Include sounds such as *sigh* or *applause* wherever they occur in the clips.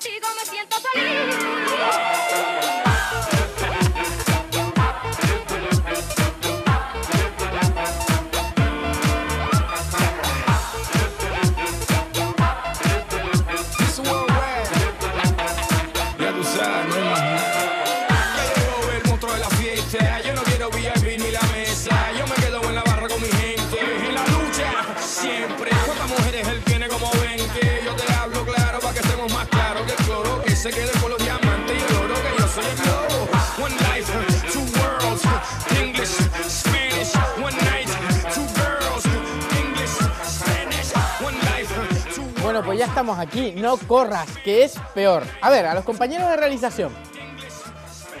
contigo me siento feliz. pues ya estamos aquí. No corras, que es peor. A ver, a los compañeros de realización.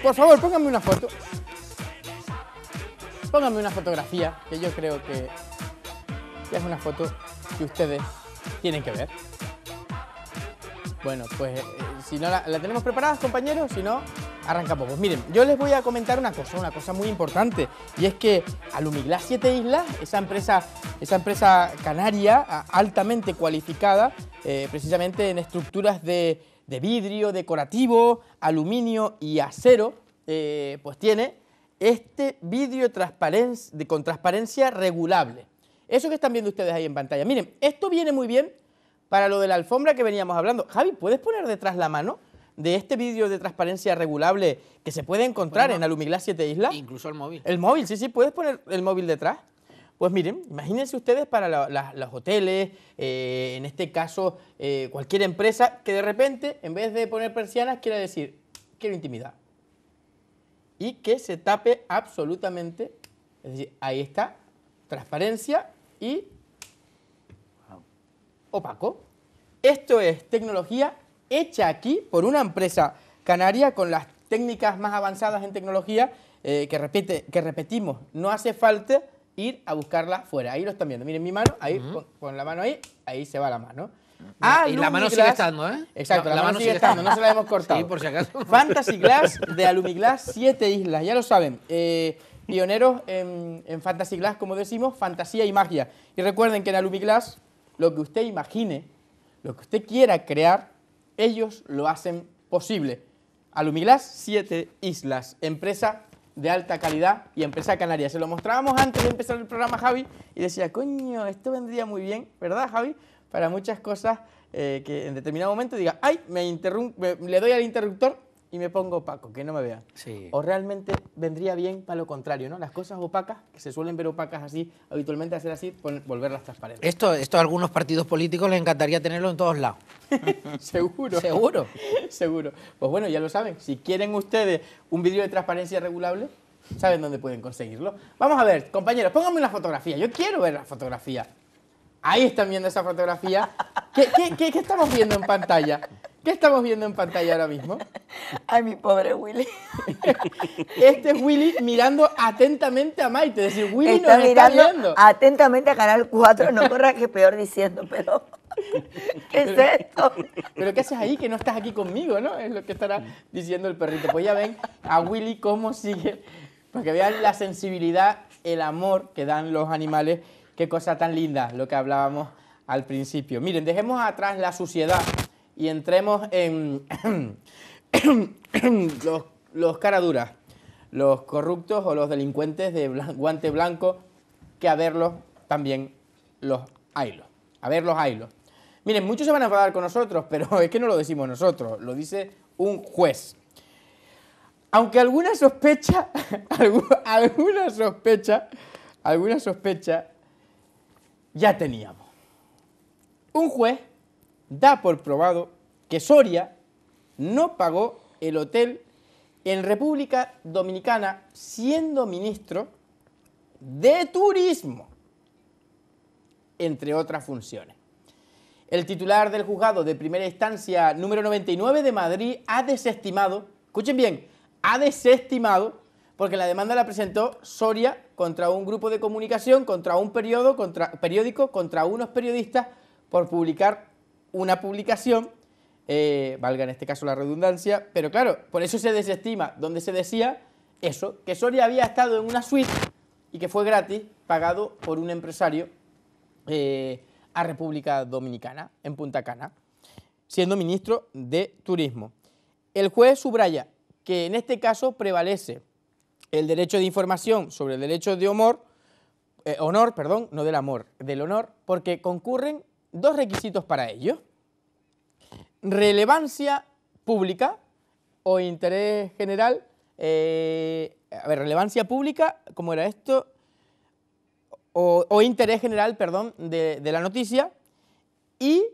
Por favor, pónganme una foto. Pónganme una fotografía, que yo creo que es una foto que ustedes tienen que ver. Bueno, pues eh, si no la, tenemos preparada, compañeros, si no, arrancamos. Pues miren, yo les voy a comentar una cosa, una cosa muy importante, y es que Alumiglas Siete Islas, esa empresa, esa empresa canaria altamente cualificada, eh, precisamente en estructuras de, vidrio, decorativo, aluminio y acero, eh, pues tiene este vidrio de, con transparencia regulable. Eso que están viendo ustedes ahí en pantalla. Miren, esto viene muy bien para lo de la alfombra que veníamos hablando. Javi, ¿puedes poner detrás la mano? de este vídeo de transparencia regulable que se puede encontrar en Alumiglas 7 Islas. Incluso el móvil. El móvil, sí, sí, puedes poner el móvil detrás. Pues miren, imagínense ustedes para los hoteles, eh, en este caso eh, cualquier empresa, que de repente, en vez de poner persianas, quiera decir, quiero intimidad. Y que se tape absolutamente, es decir, ahí está, transparencia y opaco. Esto es tecnología hecha aquí por una empresa canaria con las técnicas más avanzadas en tecnología eh, que, repite, que repetimos, no hace falta ir a buscarla fuera. Ahí lo están viendo. Miren mi mano, ahí con, la mano ahí, ahí se va la mano. y la mano sigue estando, ¿eh? Exacto, la, mano, sigue, estando, no se la hemos cortado. por si acaso. Fantasy *laughs* Glass de Alumiglass, siete islas, ya lo saben. Eh, pioneros en, en Fantasy Glass, como decimos, fantasía y magia. Y recuerden que en Alumiglass lo que usted imagine, lo que usted quiera crear, ellos lo hacen posible. Alumiglas, siete islas, empresa de alta calidad y empresa canaria. Se lo mostrábamos antes de empezar el programa, Javi, y decía, coño, esto vendría muy bien, ¿verdad, Javi? Para muchas cosas eh, que en determinado momento diga, ay, me, interrumpe, le doy al interruptor y me pongo opaco, que no me vean. Sí. O realmente vendría bien para lo contrario, ¿no? Las cosas opacas, que se suelen ver opacas así, habitualmente hacer así, volverlas transparentes. Esto, esto a algunos partidos políticos les encantaría tenerlo en todos lados. *laughs* Seguro. Seguro. *laughs* Seguro. Pues bueno, ya lo saben. Si quieren ustedes un vídeo de transparencia regulable, saben dónde pueden conseguirlo. Vamos a ver, compañeros, pónganme una fotografía. Yo quiero ver la fotografía. Ahí están viendo esa fotografía. qué, qué, qué estamos viendo en pantalla? estamos viendo en pantalla ahora mismo? *laughs* Ay, mi pobre Willy. *laughs* Este es Willy mirando atentamente a Maite. decir, Willy está está mirando atentamente a Canal 4. No corra que peor diciendo, pero... *laughs* ¿Qué es esto? Pero ¿qué haces ahí? Que no estás aquí conmigo, ¿no? Es lo que estará diciendo el perrito. Pues ya ven a Willy cómo sigue. Para que vean la sensibilidad, el amor que dan los animales. Qué cosa tan linda lo que hablábamos al principio. Miren, dejemos atrás la suciedad y entremos en *coughs* los, los caraduras, los corruptos o los delincuentes de guante blanco, que a verlos también los ailos. A verlos los Miren, muchos se van a enfadar con nosotros, pero *laughs* es que no lo decimos nosotros, lo dice un juez. Aunque alguna sospecha, *laughs* alguna sospecha, alguna sospecha ya teníamos. Un juez da por probado que Soria no pagó el hotel en República Dominicana siendo ministro de Turismo, entre otras funciones. El titular del juzgado de primera instancia número 99 de Madrid ha desestimado, escuchen bien, ha desestimado, porque la demanda la presentó Soria contra un grupo de comunicación, contra un contra, periódico, contra unos periodistas por publicar una publicación, eh, valga en este caso la redundancia, pero claro, por eso se desestima, donde se decía eso, que Soria había estado en una suite y que fue gratis, pagado por un empresario eh, a República Dominicana, en Punta Cana, siendo ministro de Turismo. El juez subraya que en este caso prevalece el derecho de información sobre el derecho de honor, eh, honor, perdón, no del amor, del honor, porque concurren dos requisitos para ello. Relevancia pública o interés general. Eh, relevancia pública, era esto? O, interés general, perdón, de, la noticia. Y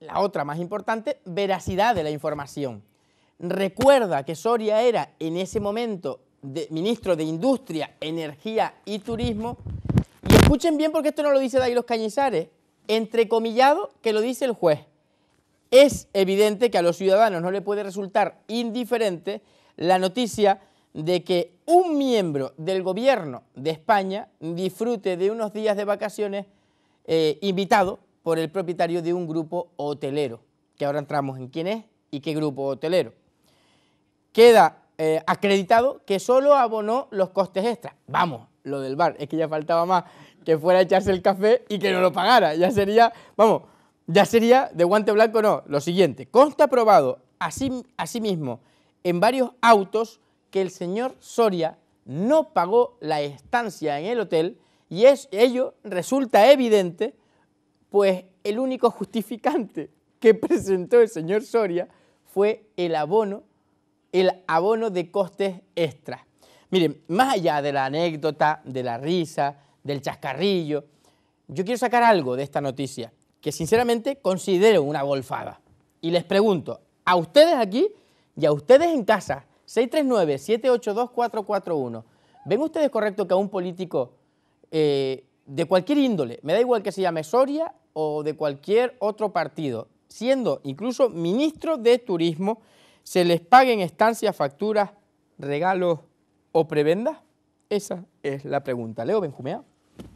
la otra más importante, veracidad de la información. Recuerda que Soria era en ese momento ministro de Industria, Energía y Turismo. Y escuchen bien porque esto no lo dice los Cañizares, entrecomillado que lo dice el juez. Es evidente que a los ciudadanos no le puede resultar indiferente la noticia de que un miembro del gobierno de España disfrute de unos días de vacaciones eh, invitado por el propietario de un grupo hotelero, que ahora entramos en quién es y qué grupo hotelero. Queda eh, acreditado que solo abonó los costes extras. Vamos, lo del bar, es que ya faltaba más que fuera a echarse el café y que no lo pagara. Ya sería, vamos, ya sería de guante blanco no. Lo siguiente, consta probado así, mismo en varios autos que el señor Soria no pagó la estancia en el hotel y es, ello resulta evidente, pues el único justificante que presentó el señor Soria fue el abono, el abono de costes extras. Miren, más allá de la anécdota, de la risa, del chascarrillo. Yo quiero sacar algo de esta noticia que sinceramente considero una golfada. Y les pregunto, a ustedes aquí y a ustedes en casa, 639-782-441, ¿ven ustedes correcto que a un político eh, de cualquier índole, me da igual que se llame Soria o de cualquier otro partido, siendo incluso ministro de Turismo, se les paguen estancias, facturas, regalos o prebendas? Esa es la pregunta. Leo Benjumea.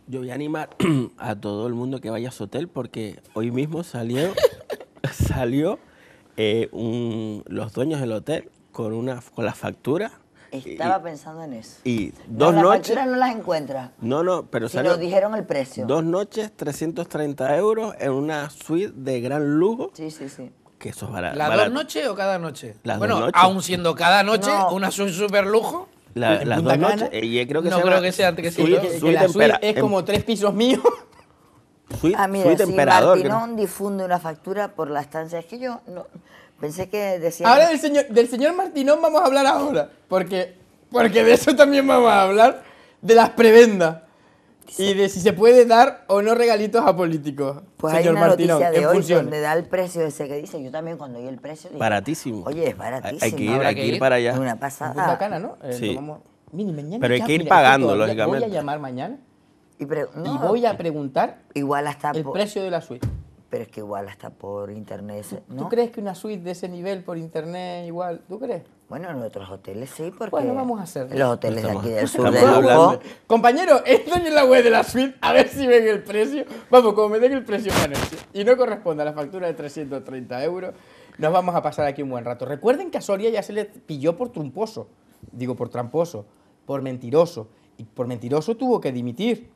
Yo voy a animar *clears throat* a todo el mundo que vaya a su hotel porque hoy mismo salió, *laughs* salió eh, los dueños del hotel con, una, con la factura. Estaba pensando en eso. Y dos noches. Las no las encuentras. No, no, pero salió. lo dijeron el precio. Dos noches, 330 euros en una suite de gran lujo. Sí, sí, sí. Que eso es barato. ¿Las dos noches o cada noche? bueno, dos aún siendo cada noche una suite super lujo. La, las dos eh, No creo que sea antes que sí, la suite es em como tres pisos míos. suite- Ah, mira, suite si Martinón difunde una factura por la estancia, es que yo no, pensé que decía... Ahora del señor, del señor Martinón vamos a hablar ahora, porque, porque de eso también vamos a hablar, de las prebendas. Y de si se puede dar o no regalitos a políticos. Pues señor hay una de hoy donde da el precio ese que dice. Yo también cuando oí el precio Baratísimo. Oye, es baratísimo. Hay que ir, para allá. una pasada. Es ¿no? sí. Pero hay que ir pagando, lógicamente. Voy a llamar mañana y, voy a preguntar igual hasta el precio de la suite. Pero es que igual hasta por internet. ¿Tú crees que una suite de ese nivel por internet igual? ¿Tú crees? Bueno, en otros hoteles sí, porque. Bueno, vamos a hacer. Los hoteles de aquí del sur de Lujo. Compañero, estoy en la web de la suite, a ver si ven el precio. Vamos, como me den el precio y no corresponde a la factura de 330 euros, nos vamos a pasar aquí un buen rato. Recuerden que a Soria ya se le pilló por tramposo, digo por tramposo, por mentiroso. Y por mentiroso tuvo que dimitir.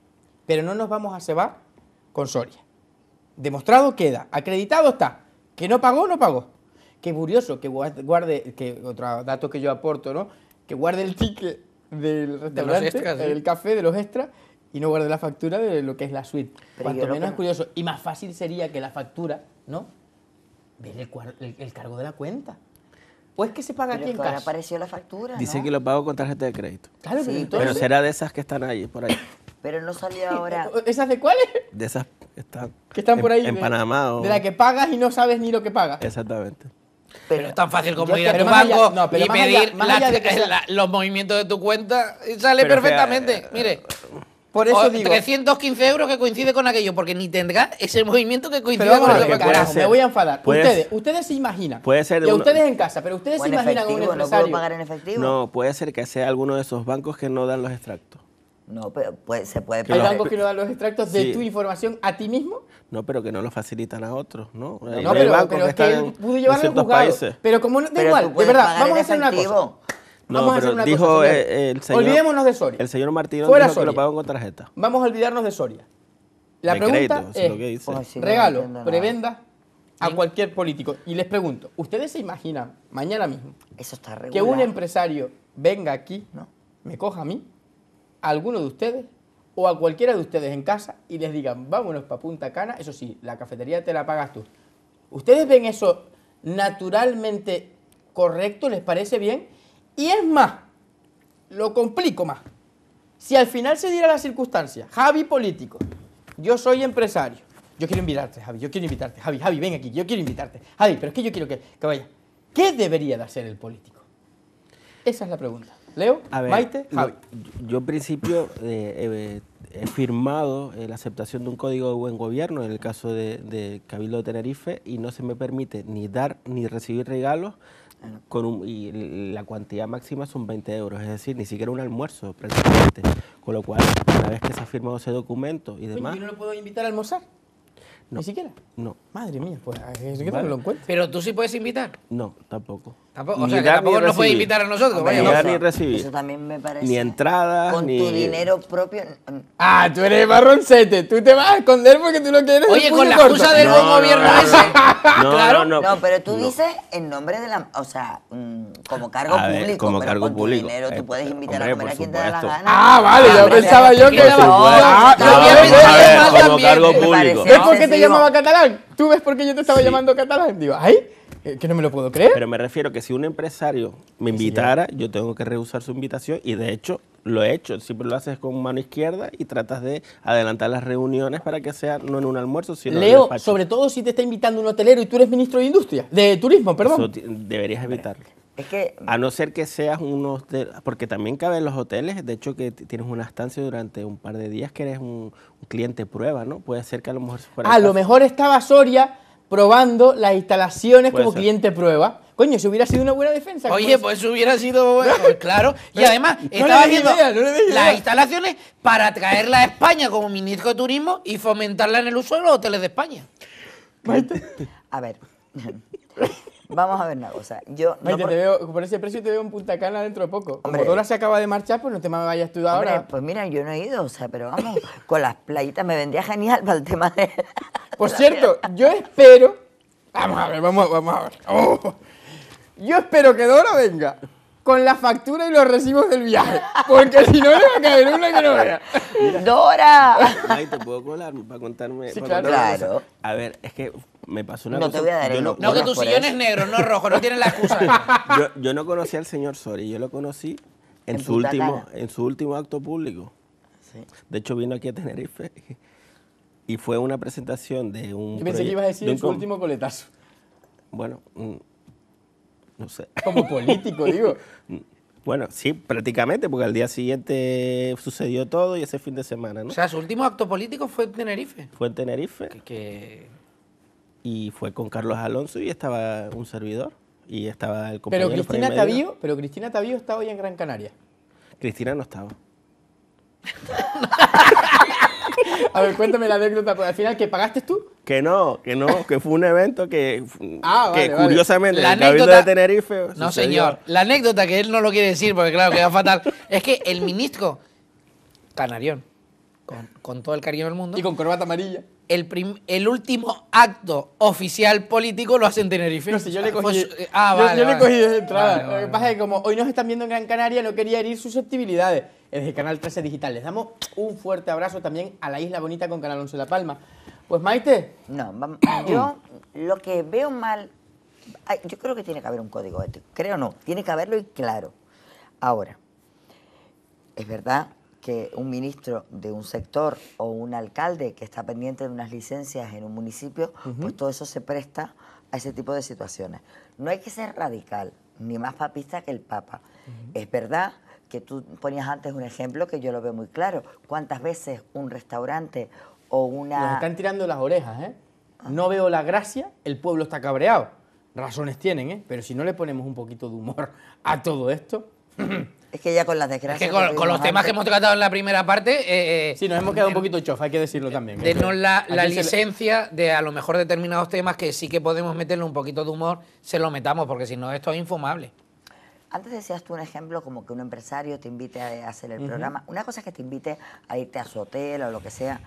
Pero no nos vamos a cebar con Soria. Demostrado queda, acreditado está. Que no pagó, no pagó. Qué curioso que guarde, que otro dato que yo aporto, ¿no? Que guarde el ticket del restaurante, café de los extras y no guarde la factura de lo que es la suite. Cuanto menos curioso. Y más fácil sería que la factura, ¿no? Ver el, cargo de la cuenta. ¿O es que se paga aquí en casa? apareció la factura, Dice que lo pago con tarjeta de crédito. Claro, sí. pero será de esas que están ahí, por ahí. Pero no salió ahora. *laughs* ¿Esas de cuáles? De esas que están, que están por ahí. En, Panamá. De la que pagas y no sabes ni lo que pagas. Exactamente. Pero, es tan fácil como ir a tu banco y pedir la, los movimientos de tu cuenta y sale perfectamente. Eh, Mire. Por eso 315 euros que coincide con aquello, porque ni tendrá ese movimiento que coincide con aquello. Carajo, me voy a enfadar. ustedes, ustedes se imaginan. Puede ustedes en casa, pero ustedes se imaginan pagar en efectivo. No, puede ser que sea alguno de esos bancos que no dan los extractos. No, pero se puede... Hay bancos que no dan los extractos de tu información a ti mismo. No, pero que no lo facilitan a otros, ¿no? No, pero, que es que pudo llevarlo a juzgado. Países. Pero como no, da igual, de verdad, vamos a hacer una cosa. No, vamos a hacer una dijo el señor, Olvidémonos de Soria. El señor Martínez lo pagó con tarjeta. Vamos a olvidarnos de Soria. La pregunta crédito, es, lo que dice. Pues regalo, no prebenda a cualquier político. Y les pregunto, ¿ustedes se imaginan mañana mismo que un empresario venga aquí, no. me coja a mí a alguno de ustedes o a cualquiera de ustedes en casa y les digan, vámonos para Punta Cana, eso sí, la cafetería te la pagas tú. ¿Ustedes ven eso naturalmente correcto? ¿Les parece bien? Y es más, lo complico más. Si al final se diera la circunstancia, Javi político, yo soy empresario, yo quiero invitarte, Javi, yo quiero invitarte, Javi, Javi, ven aquí, yo quiero invitarte, Javi, pero es que yo quiero que, que vaya. ¿Qué debería de hacer el político? Esa es la pregunta. Leo, a ver, yo en principio eh, eh, he firmado eh, la aceptación de un código de buen gobierno en el caso de, Cabildo de Tenerife y no se me permite ni dar ni recibir regalos con y la cuantía máxima son 20 euros, es decir, ni siquiera un almuerzo prácticamente. Con lo cual, una vez que se ha firmado ese documento y demás... ¿Y no lo puedo invitar a almorzar? No. ¿Ni siquiera? No. Madre mía, pues es que ¿Pero tú sí puedes invitar? No, tampoco. Tampoco, o sea, que tampoco nos puede invitar a nosotros. ni dar, ni recibir. Eso también me parece. Ni ni… Con tu dinero propio. Mm. Ah, tú eres marroncete. Tú te vas a esconder porque tú lo quieres. Oye, con la excusa del buen gobierno ese. *laughs* No, claro. No, No, pero tú dices en nombre de la... O sea, mm, como cargo ver, público. Como pero cargo con público. Tu dinero tú eh, puedes invitar a comer a quien te da la gana. Ah, vale. yo pensaba yo que... no ah, como cargo público. ¿Ves por qué te llamaba catalán? ¿Tú ves por qué yo te estaba llamando catalán? Digo, ay... Eh, que no me lo puedo creer. Pero me refiero que si un empresario me invitara, yo tengo que rehusar su invitación y de hecho lo he hecho. Siempre lo haces con mano izquierda y tratas de adelantar las reuniones para que sea no en un almuerzo, sino en un sobre todo si te está invitando un hotelero y tú eres ministro de Industria, de Turismo, perdón. deberías evitarlo. Es que... A no ser que seas un porque también cabe en los hoteles, de hecho que tienes una estancia durante un par de días que eres un, un cliente prueba, ¿no? Puede ser que a lo mejor... A lo mejor estaba Soria probando las instalaciones como cliente prueba. Coño, eso hubiera sido una buena defensa. Oye, pues eso hubiera sido *laughs* bueno, pues claro. Y además, estaba haciendo las instalaciones para traerla a España como ministro de Turismo y fomentarla en el uso de los hoteles de España. A ver. *laughs* Vamos a ver una cosa. Yo, no por... Te veo, por ese precio te veo en Punta Cana dentro de poco. Como Dora se acaba de marchar, pues no te me vayas tú ahora. pues mira, yo no he ido, o sea, pero vamos, con las playitas me vendría genial para el tema de... *laughs* Por cierto, yo espero... Vamos a ver, vamos, vamos a ver. Oh. yo espero que Dora venga con la factura y los recibos del viaje. Porque si no, le va a caer una que no ¡Dora! Ay, te puedo colar para contarme. claro. A ver, es que me pasó una no cosa. No te voy a dar el No, no que tu sillón es negro, no rojo, no tienes la excusa. *laughs* yo, yo, no conocí al señor Sori, yo lo conocí en, su, último, en su último acto público. Sí. De hecho, vino aquí a Tenerife *laughs* y fue una presentación de un. Yo pensé que ibas a decir en su último coletazo. Bueno, mm, *laughs* Como político, digo. *laughs* Bueno, sí, prácticamente, porque al día siguiente sucedió todo y ese fin de semana, ¿no? O sea, su último acto político fue en Tenerife. Fue en Tenerife. Que, Y fue con Carlos Alonso y estaba un servidor. Y estaba el compañero. Pero Cristina Tavío, pero Cristina Tavío estaba hoy en Gran Canaria. Cristina no estaba. *laughs* A ver, cuéntame la anécdota. Al final, ¿qué pagaste tú? Que no, que no, que fue un evento que, *laughs* ah, curiosamente La anécdota, de Tenerife. No, señor. La anécdota que él no lo quiere decir porque, claro, que queda fatal. *laughs* es que el ministro Canarión, con, con, todo el cariño del mundo. Y con corbata amarilla. El, el último acto oficial político lo hace en Tenerife. No, si yo le cogí. Ah, vale, entrada. lo que pasa es que, como hoy nos están viendo en Gran Canaria, no quería herir susceptibilidades desde Canal 13 Digital. Les damos un fuerte abrazo también a la Isla Bonita con Canal 11 La Palma, pues Maite. No, yo *clears throat* lo que veo mal, yo creo que tiene que haber un código ético, creo no, tiene que haberlo y claro. Ahora, es verdad que un ministro de un sector o un alcalde que está pendiente de unas licencias en un municipio, pues todo eso se presta a ese tipo de situaciones. No hay que ser radical, ni más papista que el Papa. Es verdad que tú ponías antes un ejemplo que yo lo veo muy claro. ¿Cuántas veces un restaurante nos están tirando las orejas, ¿eh? No veo la gracia, el pueblo está cabreado. Razones tienen, ¿eh? Pero si no le ponemos un poquito de humor a todo esto... Es que ya con las desgracias... que con, los temas que hemos tratado en la primera parte... si eh, eh, sí, nos hemos quedado un poquito chofa, hay que decirlo también. Denos ¿eh? la, la licencia de a lo mejor determinados temas que sí que podemos meterle un poquito de humor, se lo metamos, porque si no esto es infumable. Antes decías tú un ejemplo como que un empresario te invite a hacer el programa. Una cosa es que te invite a irte a su hotel o lo que sea.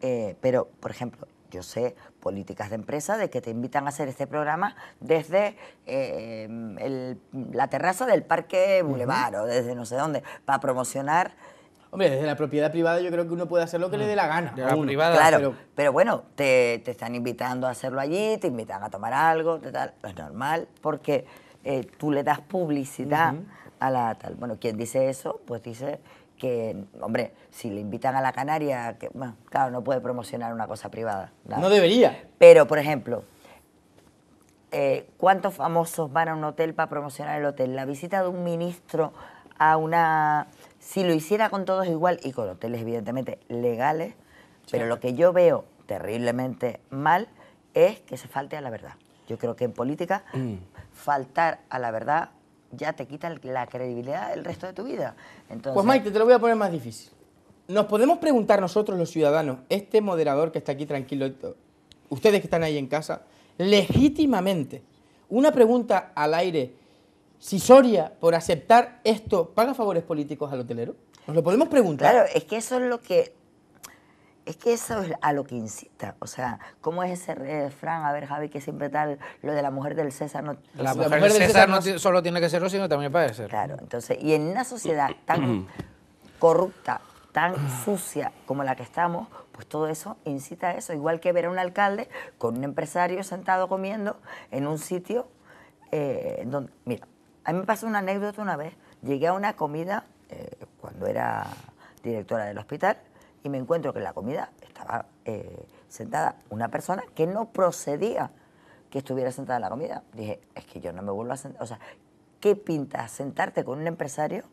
Eh, pero, por ejemplo, yo sé políticas de empresa de que te invitan a hacer este programa desde eh, la terraza del Parque Boulevard o desde no sé dónde, para promocionar. Hombre, desde la propiedad privada yo creo que uno puede hacer lo que le dé la gana. pero... bueno, te, están invitando a hacerlo allí, te invitan a tomar algo, tal. Es normal, porque eh, tú le das publicidad a la tal. Bueno, quien dice eso, pues dice que, hombre, si le invitan a la Canaria, claro, no puede promocionar una cosa privada. No debería. Pero, por ejemplo, eh, ¿cuántos famosos van a un hotel para promocionar el hotel? La visita de un ministro a una... Si lo hiciera con todos igual, y con hoteles evidentemente legales, pero lo que yo veo terriblemente mal es que se falte a la verdad. Yo creo que en política mm. faltar a la verdad ya te quita la credibilidad del resto de tu vida. Pues, Entonces... Pues Mike, te lo voy a poner más difícil. ¿Nos podemos preguntar nosotros los ciudadanos, este moderador que está aquí tranquilo, ustedes que están ahí en casa, legítimamente, una pregunta al aire, si Soria, por aceptar esto, paga favores políticos al hotelero? ¿Nos lo podemos preguntar? Claro, es que eso es lo que es que eso es a lo que incita. O sea, ¿cómo es ese refrán? A ver, Javi, que siempre tal, lo de la mujer del César no. La, mujer, del César, no solo tiene que serlo, sino también ser. Claro, entonces, y en una sociedad tan *clears throat* corrupta, tan sucia como la que estamos, pues todo eso incita a eso. Igual que ver a un alcalde con un empresario sentado comiendo en un sitio eh, donde. Mira, a mí me pasó una anécdota una vez. Llegué a una comida eh, cuando era directora del hospital y me encuentro que en la comida estaba eh, sentada una persona que no procedía que estuviera sentada en la comida. Dije, es que yo no me vuelvo a sentar. O sea, ¿qué pinta sentarte con un empresario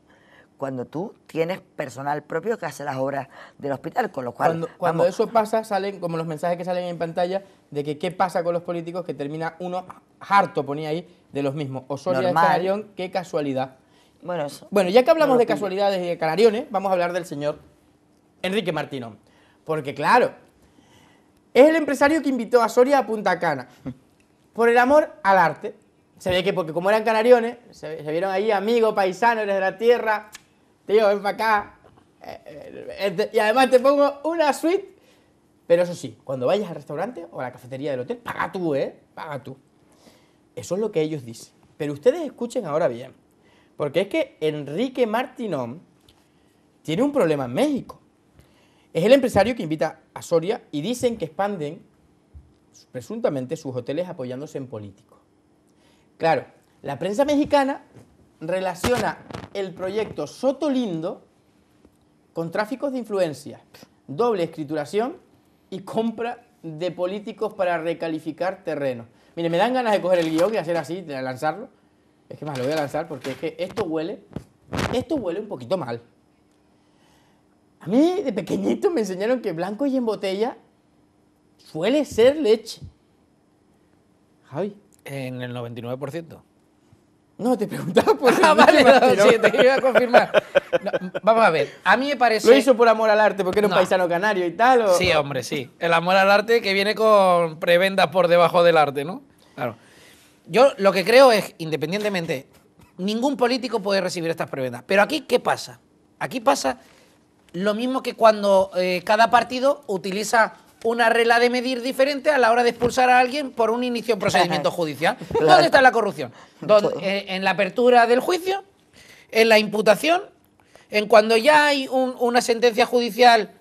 cuando tú tienes personal propio que hace las obras del hospital, con lo cual... Cuando, eso pasa, salen como los mensajes que salen en pantalla de que qué pasa con los políticos, que termina uno harto, ponía ahí, de los mismos. solo de Canarión, este qué casualidad. Bueno, bueno, ya que hablamos de casualidades y de canariones, vamos a hablar del señor Enrique Martinón, Porque claro, es el empresario que invitó a Soria a Punta Cana. *laughs* Por el amor al arte. Se ve que porque como eran canariones, se, vieron ahí amigos, paisanos, eres de la tierra. Tío, ven para acá. Eh, eh, y además te pongo una suite. Pero eso sí, cuando vayas al restaurante o a la cafetería del hotel, paga tú, ¿eh? Paga tú. Eso es lo que ellos dicen. Pero ustedes escuchen ahora bien. Porque es que Enrique Martinón tiene un problema en México. Es el empresario que invita a Soria y dicen que expanden presuntamente sus hoteles apoyándose en políticos. Claro, la prensa mexicana relaciona el proyecto Sotolindo con tráficos de influencia, doble escrituración y compra de políticos para recalificar terreno. Mire, me dan ganas de coger el guión y hacer así, de lanzarlo. Es que más lo voy a lanzar porque es que esto huele, esto huele un poquito mal. A mí de pequeñito me enseñaron que blanco y en botella suele ser leche. Javi. En el 99%. No, te preguntaba por *laughs* Ah, vale, sí, te iba a confirmar. vamos a ver, a mí me parece... Lo hizo por amor al arte, porque era un paisano canario y tal. Sí, hombre, sí. El amor al arte que viene con prebendas por debajo del arte, ¿no? Claro. Yo lo que creo es, independientemente, ningún político puede recibir estas prebendas. Pero aquí, ¿qué pasa? Aquí pasa lo mismo que cuando eh, cada partido utiliza una regla de medir diferente a la hora de expulsar a alguien por un inicio de procedimiento *laughs* judicial. ¿Dónde está la corrupción? Eh, en la apertura del juicio, en la imputación, en cuando ya hay una sentencia judicial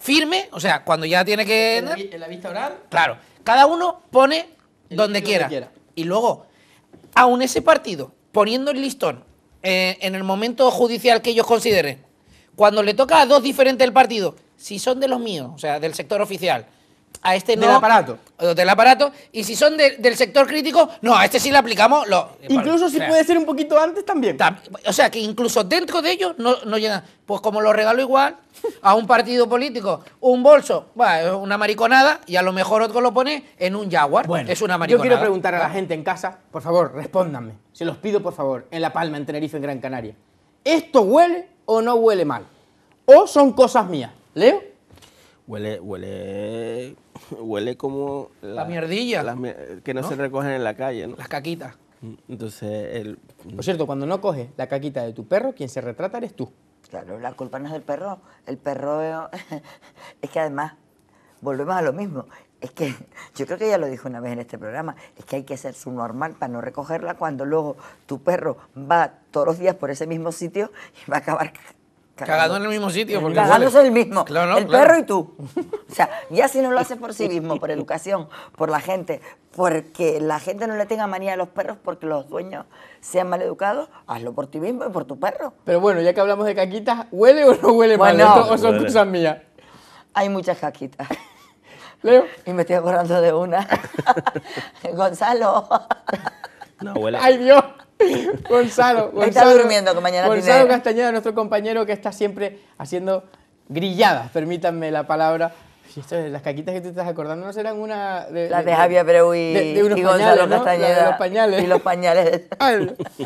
firme, o sea, cuando ya tiene que... En la, vista oral. Claro, cada uno pone donde quiera. Y luego, aún ese partido, poniendo el listón eh, en el momento judicial que ellos consideren, cuando le toca a dos diferentes del partido, si son de los míos, o sea, del sector oficial, a este no. Del aparato. Del aparato. Y si son del sector crítico, no, a este sí le aplicamos. Eh, incluso si puede ser un poquito antes también. o sea, que incluso dentro de ellos no, no llegan. Pues como lo regalo igual a un partido político, un bolso, bueno, una mariconada, y a lo mejor otro lo pone en un Jaguar. es una mariconada. Yo quiero preguntar a la gente en casa, por favor, respóndanme. Se los pido, por favor, en La Palma, en Tenerife, en Gran Canaria. ¿Esto huele o no huele mal. O son cosas mías. ¿Leo? Huele, huele, huele como... La, mierdilla. que no, se recogen en la calle, ¿no? Las caquitas. Entonces, el... Por cierto, cuando no coges la caquita de tu perro, quien se retrata eres tú. Claro, la culpa no es del perro. El perro *laughs* es que además volvemos a lo mismo. Es que *laughs* yo creo que ya lo dijo una vez en este programa, es que hay que hacer su normal para no recogerla cuando luego tu perro va todos los días por ese mismo sitio y va a acabar Cagando en el mismo sitio. Porque Cagándose el mismo. el perro y tú. *laughs* O sea, ya si no lo haces por sí mismo, por educación, por la gente, porque la gente no le tenga manía a los perros porque los dueños sean maleducados, hazlo por ti mismo y por tu perro. Pero bueno, ya que hablamos de caquitas, ¿huele o no huele bueno, mal? ¿O son tus amigas? Hay muchas caquitas. *laughs* Leo. Y me estoy acordando de una. *laughs* Gonzalo. No, abuela. Ay, Dios. Gonzalo, Gonzalo. durmiendo Gonzalo Castañeda, nuestro compañero que está siempre haciendo grilladas, permítanme la palabra. las caquitas que te estás acordando no serán una de, las de, Javier Breu y, de, y Gonzalo Castañeda. Los pañales. Y los pañales. de. *laughs*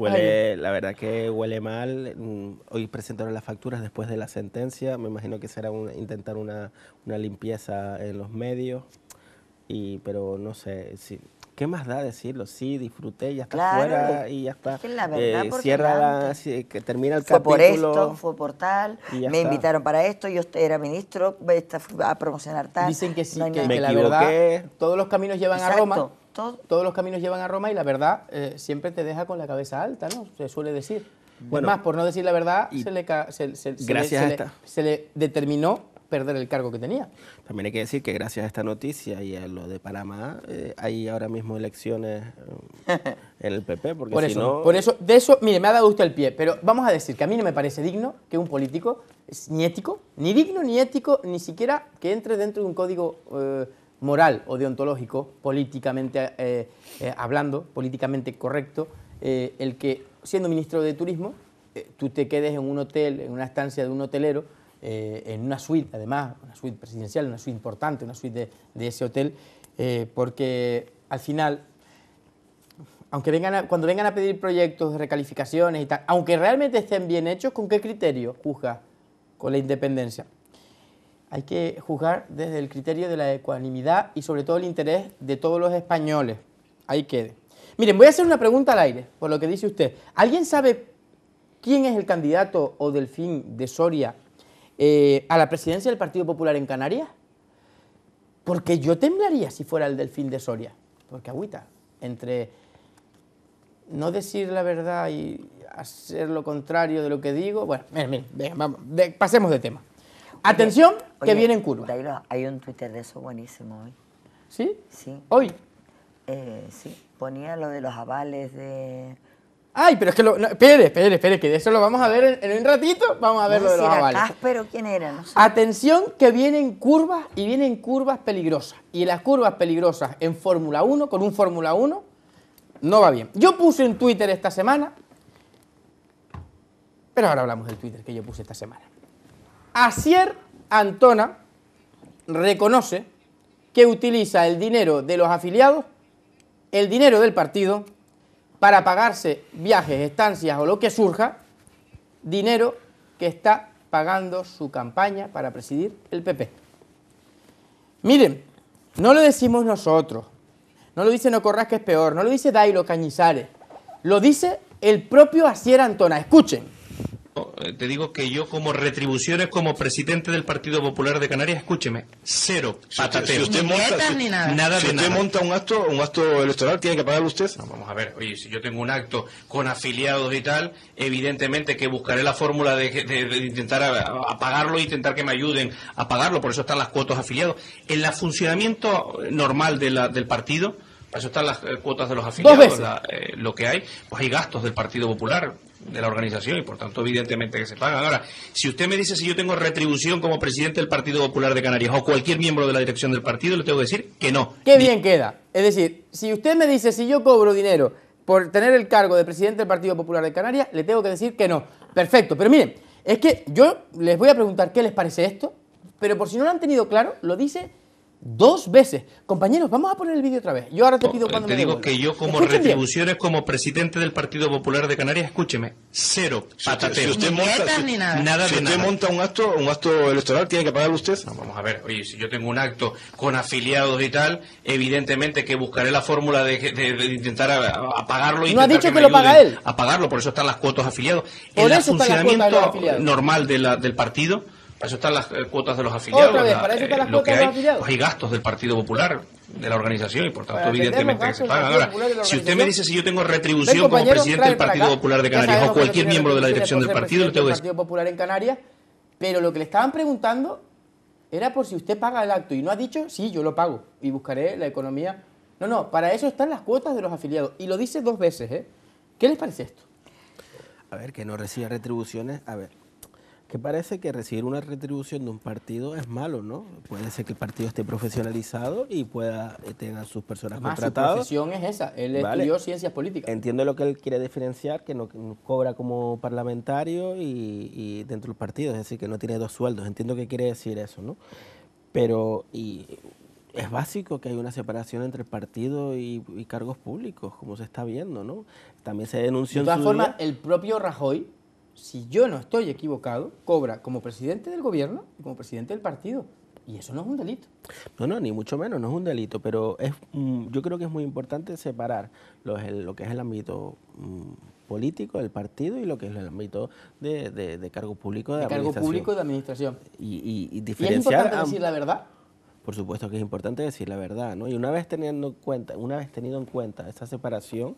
Huele, la verdad que huele mal. Mm, hoy presentaron las facturas después de la sentencia. Me imagino que será intentar una, limpieza en los medios. Y, pero no sé, ¿qué más da decirlo? Sí, disfruté, ya está fuera y ya está. Eh, cierra que termina el capítulo. Fue por esto, fue por tal, me invitaron para esto, yo era ministro, a promocionar tal. Dicen que sí, que, la todos los caminos llevan a Roma todos los caminos llevan a Roma y la verdad eh, siempre te deja con la cabeza alta, ¿no? Se suele decir. Bueno, más, por no decir la verdad, se, le, se le determinó perder el cargo que tenía. También hay que decir que gracias a esta noticia y a lo de Panamá, eh, hay ahora mismo elecciones eh, en el PP. por eso, por eso, de eso, mire, me ha dado usted el pie, pero vamos a decir que a mí no me parece digno que un político, ni ético, ni digno, ni ético, ni siquiera que entre dentro de un código moral o deontológico, políticamente eh, eh, hablando, políticamente correcto, eh, el que siendo ministro de Turismo tú te quedes en un hotel, en una estancia de un hotelero, en una suite, además, una suite presidencial, una suite importante, una suite de, ese hotel, porque al final, aunque vengan cuando vengan a pedir proyectos, de recalificaciones y tal, aunque realmente estén bien hechos, ¿con qué criterio juzga con la independencia? hay que juzgar desde el criterio de la ecuanimidad y sobre todo el interés de todos los españoles. Ahí quede. Miren, voy a hacer una pregunta al aire, por lo que dice usted. ¿Alguien sabe quién es el candidato o delfín de Soria eh, a la presidencia del Partido Popular en Canarias? Porque yo temblaría si fuera el delfín de Soria. Porque agüita, entre no decir la verdad y hacer lo contrario de lo que digo. Bueno, miren, pasemos de tema. Atención, que vienen curvas hay un Twitter de eso buenísimo hoy. ¿Sí? Sí. ¿Hoy? Eh, sí, ponía lo de los avales de... Ay, pero es que lo... No, espere, espere, que de eso lo vamos a ver en, un ratito. Vamos a ver lo de los avales. ¿quién era? Atención que vienen curvas y vienen curvas peligrosas. Y las curvas peligrosas en Fórmula 1, con un Fórmula 1, no va bien. Yo puse en Twitter esta semana... Pero ahora hablamos del Twitter que yo puse esta semana. Asier Antona reconoce que utiliza el dinero de los afiliados, el dinero del partido, para pagarse viajes, estancias o lo que surja, dinero que está pagando su campaña para presidir el PP. Miren, no lo decimos nosotros, no lo dice No Nocorras que es peor, no lo dice Dailo Cañizares, lo dice el propio Asier Antona. Escuchen. Oh, eh, te digo que yo como retribuciones como presidente del Partido Popular de Canarias, escúcheme, cero patateo. Si usted, monta, ni nada. si usted monta un acto, un acto electoral, tiene que pagarlo usted. vamos a ver, oye, si yo tengo un acto con afiliados y tal, evidentemente que buscaré la fórmula de, intentar apagarlo e intentar que me ayuden a pagarlo, por eso están las cuotas afiliados. En el funcionamiento normal de la, del partido, por eso están las eh, cuotas de los afiliados, eh, lo que hay, pues hay gastos del Partido Popular, de la organización y por tanto evidentemente que se pagan. Ahora, si usted me dice si yo tengo retribución como presidente del Partido Popular de Canarias o cualquier miembro de la dirección del partido, le tengo que decir que no. Qué bien queda. Es decir, si usted me dice si yo cobro dinero por tener el cargo de presidente del Partido Popular de Canarias, le tengo que decir que no. Perfecto, pero miren, es que yo les voy a preguntar qué les parece esto, pero por si no lo han tenido claro, lo dice Dos veces. Compañeros, vamos a poner el vídeo otra vez. Yo ahora te pido cuando te digo que yo como retribuciones como presidente del Partido Popular de Canarias, escúcheme, cero patateo. Si usted, monta, nada, si, nada usted monta un acto, un acto electoral, tiene que pagar usted. vamos a ver, oye, si yo tengo un acto con afiliados y tal, evidentemente que buscaré la fórmula de, intentar apagarlo y No ha dicho que, lo paga él. A pagarlo, por eso están las cuotas afiliados. el funcionamiento de normal la, del partido para eso están las eh, cuotas de los afiliados. Otra para eso Hay gastos del Partido Popular, de la organización, y por tanto, evidentemente, que se pagan. Ahora, si usted me dice si yo tengo pues, retribución pues, como presidente del Partido Popular de Canarias o cualquier miembro de la dirección del partido, le tengo que decir. Partido Popular en Canarias, pero lo que le estaban preguntando era por si usted paga el acto y no ha dicho, sí, yo lo pago y buscaré la economía. No, no, para eso están las cuotas de los afiliados. Y lo dice dos veces, ¿eh? ¿Qué les parece esto? A ver, que no reciba retribuciones. A ver, que parece que recibir una retribución de un partido es malo, ¿no? Puede ser que el partido esté profesionalizado y pueda a eh, sus personas Además, contratadas. Su profesión es esa, él estudió ciencias políticas. Entiendo lo que él quiere diferenciar, que no, cobra como parlamentario y, dentro del partido, es decir, que no tiene dos sueldos. Entiendo que quiere decir eso, ¿no? Pero es básico que hay una separación entre el partido y, y cargos públicos, como se está viendo, ¿no? También se denunció. De todas formas, el propio Rajoy si yo no estoy equivocado, cobra como presidente del gobierno y como presidente del partido. Y eso no es un delito. No, no, ni mucho menos, no es un delito, pero es, mm, yo creo que es muy importante separar lo, que es el ámbito mm, político del partido y lo que es el ámbito de, de cargo público de, cargo público de administración. Y, diferenciar... ¿Y es importante decir la verdad? Por supuesto que es importante decir la verdad, ¿no? Y una vez teniendo en cuenta, una vez tenido en cuenta esa separación,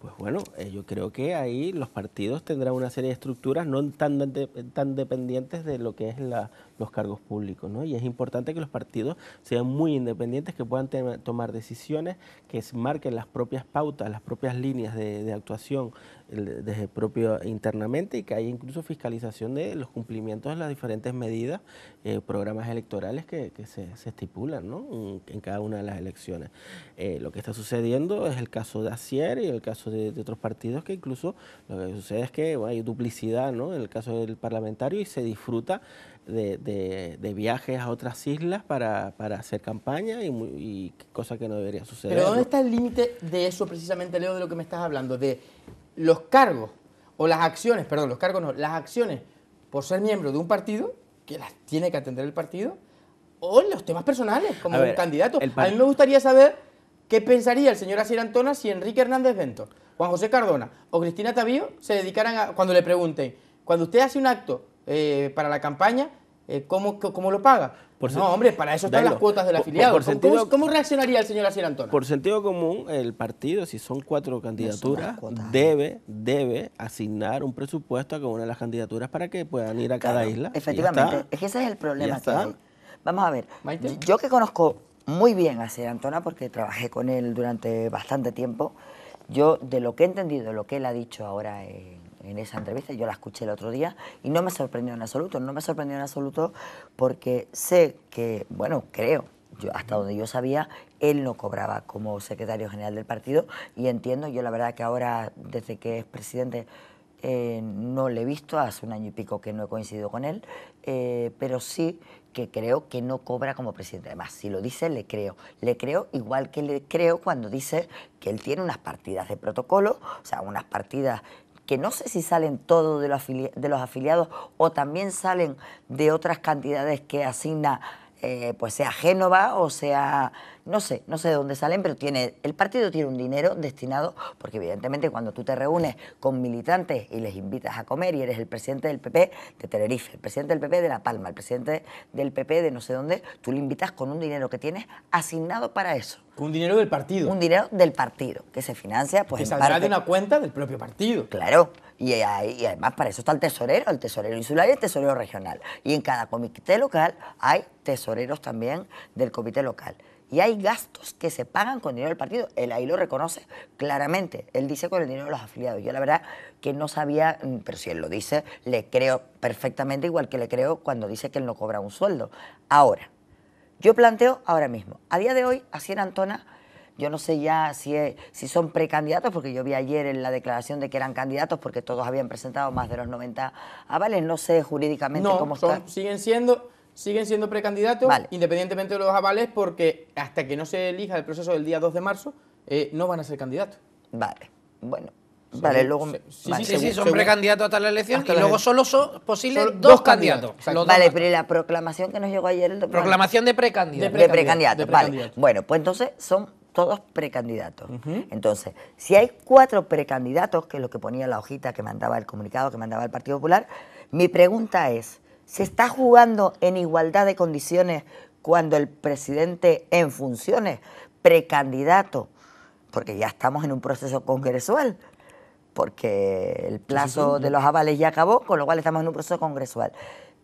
pues bueno, eh, yo creo que ahí los partidos tendrán una serie de estructuras no tan, tan dependientes de lo que es la los cargos públicos. ¿no? Y es importante que los partidos sean muy independientes, que puedan tomar decisiones que marquen las propias pautas, las propias líneas de, actuación desde propio internamente y que haya incluso fiscalización de los cumplimientos de las diferentes medidas, eh, programas electorales que, se, estipulan en, cada una de las elecciones. Eh, lo que está sucediendo es el caso de Acier y el caso de, otros partidos que incluso lo que sucede es que hay duplicidad ¿no? en el caso del parlamentario y se disfruta de, viajes a otras islas para, hacer campaña y, cosas cosa que no debería suceder. Pero ¿dónde está el límite de eso precisamente, Leo, de lo que me estás hablando? De los cargos o las acciones, perdón, los cargos no, las acciones por ser miembro de un partido, que las tiene que atender el partido, o los temas personales como un candidato. A mí me gustaría saber qué pensaría el señor Asier Antona si Enrique Hernández Bento, Juan José Cardona o Cristina Tabío se dedicaran a, cuando le pregunten, cuando usted hace un acto eh, para la campaña, eh, ¿cómo, lo paga? no, hombre, para eso están las cuotas del afiliado. Por, ¿Cómo, reaccionaría el señor Asier Antona? Por sentido común, el partido, si son cuatro candidaturas, debe, debe asignar un presupuesto a cada una de las candidaturas para que puedan ir a cada isla. Efectivamente, es que ese es el problema Vamos a ver, yo que conozco muy bien a Asier Antona porque trabajé con él durante bastante tiempo, yo de lo que he entendido, de lo que él ha dicho ahora en, en esa entrevista, yo la escuché el otro día y no me sorprendió en absoluto, no me sorprendió en absoluto porque sé que, bueno, creo, yo, hasta donde yo sabía, él no cobraba como secretario general del partido y entiendo, yo la verdad que ahora, desde que es presidente, eh, no le he visto, hace un año y pico que no he coincidido con él, eh, pero sí que creo que no cobra como presidente. Además, si lo dice, le creo. Le creo igual que le creo cuando dice que él tiene unas partidas de protocolo, o sea, unas partidas que no sé si salen todos de los, afiliados o también salen de otras cantidades que asigna eh, pues sea Génova o sea, no sé, no sé de dónde salen, pero tiene, el partido tiene un dinero destinado, porque evidentemente cuando tú te reúnes con militantes y les invitas a comer y eres el presidente del PP de Tenerife, el presidente del PP de La Palma, el presidente del PP de no sé dónde, tú le invitas con un dinero que tienes asignado para eso. Un dinero del partido. Un dinero del partido, que se financia pues... Que saldrá de una cuenta del propio partido. Claro. Y, además para eso está el tesorero, el tesorero insular y el tesorero regional. Y en cada comité local hay tesoreros también del comité local. Y hay gastos que se pagan con dinero del partido. Él ahí lo reconoce claramente. Él dice con el dinero de los afiliados. Yo la verdad que no sabía, mm, pero si él lo dice, le creo perfectamente igual que le creo cuando dice que él no cobra un sueldo. Ahora, yo planteo ahora mismo, a día de hoy, a Antona yo no sé ya si, si son precandidatos, porque yo vi ayer en la declaración de que eran candidatos, porque todos habían presentado más de los 90 avales. No sé jurídicamente cómo son, siguen siendo siguen siendo precandidatos, independientemente de los avales, porque hasta que no se elija el proceso del día 2 de marzo, eh, no van a ser candidatos. Vale, bueno. vale, luego. Sí, sí, sí, son precandidatos hasta la elección que luego solo son posibles dos, candidatos. Vale, pero la proclamación que nos llegó ayer? proclamación de precandidatos. De precandidatos, vale. Bueno, pues entonces son todos precandidatos. Entonces, si hay cuatro precandidatos, que es lo que ponía la hojita que mandaba el comunicado, que mandaba el Partido Popular, mi pregunta es, ¿se está jugando en igualdad de condiciones cuando el presidente en funciones, precandidato, porque ya estamos en un proceso congresual, porque el plazo de los avales ya acabó, con lo cual estamos en un proceso congresual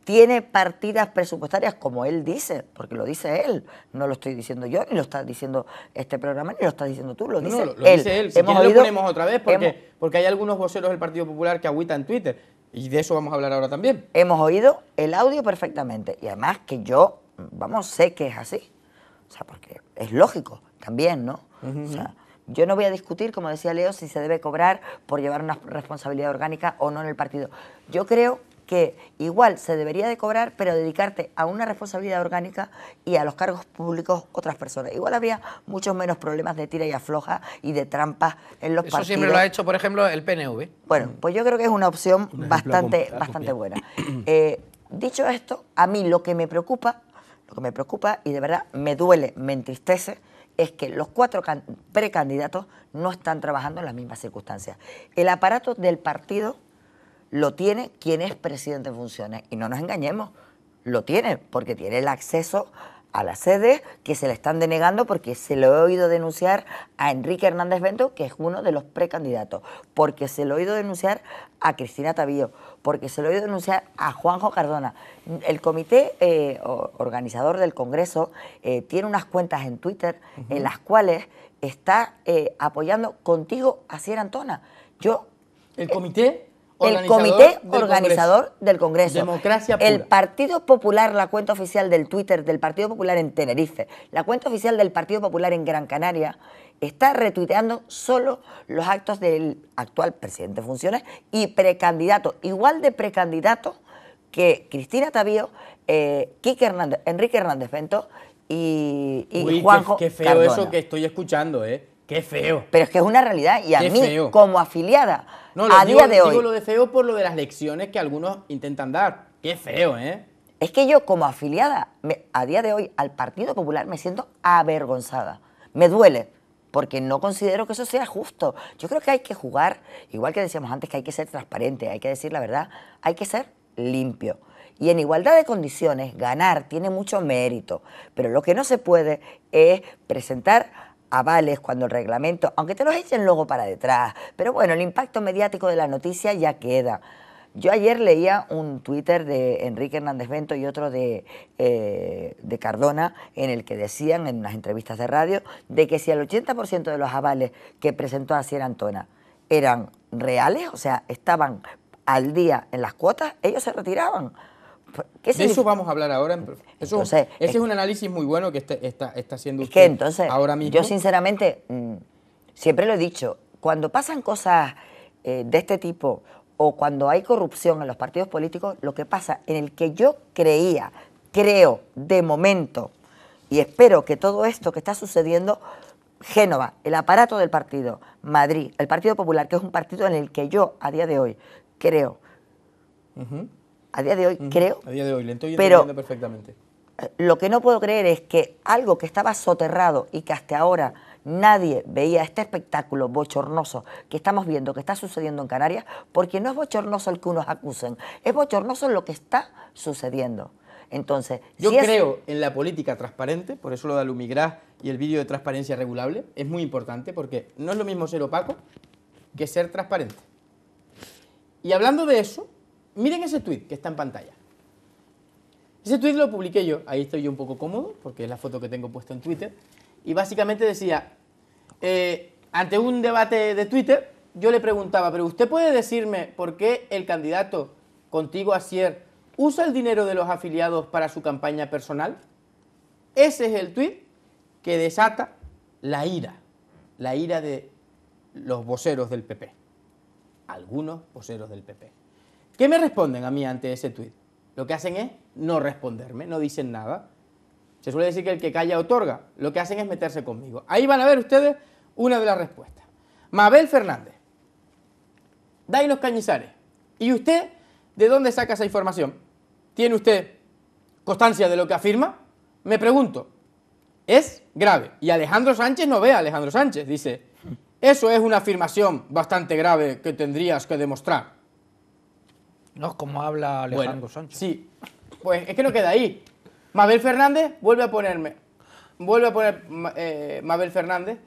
tiene partidas presupuestarias como él dice, porque lo dice él, no lo estoy diciendo yo, ni lo está diciendo este programa, ni lo está diciendo tú, lo dice él. lo, Dice él. Si hemos lo ponemos otra vez, porque, porque hay algunos voceros del Partido Popular que en Twitter, y de eso vamos a hablar ahora también. Hemos oído el audio perfectamente, y además que yo, vamos, sé que es así, o sea, porque es lógico también, ¿no? O sea, yo no voy a discutir, como decía Leo, si se debe cobrar por llevar una responsabilidad orgánica o no en el partido. Yo creo que igual se debería de cobrar, pero dedicarte a una responsabilidad orgánica y a los cargos públicos otras personas. Igual habría muchos menos problemas de tira y afloja y de trampas en los Eso siempre lo ha hecho, por ejemplo, el PNV. Bueno, pues yo creo que es una opción bastante, bastante buena. Eh, dicho esto, a mí lo que me preocupa, lo que me preocupa y de verdad me duele, me entristece, es que los cuatro precandidatos no están trabajando en las mismas circunstancias. El aparato del partido lo tiene quien es presidente en funciones. Y no nos engañemos, lo tiene, porque tiene el acceso a la sede que se le están denegando porque se lo he oído denunciar a Enrique Hernández Bento, que es uno de los precandidatos, porque se lo he oído denunciar a Cristina Tavío, porque se lo he oído denunciar a Juanjo Cardona. El comité eh, organizador del Congreso eh, tiene unas cuentas en Twitter en las cuales está eh, apoyando contigo a Sierra Antona. Yo... El comité el comité organizador del Congreso. Democracia pura. El Partido Popular, la cuenta oficial del Twitter del Partido Popular en Tenerife, la cuenta oficial del Partido Popular en Gran Canaria, está retuiteando solo los actos del actual presidente de funciones y precandidato, igual de precandidato que Cristina Tavío, eh, Quique Hernández, Enrique Hernández Bento y, Juanjo. Qué, feo eso que estoy escuchando, ¿eh? Qué feo. Pero es que es una realidad y a mí, como afiliada no, a digo, día de hoy. lo de feo por lo de las lecciones que algunos intentan dar. Qué feo, ¿eh? Es que yo como afiliada, a día de hoy, al Partido Popular me siento avergonzada. Me duele, porque no considero que eso sea justo. Yo creo que hay que jugar, igual que decíamos antes, que hay que ser transparente, hay que decir la verdad, hay que ser limpio. Y en igualdad de condiciones, ganar tiene mucho mérito, pero lo que no se puede es presentar avales cuando el reglamento, aunque te los echen luego para detrás, pero bueno, el impacto mediático de la noticia ya queda. Yo ayer leía un Twitter de Enrique Hernández Bento y otro de, eh, de Cardona en el que decían en unas entrevistas de radio de que si el 80% de los avales que presentó Asier Antona eran reales, o sea, estaban al día en las cuotas, ellos se retiraban de eso vamos a hablar ahora. ese es, un análisis muy bueno que este, está, está, haciendo usted ahora mismo. Yo sinceramente mm, siempre lo he dicho, cuando pasan cosas eh, de este tipo o cuando hay corrupción en los partidos políticos, lo que pasa en el que yo creía, creo de momento, y espero que todo esto que está sucediendo, Génova, el aparato del partido, Madrid, el Partido Popular, que es un partido en el que yo a día de hoy creo a día de hoy, creo. A día de hoy, le estoy pero entendiendo perfectamente. Eh, lo que no puedo creer es que algo que estaba soterrado y que hasta ahora nadie veía este espectáculo bochornoso que estamos viendo, que está sucediendo en Canarias, porque no es bochornoso el que unos acusen, es bochornoso lo que está sucediendo. Entonces, yo creo en la política transparente, por eso lo de alumigras y el vídeo de transparencia regulable es muy importante porque no es lo mismo ser opaco que ser transparente. Y hablando de eso, Miren ese tweet que está en pantalla. Ese tweet lo publiqué yo, ahí estoy yo un poco cómodo, porque es la foto que tengo puesta en Twitter, y básicamente decía, eh, ante un debate de Twitter, yo le preguntaba, pero usted puede decirme por qué el candidato contigo Asier usa el dinero de los afiliados para su campaña personal? Ese es el tweet que desata la ira, la ira de los voceros del PP, algunos voceros del PP. ¿Qué me responden a mí ante ese tuit? Lo que hacen es no responderme, no dicen nada. Se suele decir que el que calla otorga. Lo que hacen es meterse conmigo. Ahí van a ver ustedes una de las respuestas. Mabel Fernández. Dai los cañizares. ¿Y usted de dónde saca esa información? ¿Tiene usted constancia de lo que afirma? Me pregunto. Es grave. Y Alejandro Sánchez no ve a Alejandro Sánchez. Dice, eso es una afirmación bastante grave que tendrías que demostrar. No, como habla Alejandro bueno, Sánchez. Sí, pues es que no queda ahí. Mabel Fernández vuelve a ponerme. Vuelve a poner eh, Mabel Fernández.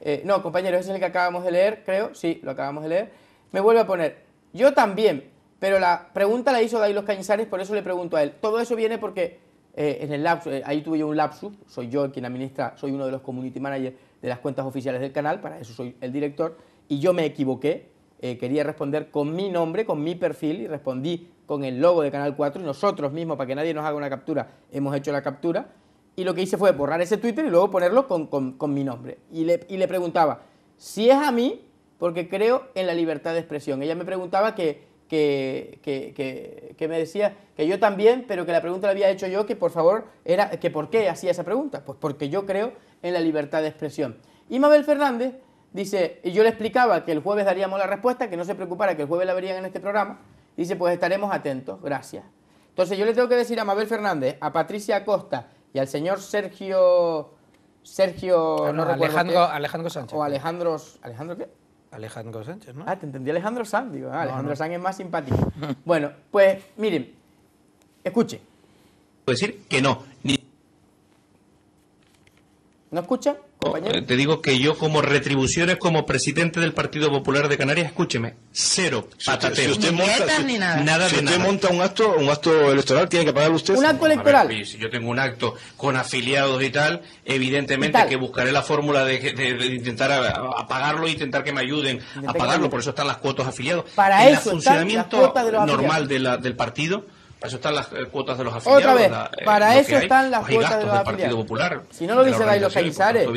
Eh, no, compañero, ese es el que acabamos de leer, creo. Sí, lo acabamos de leer. Me vuelve a poner. Yo también, pero la pregunta la hizo Dailos Cañizares, por eso le pregunto a él. Todo eso viene porque eh, en el lapso, ahí tuve yo un lapsus. Soy yo quien administra, soy uno de los community managers de las cuentas oficiales del canal, para eso soy el director. Y yo me equivoqué eh, quería responder con mi nombre, con mi perfil y respondí con el logo de Canal 4 y nosotros mismos, para que nadie nos haga una captura, hemos hecho la captura y lo que hice fue borrar ese Twitter y luego ponerlo con, mi nombre. Y le, preguntaba, si es a mí, porque creo en la libertad de expresión. Ella me preguntaba que, que, me decía que yo también, pero que la pregunta la había hecho yo, que por favor, era que por qué hacía esa pregunta. Pues porque yo creo en la libertad de expresión. Y Mabel Fernández Dice, y yo le explicaba que el jueves daríamos la respuesta, que no se preocupara, que el jueves la verían en este programa. Dice, pues estaremos atentos, gracias. Entonces yo le tengo que decir a Mabel Fernández, a Patricia Acosta y al señor Sergio... Sergio... Ah, no Alejandro, Alejandro Sánchez. O Alejandro... ¿Alejandro qué? Alejandro Sánchez, ¿no? Ah, te entendí Alejandro Sánchez digo. Ah, Alejandro Sánchez es más simpático. *laughs* bueno, pues miren, ...escuche... Puede decir que no, ¿No escucha, compañero? Oh, eh, te digo que yo como retribuciones como presidente del Partido Popular de Canarias, escúcheme, cero patatero. Si usted, monta, nada. si usted monta un acto, un acto electoral, tiene que pagar usted. Un acto electoral. si yo tengo un acto con afiliados y tal, evidentemente que buscaré la fórmula de, intentar apagarlo e intentar que me ayuden a pagarlo, por eso están las cuotas afiliados. Para en el funcionamiento normal de la, del partido para eso están las eh, cuotas de los afiliados. Otra vez, eh, para eso están las cuotas de los afiliados. si no lo dice Bailo Caizares,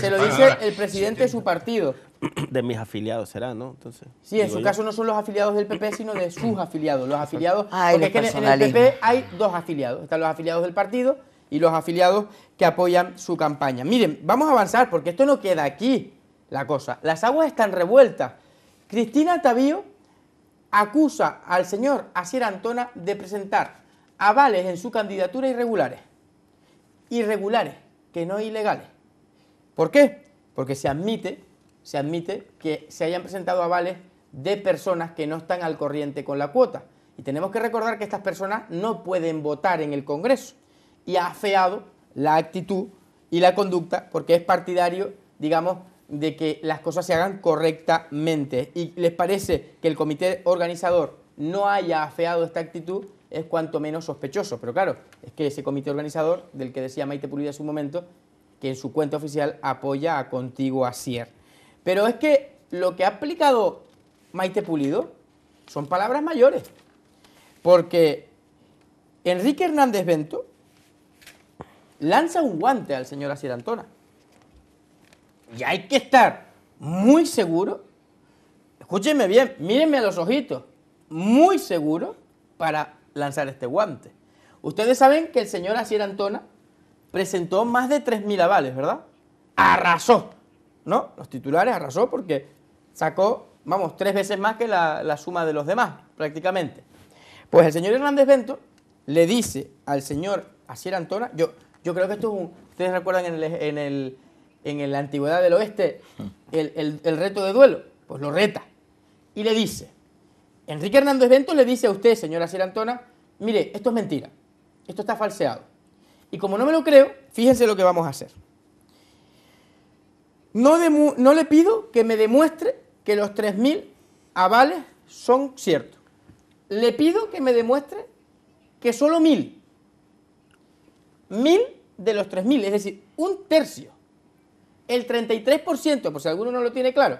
se lo dice el presidente de su partido. *coughs* De mis afiliados será, ¿no? Entonces, sí, en su caso no son los afiliados del PP, sino de sus afiliados. Los afiliados, porque en el PP hay dos afiliados. Están los afiliados del partido y los afiliados que apoyan su campaña. Miren, vamos a avanzar, porque esto no queda aquí la cosa. Las aguas están revueltas. Cristina Tavío acusa al señor Asier Antona de presentar avales en su candidatura irregulares. Irregulares, que no ilegales. ¿Por qué? Porque se admite, se admite que se hayan presentado avales de personas que no están al corriente con la cuota. Y tenemos que recordar que estas personas no pueden votar en el Congreso. Y ha afeado la actitud y la conducta porque es partidario, digamos, de que las cosas se hagan correctamente y les parece que el comité organizador no haya afeado esta actitud, es cuanto menos sospechoso. Pero claro, es que ese comité organizador, del que decía Maite Pulido hace un momento, que en su cuenta oficial apoya a Contigo Asier. Pero es que lo que ha aplicado Maite Pulido son palabras mayores. Porque Enrique Hernández Bento lanza un guante al señor Asier Antona. Y hay que estar muy seguro, escúchenme bien, mírenme a los ojitos, muy seguro para lanzar este guante. Ustedes saben que el señor Asier Antona presentó más de 3.000 avales, ¿verdad? Arrasó, ¿no? Los titulares arrasó porque sacó, vamos, tres veces más que la, suma de los demás, prácticamente. Pues el señor Hernández Bento le dice al señor Asier Antona, yo, yo creo que esto es un, ustedes recuerdan en el en la antigüedad del oeste el, reto de duelo? Pues lo reta y le dice, Enrique Hernández Bento le dice a usted, señora Antona, mire, esto es mentira, esto está falseado. Y como no me lo creo, fíjense lo que vamos a hacer. No, no le pido que me demuestre que los 3.000 avales son ciertos. Le pido que me demuestre que solo 1.000, 1.000 de los 3.000, es decir, un tercio el 33%, por si alguno no lo tiene claro,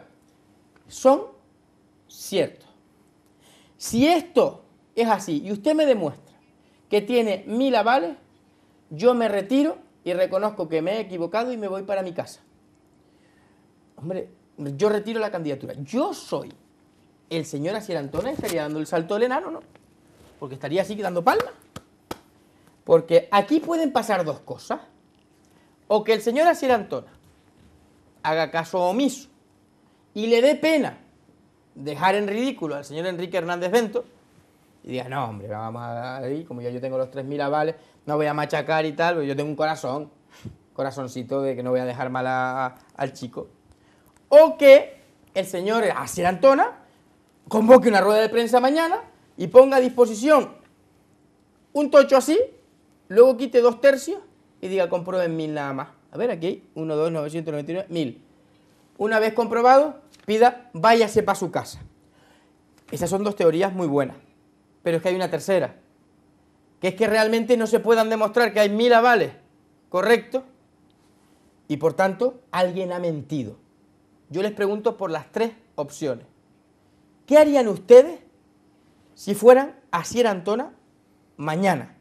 son ciertos. Si esto es así y usted me demuestra que tiene mil avales, yo me retiro y reconozco que me he equivocado y me voy para mi casa. Hombre, yo retiro la candidatura. Yo soy el señor Asier Antona estaría dando el salto del enano, ¿no? Porque estaría así dando palmas. Porque aquí pueden pasar dos cosas. O que el señor Asier Antona haga caso omiso y le dé pena dejar en ridículo al señor Enrique Hernández Bento y diga, no, hombre, vamos ahí, como ya yo tengo los 3.000 avales, no voy a machacar y tal, pero yo tengo un corazón, corazoncito de que no voy a dejar mal al chico. O que el señor Asier Antona convoque una rueda de prensa mañana y ponga a disposición un tocho así, luego quite dos tercios y diga, comprueben mil nada más. A ver, aquí hay 1, 2, 999, 1000. Una vez comprobado, pida, váyase para su casa. Esas son dos teorías muy buenas. Pero es que hay una tercera, que es que realmente no se puedan demostrar que hay mil avales, ¿correcto? Y por tanto, alguien ha mentido. Yo les pregunto por las tres opciones. ¿Qué harían ustedes si fueran a Sierra Antona mañana?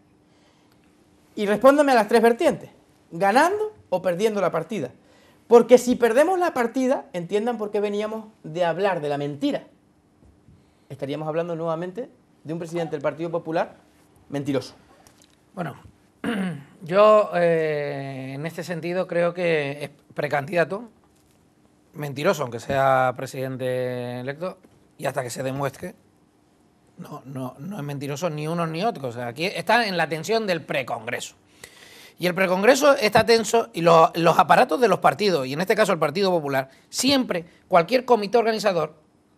Y respóndame a las tres vertientes, ganando, o perdiendo la partida. Porque si perdemos la partida, entiendan por qué veníamos de hablar de la mentira. Estaríamos hablando nuevamente de un presidente del Partido Popular mentiroso. Bueno, *clears throat* yo eh, en este sentido creo que es precandidato, mentiroso, aunque sea presidente electo, y hasta que se demuestre, no, no, no es mentiroso ni uno ni otro. O sea, aquí está en la atención del precongreso. Y el precongreso está tenso y los, los aparatos de los partidos, y en este caso el Partido Popular, siempre, cualquier comité organizador,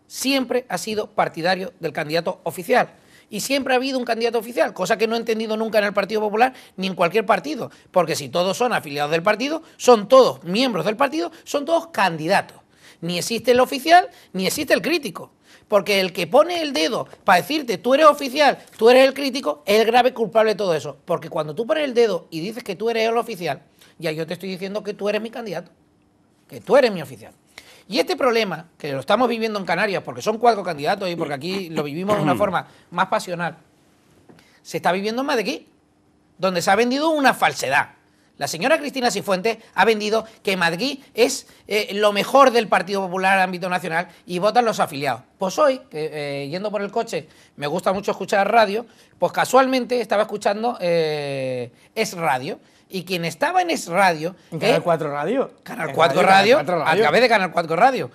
siempre ha sido partidario del candidato oficial y siempre ha habido un candidato oficial, cosa que no he entendido nunca en el Partido Popular ni en cualquier partido, porque si todos son afiliados del partido, son todos miembros del partido, son todos candidatos. Ni existe el oficial, ni existe el crítico. Porque el que pone el dedo para decirte tú eres oficial, tú eres el crítico, es el grave culpable de todo eso. Porque cuando tú pones el dedo y dices que tú eres el oficial, ya yo te estoy diciendo que tú eres mi candidato, que tú eres mi oficial. Y este problema, que lo estamos viviendo en Canarias, porque son cuatro candidatos y porque aquí lo vivimos de una *clears throat* forma más pasional, se está viviendo en Madrid, donde se ha vendido una falsedad. La señora Cristina Cifuentes ha vendido que Madrid es eh, lo mejor del Partido Popular en ámbito nacional y votan los afiliados. Pues hoy, eh, yendo por el coche, me gusta mucho escuchar radio, pues casualmente estaba escuchando eh, Es Radio. Y quien estaba en Es Radio... En Canal 4 Radio. Canal 4 radio, acabé de Canal 4 Radio.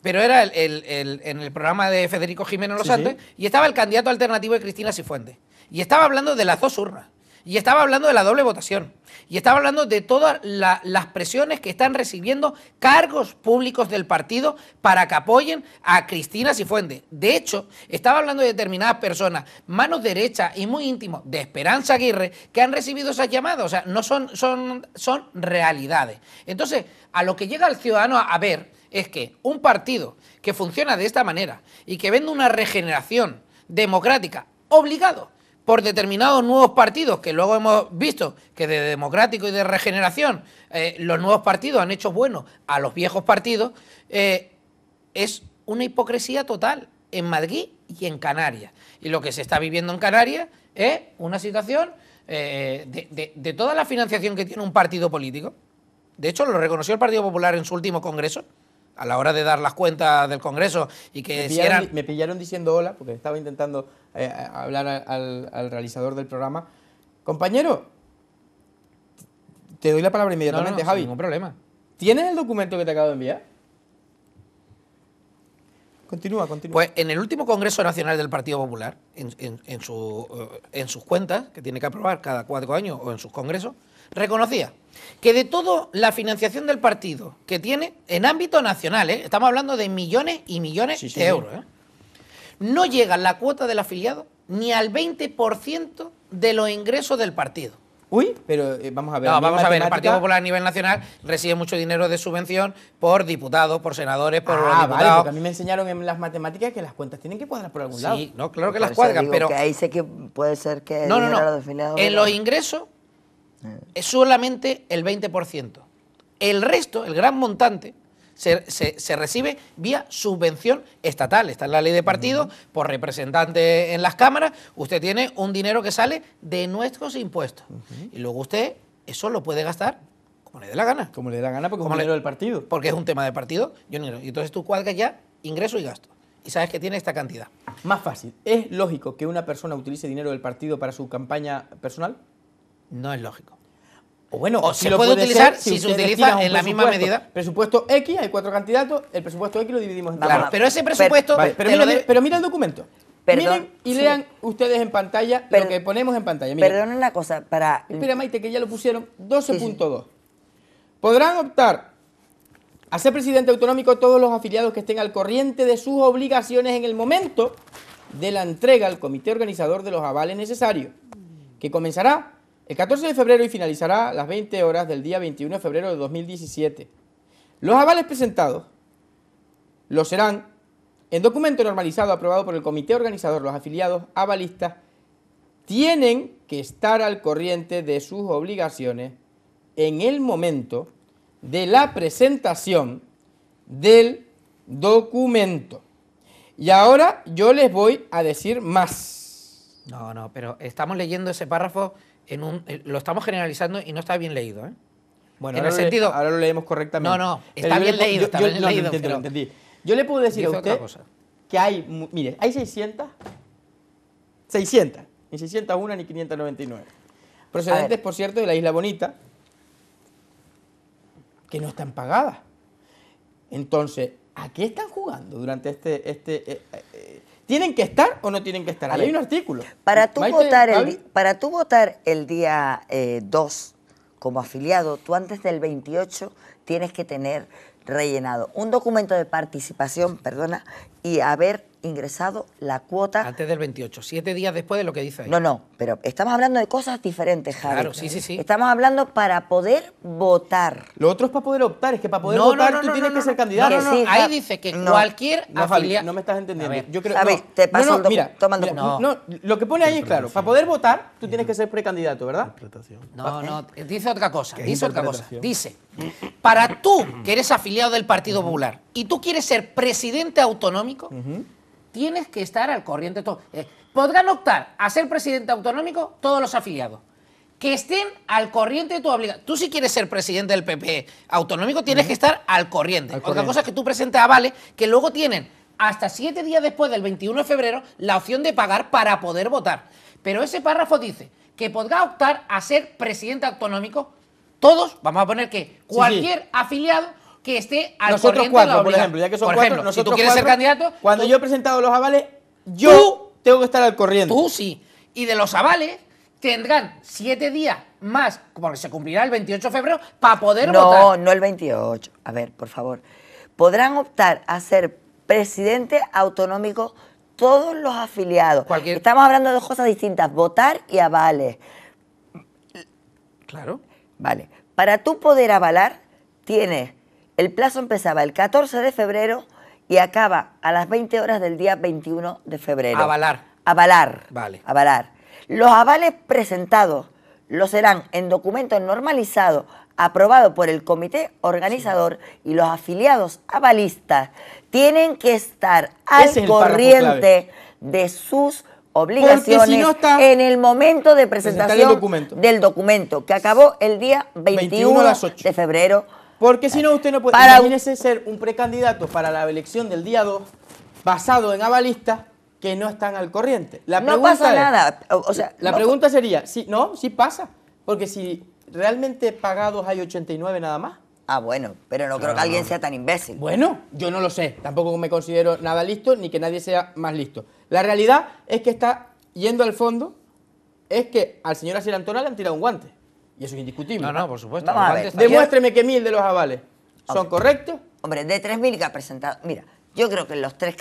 Pero era el, en el programa de Federico Jiménez Los y estaba el candidato alternativo de Cristina Cifuentes. Y estaba hablando de la dos y estaba hablando de la doble votación. Y estaba hablando de todas las presiones que están recibiendo cargos públicos del partido para que apoyen a Cristina sifuende De hecho, estaba hablando de determinadas personas, manos derechas y muy íntimos de Esperanza Aguirre, que han recibido esas llamadas. O sea, no son, son, son realidades. Entonces, a lo que llega el ciudadano a ver es que un partido que funciona de esta manera y que vende una regeneración democrática obligado por determinados nuevos partidos, que luego hemos visto que de democrático y de regeneración eh, los nuevos partidos han hecho bueno a los viejos partidos, eh, es una hipocresía total en Madrid y en Canarias. Y lo que se está viviendo en Canarias es una situación eh, de toda la financiación que tiene un partido político. De hecho, lo reconoció el Partido Popular en su último congreso a la hora de dar las cuentas del Congreso y que me pillaron, me pillaron diciendo hola, porque estaba intentando eh, hablar al, realizador del programa. Compañero, te doy la palabra inmediatamente, no, no, Javi. ningún problema. ¿Tienes el documento que te acabo de enviar? Continúa, continúa. Pues en el último Congreso Nacional del Partido Popular, en eh, sus cuentas, que tiene que aprobar cada cuatro años o en sus congresos, reconocía que de toda la financiación del partido que tiene en ámbito nacional, ¿eh? estamos hablando de millones y millones de euros, ¿eh? no llega la cuota del afiliado ni al 20% de los ingresos del partido. Uy, pero eh, vamos a ver. vamos a ver, el Partido Popular a nivel nacional recibe mucho dinero de subvención por diputados, por senadores, por ah, diputados. a mí me enseñaron en las matemáticas que las cuentas tienen que cuadrar por algún lado. Sí, claro que las cuadran, pero. Que ahí sé que puede ser que. No, no, no. En los ingresos es solamente el 20%. El resto, el gran montante, se, recibe vía subvención estatal. Está en la ley de partido, por representante en las cámaras, usted tiene un dinero que sale de nuestros impuestos. Y luego usted eso lo puede gastar como le dé la gana. Como le dé la gana, porque como es un dinero del partido. Porque es un tema de partido. y entonces tú cuadras ya ingreso y gasto. Y sabes que tiene esta cantidad. Más fácil. ¿Es lógico que una persona utilice dinero del partido para su campaña personal? no es lógico. O bueno, si se puede, utilizar si, se utiliza en la misma medida. Presupuesto X, hay cuatro candidatos, el presupuesto X lo dividimos en pero ese presupuesto. pero, mira, el documento. Miren y lean ustedes en pantalla lo que ponemos en pantalla. Perdón una cosa, para. Espera, Maite, que ya lo pusieron 12.2. Podrán optar a ser presidente autonómico todos los afiliados que estén al corriente de sus obligaciones en el momento de la entrega al comité organizador de los avales necesarios, que comenzará el 14 de febrero y finalizará las 20 horas del día 21 de febrero de 2017. Los avales presentados lo serán en documento normalizado aprobado por el comité organizador. Los afiliados avalistas tienen que estar al corriente de sus obligaciones en el momento de la presentación del documento. Y ahora yo les voy a decir más. No, no, pero estamos leyendo ese párrafo eh, lo estamos generalizando y no está bien leído. ¿eh? Bueno, en ahora, sentido, ahora lo leemos correctamente. No, no, eh, está bien leído. Yo, está bien leído yo le puedo decir a usted que hay, mire, hay 600, 600, ni 601 ni 599. Procedentes, por cierto, de la Isla Bonita, que no están pagadas. Entonces, ¿a qué están jugando durante este, este ¿Tienen que estar o no tienen que estar? hay un artículo. Para tú, votar, el, para votar el día 2 eh, como afiliado, tú antes del 28 tienes que tener rellenado un documento de participación, perdona, y haber ingresado la cuota. Antes del 28, siete días después de lo que dice ahí. No, no, pero estamos hablando de cosas diferentes, Javi. Claro, sí, sí, sí. Estamos hablando para poder votar. Lo otro es para poder optar, es que para poder votar tú tienes que ser candidato. ahí dice que cualquier afiliado. No me estás entendiendo. A ver, Yo creo, te paso mira, no. lo que pone ahí es claro, para poder votar tú tienes que ser precandidato, ¿verdad? No, no, dice otra cosa, dice otra cosa. Dice, para tú que eres afiliado del Partido Popular y tú quieres ser presidente autonómico, tienes que estar al corriente. Todo. Eh, podrán optar a ser presidente autonómico todos los afiliados. Que estén al corriente de tu obligación. Tú si quieres ser presidente del PP autonómico tienes que estar al corriente. Otra cosa es que tú presentes a Vale que luego tienen hasta siete días después del 21 de febrero la opción de pagar para poder votar. Pero ese párrafo dice que podrá optar a ser presidente autonómico todos, vamos a poner que cualquier afiliado que esté al Nosotros cuatro, por ejemplo, ya que por ejemplo, si tú quieres ser candidato... Cuando yo he presentado los avales, yo tengo que estar al corriente. Tú sí. Y de los avales tendrán siete días más, como se cumplirá el 28 de febrero, para poder votar. No, no el 28. A ver, por favor. Podrán optar a ser presidente autonómico todos los afiliados. Estamos hablando de dos cosas distintas, votar y avales. Claro. Vale. Para tú poder avalar, tienes el plazo empezaba el 14 de febrero y acaba a las 20 horas del día 21 de febrero. Avalar. Avalar. Vale. Avalar. Los avales presentados los serán en documento normalizado aprobado por el comité organizador y los afiliados avalistas tienen que estar al corriente de sus obligaciones en el momento de presentación del documento que acabó el día 21 de febrero porque si no, usted no puede. Imagínese ser un precandidato para la elección del día 2 basado en avalistas que no están al corriente. no pasa nada. O sea, la pregunta sería: si, no, sí pasa. Porque si realmente pagados hay 89 nada más. Ah, bueno, pero no creo que ah. alguien sea tan imbécil. Bueno, yo no lo sé. Tampoco me considero nada listo ni que nadie sea más listo. La realidad es que está yendo al fondo, es que al señor Asier Antona le han tirado un guante. Y eso es indiscutible. No, no, por supuesto. Demuéstreme que mil de los avales son correctos. Hombre, de 3.000 que ha presentado. Mira, yo creo que los tres.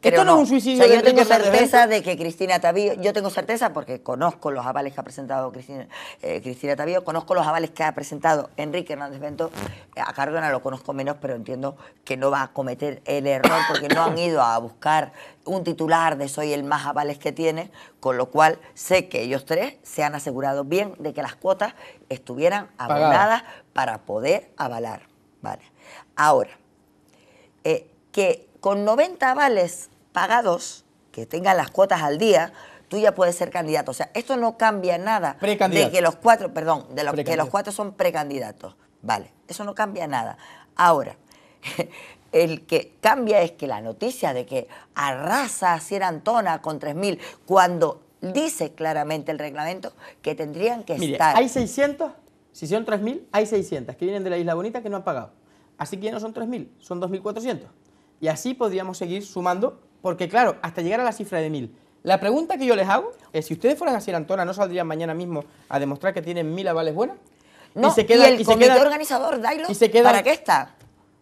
Creo no, yo tengo certeza de que Cristina Tavío. Yo tengo certeza porque conozco los avales que ha presentado Cristina, eh, Cristina Tavío, conozco los avales que ha presentado Enrique Hernández Bento. Eh, a Cardona lo conozco menos, pero entiendo que no va a cometer el error porque no han ido a buscar un titular de soy el más avales que tiene, con lo cual sé que ellos tres se han asegurado bien de que las cuotas estuvieran abonadas para poder avalar. Vale. Ahora, eh, que con 90 vales pagados, que tengan las cuotas al día, tú ya puedes ser candidato. O sea, esto no cambia nada de que los cuatro, perdón, de que los cuatro son precandidatos. Vale, eso no cambia nada. Ahora, *laughs* el que cambia es que la noticia de que arrasa a Sierra Antona con 3.000, cuando dice claramente el reglamento que tendrían que estar... hay 600, si son 3.000, hay 600 que vienen de la Isla Bonita que no han pagado. Así que ya no son 3.000, son 2.400. Y así podríamos seguir sumando, porque claro, hasta llegar a la cifra de mil. La pregunta que yo les hago es, si ustedes fueran a Sierra Antona, ¿no saldrían mañana mismo a demostrar que tienen mil avales buenas? No, y, se queda, el organizador, Dailo, ¿para qué está?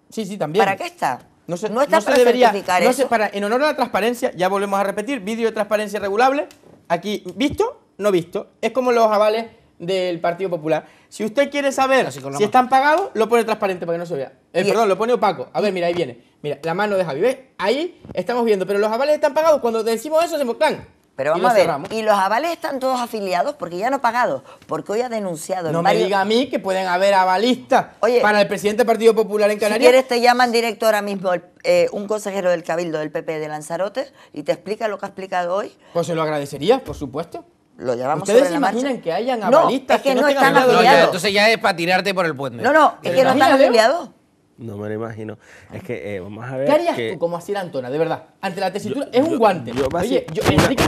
Sí, sí, también. ¿Para qué está? No se, no está no se debería, no para, en honor a la transparencia, ya volvemos a repetir, vídeo de transparencia regulable, aquí, ¿visto? No visto. Es como los avales del Partido Popular. Si usted quiere saber si están pagados, lo pone transparente para que no se vea. Eh, perdón, lo pone opaco. A ver, mira, ahí viene. Mira, la mano de Javi, Ahí estamos viendo, pero los avales están pagados. Cuando decimos eso, se clan Pero vamos a ver, y los avales están todos afiliados porque ya no pagados, porque hoy ha denunciado. No me diga a mí que pueden haber avalistas Oye, para el presidente del Partido Popular en Canarias. Si quieres, te llaman directo ahora mismo eh, un consejero del Cabildo del PP de Lanzarote y te explica lo que ha explicado hoy. Pues se lo agradecería, por supuesto lo llevamos ¿Ustedes sobre que hayan avalistas es que, no, están afiliados. entonces ya es para tirarte por el puente. No, no, es que no están afiliados. No me lo imagino. Es que eh, vamos a ver. ¿Qué harías tú como así Antona, de verdad? Ante la tesitura, es un guante. Yo, Oye, ¿Enrique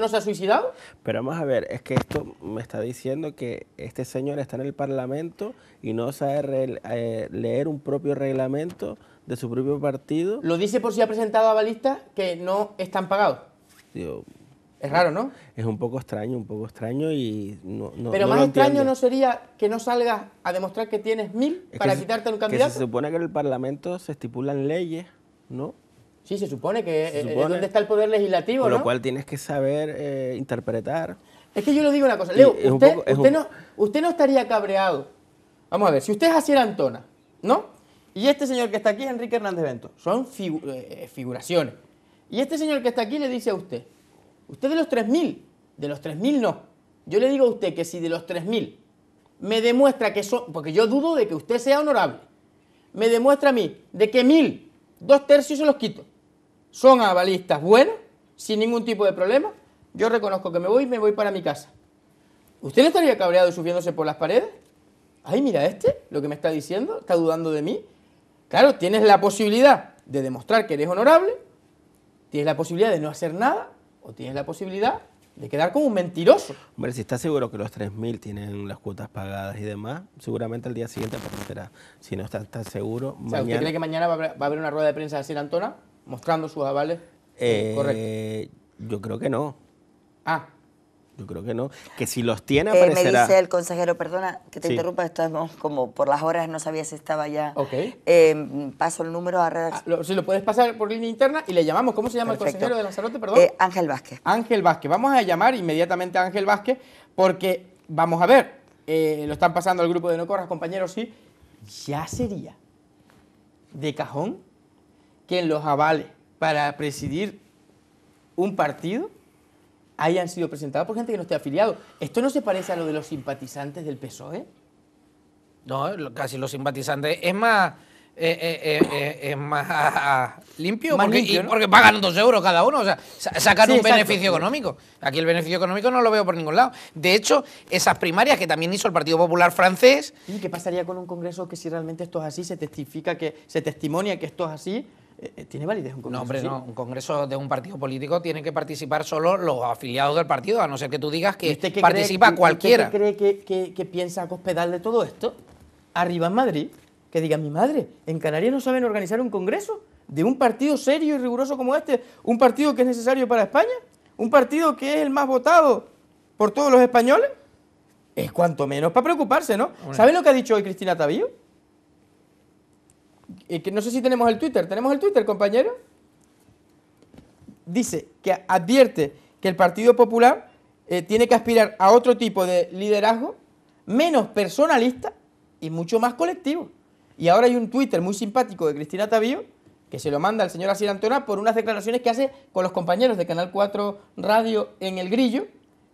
no se ha suicidado? Pero vamos a ver, es que esto me está diciendo que este señor está en el Parlamento y no sabe eh, leer un propio reglamento de su propio partido. ¿Lo dice por si ha presentado a balistas que no están pagados? Es raro, ¿no? Es un poco extraño, un poco extraño y no. no Pero más extraño no sería que no salgas a demostrar que tienes mil para quitarte un candidato. se supone que en el Parlamento se estipulan leyes, ¿no? Sí, se supone que es eh, eh, donde está el poder legislativo. Con lo cual tienes que saber eh, interpretar. Es que yo le digo una cosa, Leo, usted, no, estaría cabreado. Vamos a ver, si usted es Asier Antona, ¿no? Y este señor que está aquí es Enrique Hernández Bento. Son figuraciones. Y este señor que está aquí le dice a usted, Usted de los 3.000, de los 3.000 no. Yo le digo a usted que si de los 3.000 me demuestra que son, porque yo dudo de que usted sea honorable, me demuestra a mí de que 1.000, dos tercios se los quito, son avalistas buenos, sin ningún tipo de problema, yo reconozco que me voy y me voy para mi casa. ¿Usted le estaría cabreado y subiéndose por las paredes? Ay, mira este, lo que me está diciendo, está dudando de mí. Claro, tienes la posibilidad de demostrar que eres honorable, tienes la posibilidad de no hacer nada tienes la posibilidad de quedar como un mentiroso. Hombre, si estás seguro que los 3.000 tienen las cuotas pagadas y demás, seguramente al día siguiente aparecerá. Si no estás tan seguro, mañana... ¿Usted cree que mañana va a haber una rueda de prensa de Sir Antona mostrando sus avales? Eh, Correcto. Yo creo que no. Ah, yo creo que no. Que si los tiene, eh, aparecerá. me dice el consejero, perdona que te interrumpa, estamos como por las horas, no sabía si estaba ya. Ok. Em, paso el número a redacción. Ah, si lo puedes pasar por línea interna y le llamamos. ¿Cómo se llama el consejero de Lanzarote, perdón? Eh, Ángel Vázquez. Ángel Vázquez. Vamos a llamar inmediatamente a Ángel Vázquez porque, vamos a ver, eh, lo están pasando al grupo de No Corras, compañeros, sí. Ya sería de cajón quien los avale para presidir un partido hayan sido presentadas por gente que no esté afiliado. ¿Esto no se parece a lo de los simpatizantes del PSOE? No, casi los simpatizantes. Es más, eh, eh, eh, es más *laughs* limpio, porque, pagan dos euros cada uno, o sea, sacan un beneficio económico. Aquí el beneficio económico no lo veo por ningún lado. De hecho, esas primarias que también hizo el Partido Popular francés... ¿Y qué pasaría con un congreso que si realmente esto es así, se testifica que, se testimonia que esto es así, eh, tiene validez un congreso. No, hombre, no. Un congreso de un partido político tiene que participar solo los afiliados del partido, a no ser que tú digas que participa cualquiera. ¿Usted cree que, piensa cospedal de todo esto? Arriba en Madrid, que diga, mi madre, en Canarias no saben organizar un congreso de un partido serio y riguroso como este, un partido que es necesario para España, un partido que es el más votado por todos los españoles. Es cuanto menos para preocuparse, ¿no? ¿Sabe lo que ha dicho hoy Cristina Tavío? Y que no sé si tenemos el Twitter. ¿Tenemos el Twitter, compañero? Dice que advierte que el Partido Popular eh, tiene que aspirar a otro tipo de liderazgo menos personalista y mucho más colectivo. Y ahora hay un Twitter muy simpático de Cristina Tavío que se lo manda al señor Asir Antona por unas declaraciones que hace con los compañeros de Canal 4 Radio en El Grillo,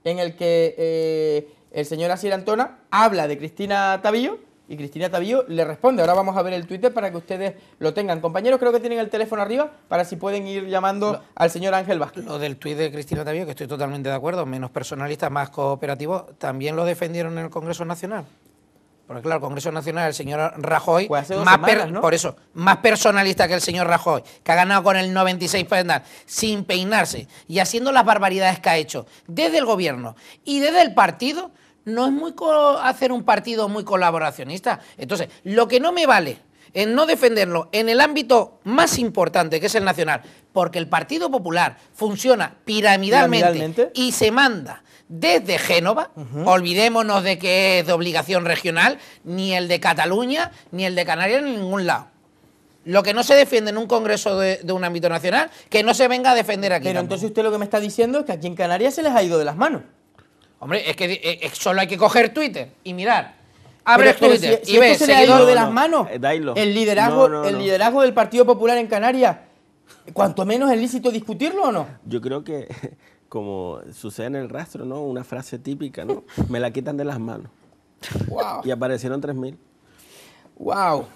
en el que eh, el señor Asir Antona habla de Cristina Tavío y Cristina Tavío le responde. Ahora vamos a ver el Twitter para que ustedes lo tengan. Compañeros, creo que tienen el teléfono arriba para si pueden ir llamando al señor Ángel Vázquez. Lo del tuit de Cristina Tabío, que estoy totalmente de acuerdo, menos personalista, más cooperativo, también lo defendieron en el Congreso Nacional. Porque claro, el Congreso Nacional, el señor Rajoy, más por eso, más personalista que el señor Rajoy, que ha ganado con el 96 sin peinarse y haciendo las barbaridades que ha hecho desde el gobierno y desde el partido, no es muy hacer un partido muy colaboracionista. Entonces, lo que no me vale en no defenderlo en el ámbito más importante, que es el nacional, porque el Partido Popular funciona piramidalmente, y se manda desde Génova, olvidémonos de que es de obligación regional, ni el de Cataluña, ni el de Canarias, en ningún lado. Lo que no se defiende en un congreso de, un ámbito nacional, que no se venga a defender aquí. Pero entonces usted lo que me está diciendo es que aquí en Canarias se les ha ido de las manos. Hombre, es que eh, eh, solo hay que coger Twitter y mirar. Abre Twitter y le este de las manos. Eh, el liderazgo, del Partido Popular en Canarias, cuanto menos es lícito discutirlo o no. Yo creo que *laughs* como sucede en el rastro, ¿no? Una frase típica, ¿no? Me la quitan de las manos. Wow. Y aparecieron 3000. Wow.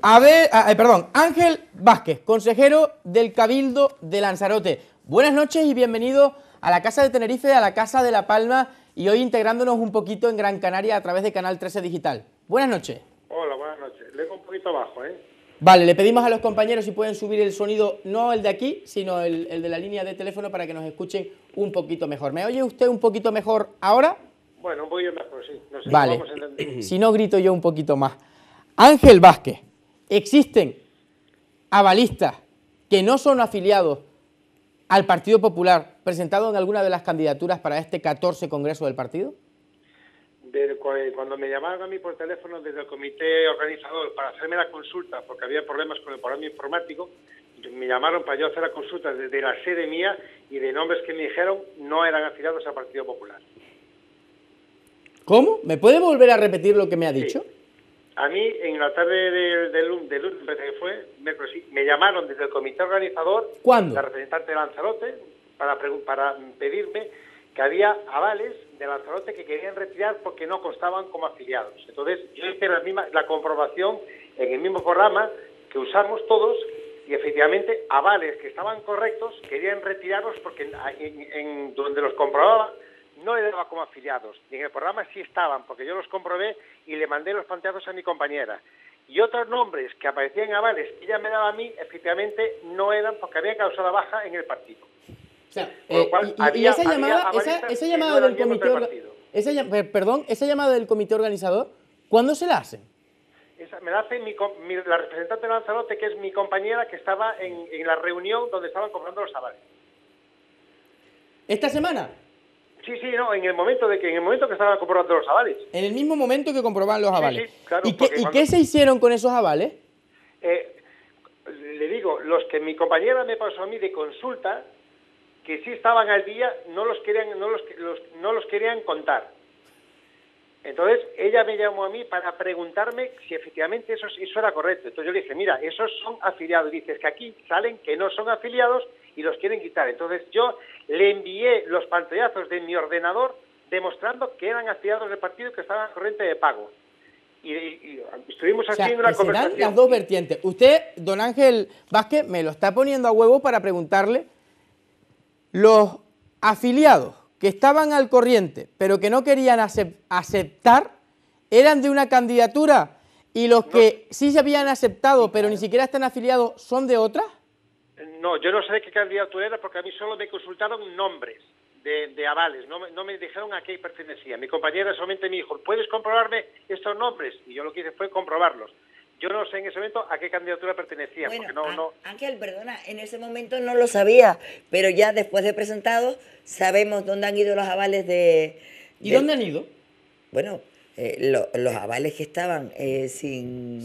A ver, perdón, Ángel Vázquez, consejero del Cabildo de Lanzarote. Buenas noches y bienvenido a la Casa de Tenerife, a la Casa de La Palma y hoy integrándonos un poquito en Gran Canaria a través de Canal 13 Digital. Buenas noches. Hola, buenas noches. leo un poquito abajo, ¿eh? Vale, le pedimos a los compañeros si pueden subir el sonido, no el de aquí, sino el, de la línea de teléfono para que nos escuchen un poquito mejor. ¿Me oye usted un poquito mejor ahora? Bueno, un poquito mejor, sí. No sé vale, si, *clears throat* si no grito yo un poquito más. Ángel Vázquez, existen abalistas que no son afiliados al Partido Popular presentado en alguna de las candidaturas para este 14 Congreso del Partido? cuando me llamaron a mí por teléfono desde el comité organizador para hacerme la consulta, porque había problemas con el programa informático, me llamaron para yo hacer la consulta desde la sede mía y de nombres que me dijeron no eran afiliados al Partido Popular. ¿Cómo? ¿Me puede volver a repetir lo que me ha dicho? A mí, en la tarde del último que fue, me, llamaron desde el comité organizador, la representante de Lanzarote, para, pedirme que había avales de Lanzarote que querían retirar porque no constaban como afiliados. Entonces, yo hice la, comprobación en el mismo programa que usamos todos y efectivamente avales que estaban correctos querían retirarlos porque donde los comprobaba no le daba como afiliados, y en el programa sí estaban, porque yo los comprobé y le mandé los planteados a mi compañera. Y otros nombres que aparecían en avales que ella me daba a mí, efectivamente no eran porque había causado baja en el partido. O sea, esa llamada, del comité eh, perdón, esa llamada del comité organizador, ¿cuándo se la hace? Esa, me la hace la representante de Lanzarote, que es mi compañera que estaba en, en la reunión donde estaban comprando los avales. ¿Esta semana? Sí, sí, no, en el momento de que en el momento que estaban comprobando los avales. En el mismo momento que comprobaban los avales. ¿Y, qué, se hicieron con esos avales? Eh, le digo, los que mi compañera me pasó a mí de consulta, que sí estaban al día, no los querían, no los, no los querían contar. Entonces ella me llamó a mí para preguntarme si efectivamente eso, eso era correcto. Entonces yo le dije, mira, esos son afiliados. Dices que aquí salen que no son afiliados y los quieren quitar. Entonces yo le envié los pantallazos de mi ordenador demostrando que eran afiliados del partido que estaban al corriente de pago. Y, estuvimos haciendo una conversación. las dos vertientes. Usted, don Ángel Vázquez, me lo está poniendo a huevo para preguntarle los afiliados que estaban al corriente, pero que no querían aceptar, eran de una candidatura y los que sí se habían aceptado, pero ni siquiera están afiliados, son de otra? No, yo no sé qué candidatura era porque a mí solo me consultaron nombres de, de avales, no, no, me dijeron a qué pertenecía. Mi compañera solamente me dijo, ¿puedes comprobarme estos nombres? Y yo lo que hice fue comprobarlos. Yo no sé en ese momento a qué candidatura pertenecía. Ángel, perdona, en ese momento no lo sabía, pero ya después de presentado sabemos dónde han ido los avales de... ¿Y dónde han ido? Bueno, eh, los avales que estaban eh, sin...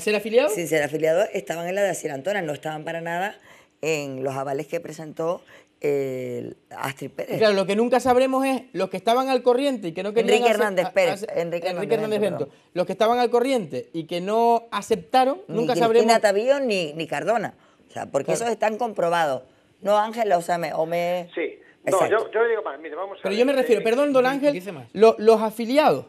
ser afiliados? Sin ser afiliados estaban en la de Asir Antona, no estaban para nada en los avales que presentó eh, Astrid Pérez. lo que nunca sabremos es los que estaban al corriente y que no querían... Enrique Hernández Pérez. Enrique, Hernández, Los que estaban al corriente y que no aceptaron, nunca sabremos... Ni Tavío ni, ni Cardona, o sea, porque esos están comprobados. No, Ángel o sea, me... Sí. yo, yo digo más, mire, vamos Pero yo me refiero, perdón, don Ángel, los, los afiliados,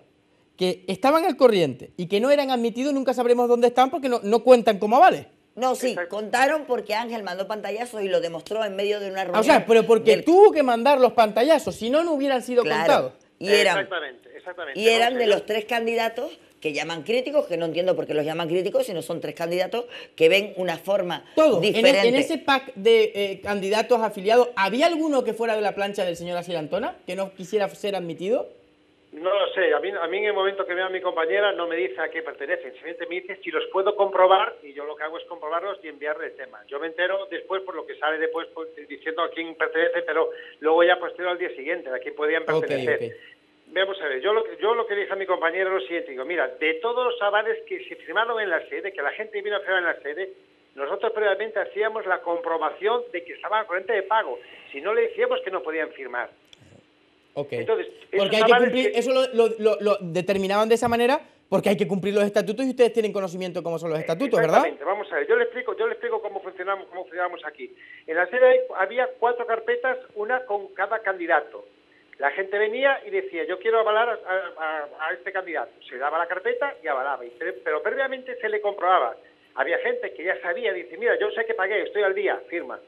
que estaban al corriente y que no eran admitidos, nunca sabremos dónde están porque no, no cuentan como avales. No, sí, contaron porque Ángel mandó pantallazos y lo demostró en medio de una reunión. Ah, o sea, pero porque tuvo que mandar los pantallazos, si no, no hubieran sido contados. Y eran, exactamente, exactamente. Y eran de los tres candidatos que llaman críticos, que no entiendo por qué los llaman críticos, sino son tres candidatos que ven una forma Todo. En, ese pack de eh, candidatos afiliados, ¿había alguno que fuera de la plancha del señor Asil Antona, que no quisiera ser admitido? No lo sé, a mí, en el momento que veo a mi compañera no me dice a qué pertenecen, simplemente me dice si los puedo comprobar y yo lo que hago es comprobarlos y enviarle el tema. Yo me entero después por lo que sale después pues, diciendo a quién pertenece, pero luego ya posterior al día siguiente, a quién podían pertenecer. Vamos a ver, yo lo, yo lo que dije a mi compañero es lo siguiente, digo, mira, de todos los avales que se firmaron en la sede, que la gente vino a firmar en la sede, nosotros previamente hacíamos la comprobación de que estaban corriente de pago. Si no le decíamos que no podían firmar. Ok. Entonces, porque hay que cumplir, eso lo, lo, lo, determinaban de esa manera porque hay que cumplir los estatutos y ustedes tienen conocimiento de cómo son los eh, estatutos, Exactamente. Vamos a ver, yo le explico, yo le explico cómo funcionamos, cómo funcionamos aquí. En la sede había cuatro carpetas, una con cada candidato. La gente venía y decía, yo quiero avalar a, este candidato. Se daba la carpeta y avalaba, pero previamente se le comprobaba. Había gente que ya sabía, dice, mira, yo sé que pagué, estoy al día, firma.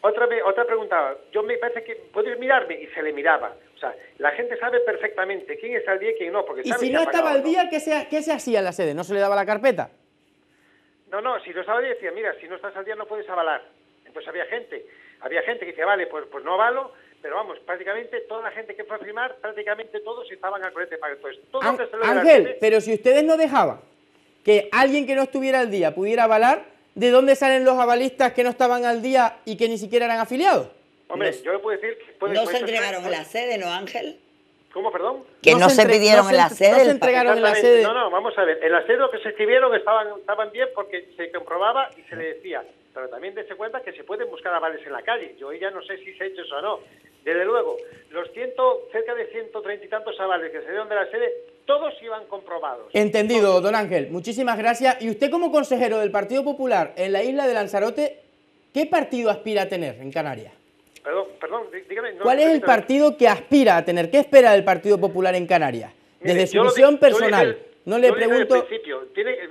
Otra, vez, otra pregunta. yo me parece que puede mirarme y se le miraba. O sea, la gente sabe perfectamente quién está al día y quién no. Porque y si no estaba al día, ¿qué se, se hacía en la sede? ¿No se le daba la carpeta? No, no, si no estaba al día decía, mira, si no estás al día no puedes avalar. Entonces había gente, había gente que decía, vale, pues, pues no avalo, pero vamos, prácticamente toda la gente que fue a firmar, prácticamente todos estaban al corriente para Entonces, Ángel, pero si ustedes no dejaban que alguien que no estuviera al día pudiera avalar, ¿de dónde salen los avalistas que no estaban al día y que ni siquiera eran afiliados? Hombre, yo le puedo decir que... no se entregaron en la sede, ¿no, Ángel? ¿Cómo, perdón? Que no, se, pidieron la sede. No se entregaron la sede. No, no, vamos a ver. En la sede lo que se escribieron estaban, estaban bien porque se comprobaba y se le decía. Pero también dése cuenta que se pueden buscar avales en la calle. Yo ya no sé si se ha hecho eso o no. Desde luego, los ciento, cerca de 130 y tantos avales que se dieron de la sede todos iban comprobados. Entendido, don Ángel. Muchísimas gracias. Y usted como consejero del Partido Popular en la isla de Lanzarote, ¿qué partido aspira a tener en Canarias? Perdón, perdón, dígame. ¿Cuál es el partido que aspira a tener? ¿Qué espera del Partido Popular en Canarias? Desde su visión personal. no le pregunto. Al principio,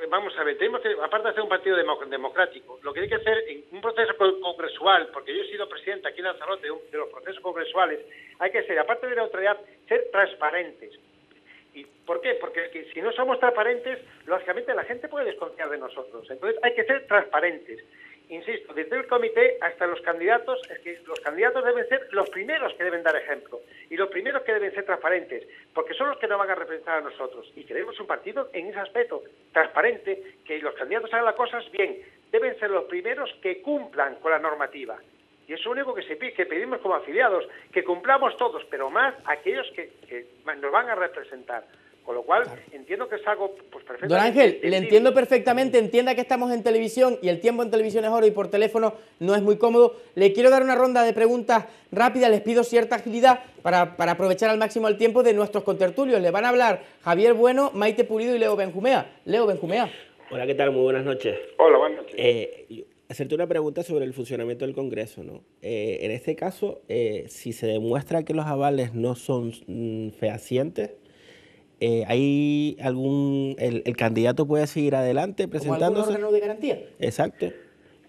vamos a ver, aparte de hacer un partido democrático, lo que hay que hacer en un proceso congresual, porque yo he sido presidente aquí en Lanzarote de, los procesos congresuales, hay que ser, aparte de la autoridad, ser transparentes ¿Por qué? Porque si no somos transparentes, lógicamente la gente puede desconfiar de nosotros. Entonces hay que ser transparentes. Insisto, desde el comité hasta los candidatos, es que los candidatos deben ser los primeros que deben dar ejemplo y los primeros que deben ser transparentes, porque son los que nos van a representar a nosotros. Y queremos un partido en ese aspecto, transparente, que los candidatos hagan las cosas bien. Deben ser los primeros que cumplan con la normativa. Y es lo único que, se pide, que pedimos como afiliados, que cumplamos todos, pero más aquellos que, nos van a representar. Con lo cual, entiendo que es algo pues, Don Ángel, le entiendo perfectamente, entienda que estamos en televisión y el tiempo en televisión es oro y por teléfono no es muy cómodo. Le quiero dar una ronda de preguntas rápidas, les pido cierta agilidad para, aprovechar al máximo el tiempo de nuestros contertulios. Le van a hablar Javier Bueno, Maite Pulido y Leo Benjumea. Leo Benjumea. Hola, ¿qué tal? Muy buenas noches. Hola, buenas noches. Eh, hacerte una pregunta sobre el funcionamiento del Congreso, ¿no? Eh, en este caso, eh, si se demuestra que los avales no son mm, fehacientes, eh, ¿hay algún el, candidato puede seguir adelante presentándose? órgano de garantía? Exacto.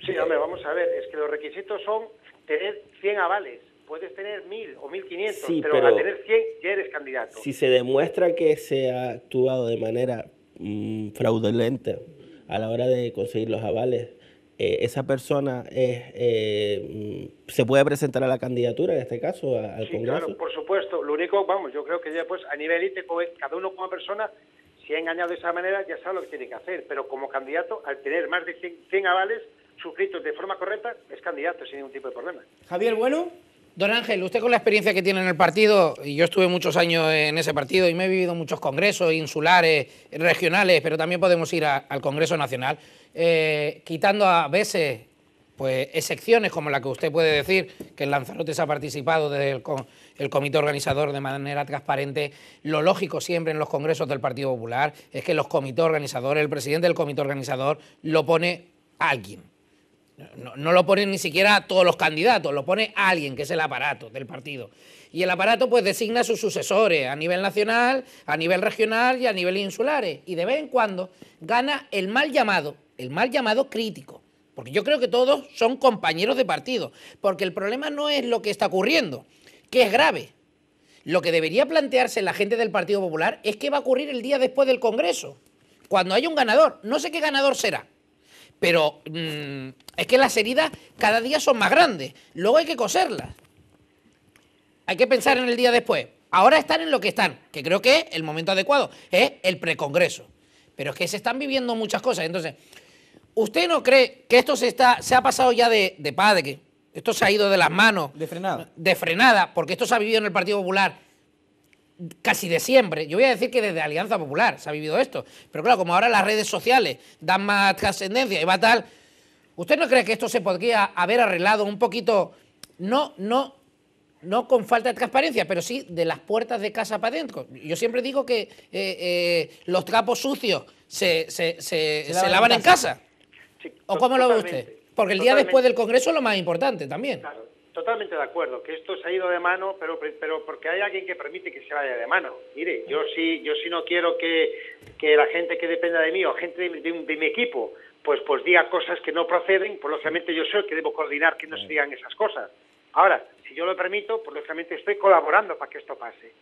Sí, hombre, vamos a ver, es que los requisitos son tener 100 avales. Puedes tener 1.000 o 1.500, pero, para tener 100 ya eres candidato. Si se demuestra que se ha actuado de manera mm, fraudulenta a la hora de conseguir los avales, eh, esa persona es, eh, se puede presentar a la candidatura, en este caso, al Congreso. Claro, por supuesto. Lo único, vamos, yo creo que ya pues a nivel ítem cada uno como persona, si ha engañado de esa manera, ya sabe lo que tiene que hacer. Pero como candidato, al tener más de 100 avales suscritos de forma correcta, es candidato sin ningún tipo de problema. Javier, bueno. Don Ángel, usted con la experiencia que tiene en el partido, y yo estuve muchos años en ese partido y me he vivido muchos congresos insulares, regionales, pero también podemos ir al Congreso Nacional, eh, quitando a veces pues, excepciones como la que usted puede decir, que el Lanzarote se ha participado del el, comité organizador de manera transparente. Lo lógico siempre en los congresos del Partido Popular es que los comités organizadores, el presidente del comité organizador, lo pone alguien no, lo ponen ni siquiera todos los candidatos, lo pone alguien, que es el aparato del partido. Y el aparato pues designa a sus sucesores a nivel nacional, a nivel regional y a nivel insulares. Y de vez en cuando gana el mal llamado, el mal llamado crítico. Porque yo creo que todos son compañeros de partido. Porque el problema no es lo que está ocurriendo, que es grave. Lo que debería plantearse la gente del Partido Popular es qué va a ocurrir el día después del Congreso, cuando haya un ganador. No sé qué ganador será pero mm, es que las heridas cada día son más grandes. Luego hay que coserlas. Hay que pensar en el día después. Ahora están en lo que están, que creo que es el momento adecuado, es el precongreso. Pero es que se están viviendo muchas cosas. Entonces, ¿usted no cree que esto se, está, se ha pasado ya de, de padre? esto se ha ido de las manos. De frenada. De frenada, porque esto se ha vivido en el Partido Popular casi de siempre. Yo voy a decir que desde Alianza Popular se ha vivido esto. Pero claro, como ahora las redes sociales dan más trascendencia y va tal, ¿usted no cree que esto se podría haber arreglado un poquito, no, no, no con falta de transparencia, pero sí de las puertas de casa para adentro? Yo siempre digo que eh, eh, los trapos sucios se, se, lavan, en casa. ¿O cómo lo ve usted? Porque el día después del Congreso es lo más importante también totalmente de acuerdo, que esto se ha ido de mano, pero, pero porque hay alguien que permite que se vaya de mano. Mire, yo sí, yo sí no quiero que, la gente que dependa de mí o gente de, mi equipo, pues, pues diga cosas que no proceden, pues lógicamente yo soy el que debo coordinar que no se digan esas cosas. Ahora, si yo lo permito, pues lógicamente estoy colaborando para que esto pase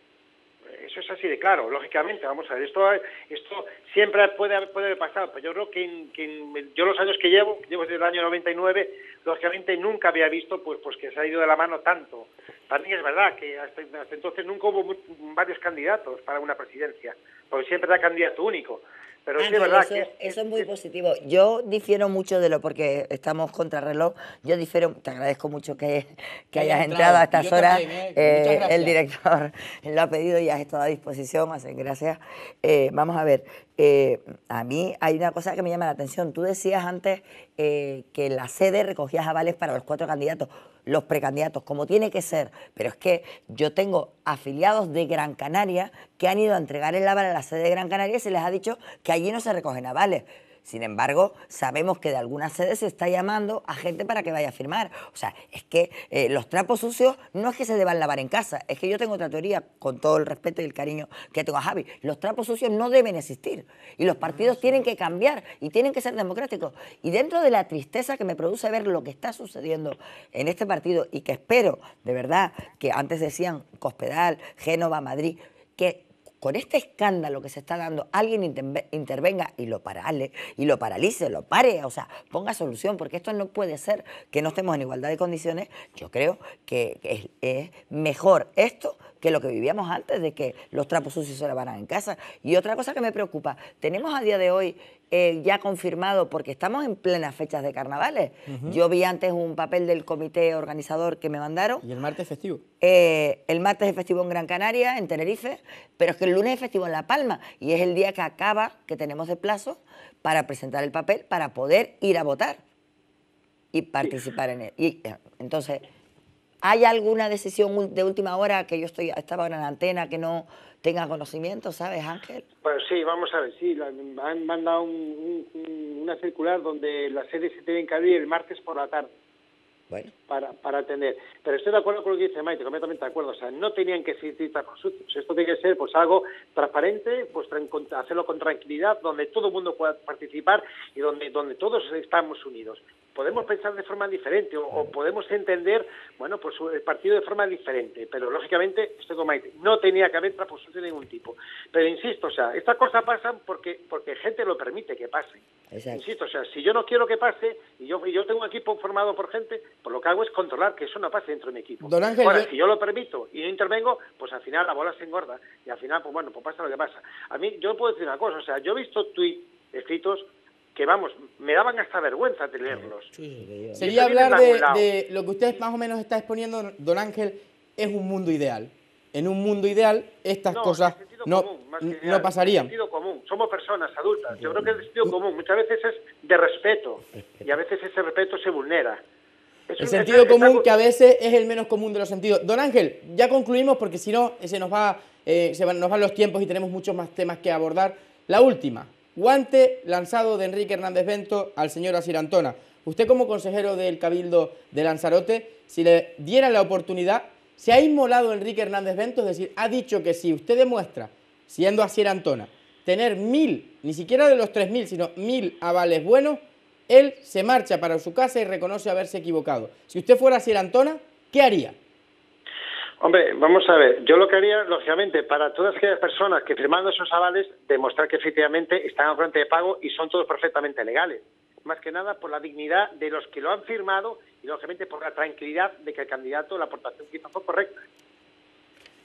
eso es así de claro, lógicamente, vamos a ver, esto, esto siempre puede haber, puede pasado, pero yo creo que, en, que yo los años que llevo, llevo desde el año 99, lógicamente nunca había visto pues, pues que se ha ido de la mano tanto. También es verdad que hasta, entonces nunca hubo varios candidatos para una presidencia, porque siempre era candidato único. Ah, eso, es muy positivo. Yo difiero mucho de lo, porque estamos contra reloj, yo difiero, te agradezco mucho que, que hayas entrado, a estas horas. ¿eh? Eh, el director *laughs* lo ha pedido y has estado a disposición, hacen gracias. Eh, vamos a ver, a mí hay una cosa que me llama la atención. Tú decías antes que la sede recogías avales para los cuatro candidatos los precandidatos como tiene que ser, pero es que yo tengo afiliados de Gran Canaria que han ido a entregar el aval a la sede de Gran Canaria y se les ha dicho que allí no se recogen avales. Sin embargo, sabemos que de algunas sedes se está llamando a gente para que vaya a firmar. O sea, es que eh, los trapos sucios no es que se deban lavar en casa, es que yo tengo otra teoría, con todo el respeto y el cariño que tengo a Javi, los trapos sucios no deben existir y los ah, partidos tienen que cambiar y tienen que ser democráticos. Y dentro de la tristeza que me produce ver lo que está sucediendo en este partido y que espero, de verdad, que antes decían Cospedal, Génova, Madrid, que con este escándalo que se está dando, alguien intervenga y lo parale, y lo paralice, lo pare, o sea, ponga solución, porque esto no puede ser que no estemos en igualdad de condiciones. Yo creo que es, es mejor esto que lo que vivíamos antes, de que los trapos sucios se lavaran en casa. Y otra cosa que me preocupa, tenemos a día de hoy eh, ya confirmado, porque estamos en plenas fechas de carnavales. Yo vi antes un papel del comité organizador que me mandaron. ¿Y el martes festivo? Eh, el martes es festivo en Gran Canaria, en Tenerife, pero es que el lunes es festivo en La Palma y es el día que acaba, que tenemos de plazo, para presentar el papel, para poder ir a votar y participar en él. Y, eh, entonces, ¿Hay alguna decisión de última hora que yo estoy estaba en la antena que no tenga conocimiento, sabes, Ángel? Pues sí, vamos a ver, sí, han mandado una circular donde las sedes se tienen que abrir el martes por la tarde. Bueno. Para, para atender. Pero estoy de acuerdo con lo que dice Maite, completamente de acuerdo. O sea, no tenían que existir trapos consultas. Esto tiene que ser pues algo transparente, pues hacerlo con tranquilidad, donde todo el mundo pueda participar y donde, donde todos estamos unidos. Podemos pensar de forma diferente o, podemos entender, bueno, pues el partido de forma diferente. Pero lógicamente, estoy con Maite, no tenía que haber sucios de ningún tipo. Pero insisto, o sea, estas cosas pasan porque, porque gente lo permite que pasen. Insisto, o sea, si yo no quiero que pase y yo, yo tengo un equipo formado por gente, pues lo que hago es controlar que eso no pase dentro de mi equipo. Ahora, si yo lo permito y no intervengo, pues al final la bola se engorda y al final, pues bueno, pues pasa lo que pasa. A mí, yo puedo decir una cosa, o sea, yo he visto tweets escritos que vamos, me daban hasta vergüenza tenerlos. leerlos. Sería hablar de, lo que usted más o menos está exponiendo, don Ángel, es un mundo ideal. En un mundo ideal, estas cosas no, no pasaría. Sentido común. Somos personas adultas. Yo creo que el sentido común muchas veces es de respeto y a veces ese respeto se vulnera. el sentido común que a veces es el menos común de los sentidos. Don Ángel, ya concluimos porque si no eh, se nos va, eh, se van, nos van los tiempos y tenemos muchos más temas que abordar. La última, guante lanzado de Enrique Hernández Bento al señor Asir Antona. Usted como consejero del Cabildo de Lanzarote, si le diera la oportunidad, se ha inmolado Enrique Hernández Bento, es decir, ha dicho que si usted demuestra siendo Asier Antona, tener mil, ni siquiera de los tres mil, sino mil avales buenos, él se marcha para su casa y reconoce haberse equivocado. Si usted fuera Asier Antona, ¿qué haría? Hombre, vamos a ver, yo lo que haría, lógicamente, para todas aquellas personas que firmando esos avales, demostrar que efectivamente están en frente de pago y son todos perfectamente legales. Más que nada por la dignidad de los que lo han firmado y, lógicamente, por la tranquilidad de que el candidato, la aportación que hizo fue correcta.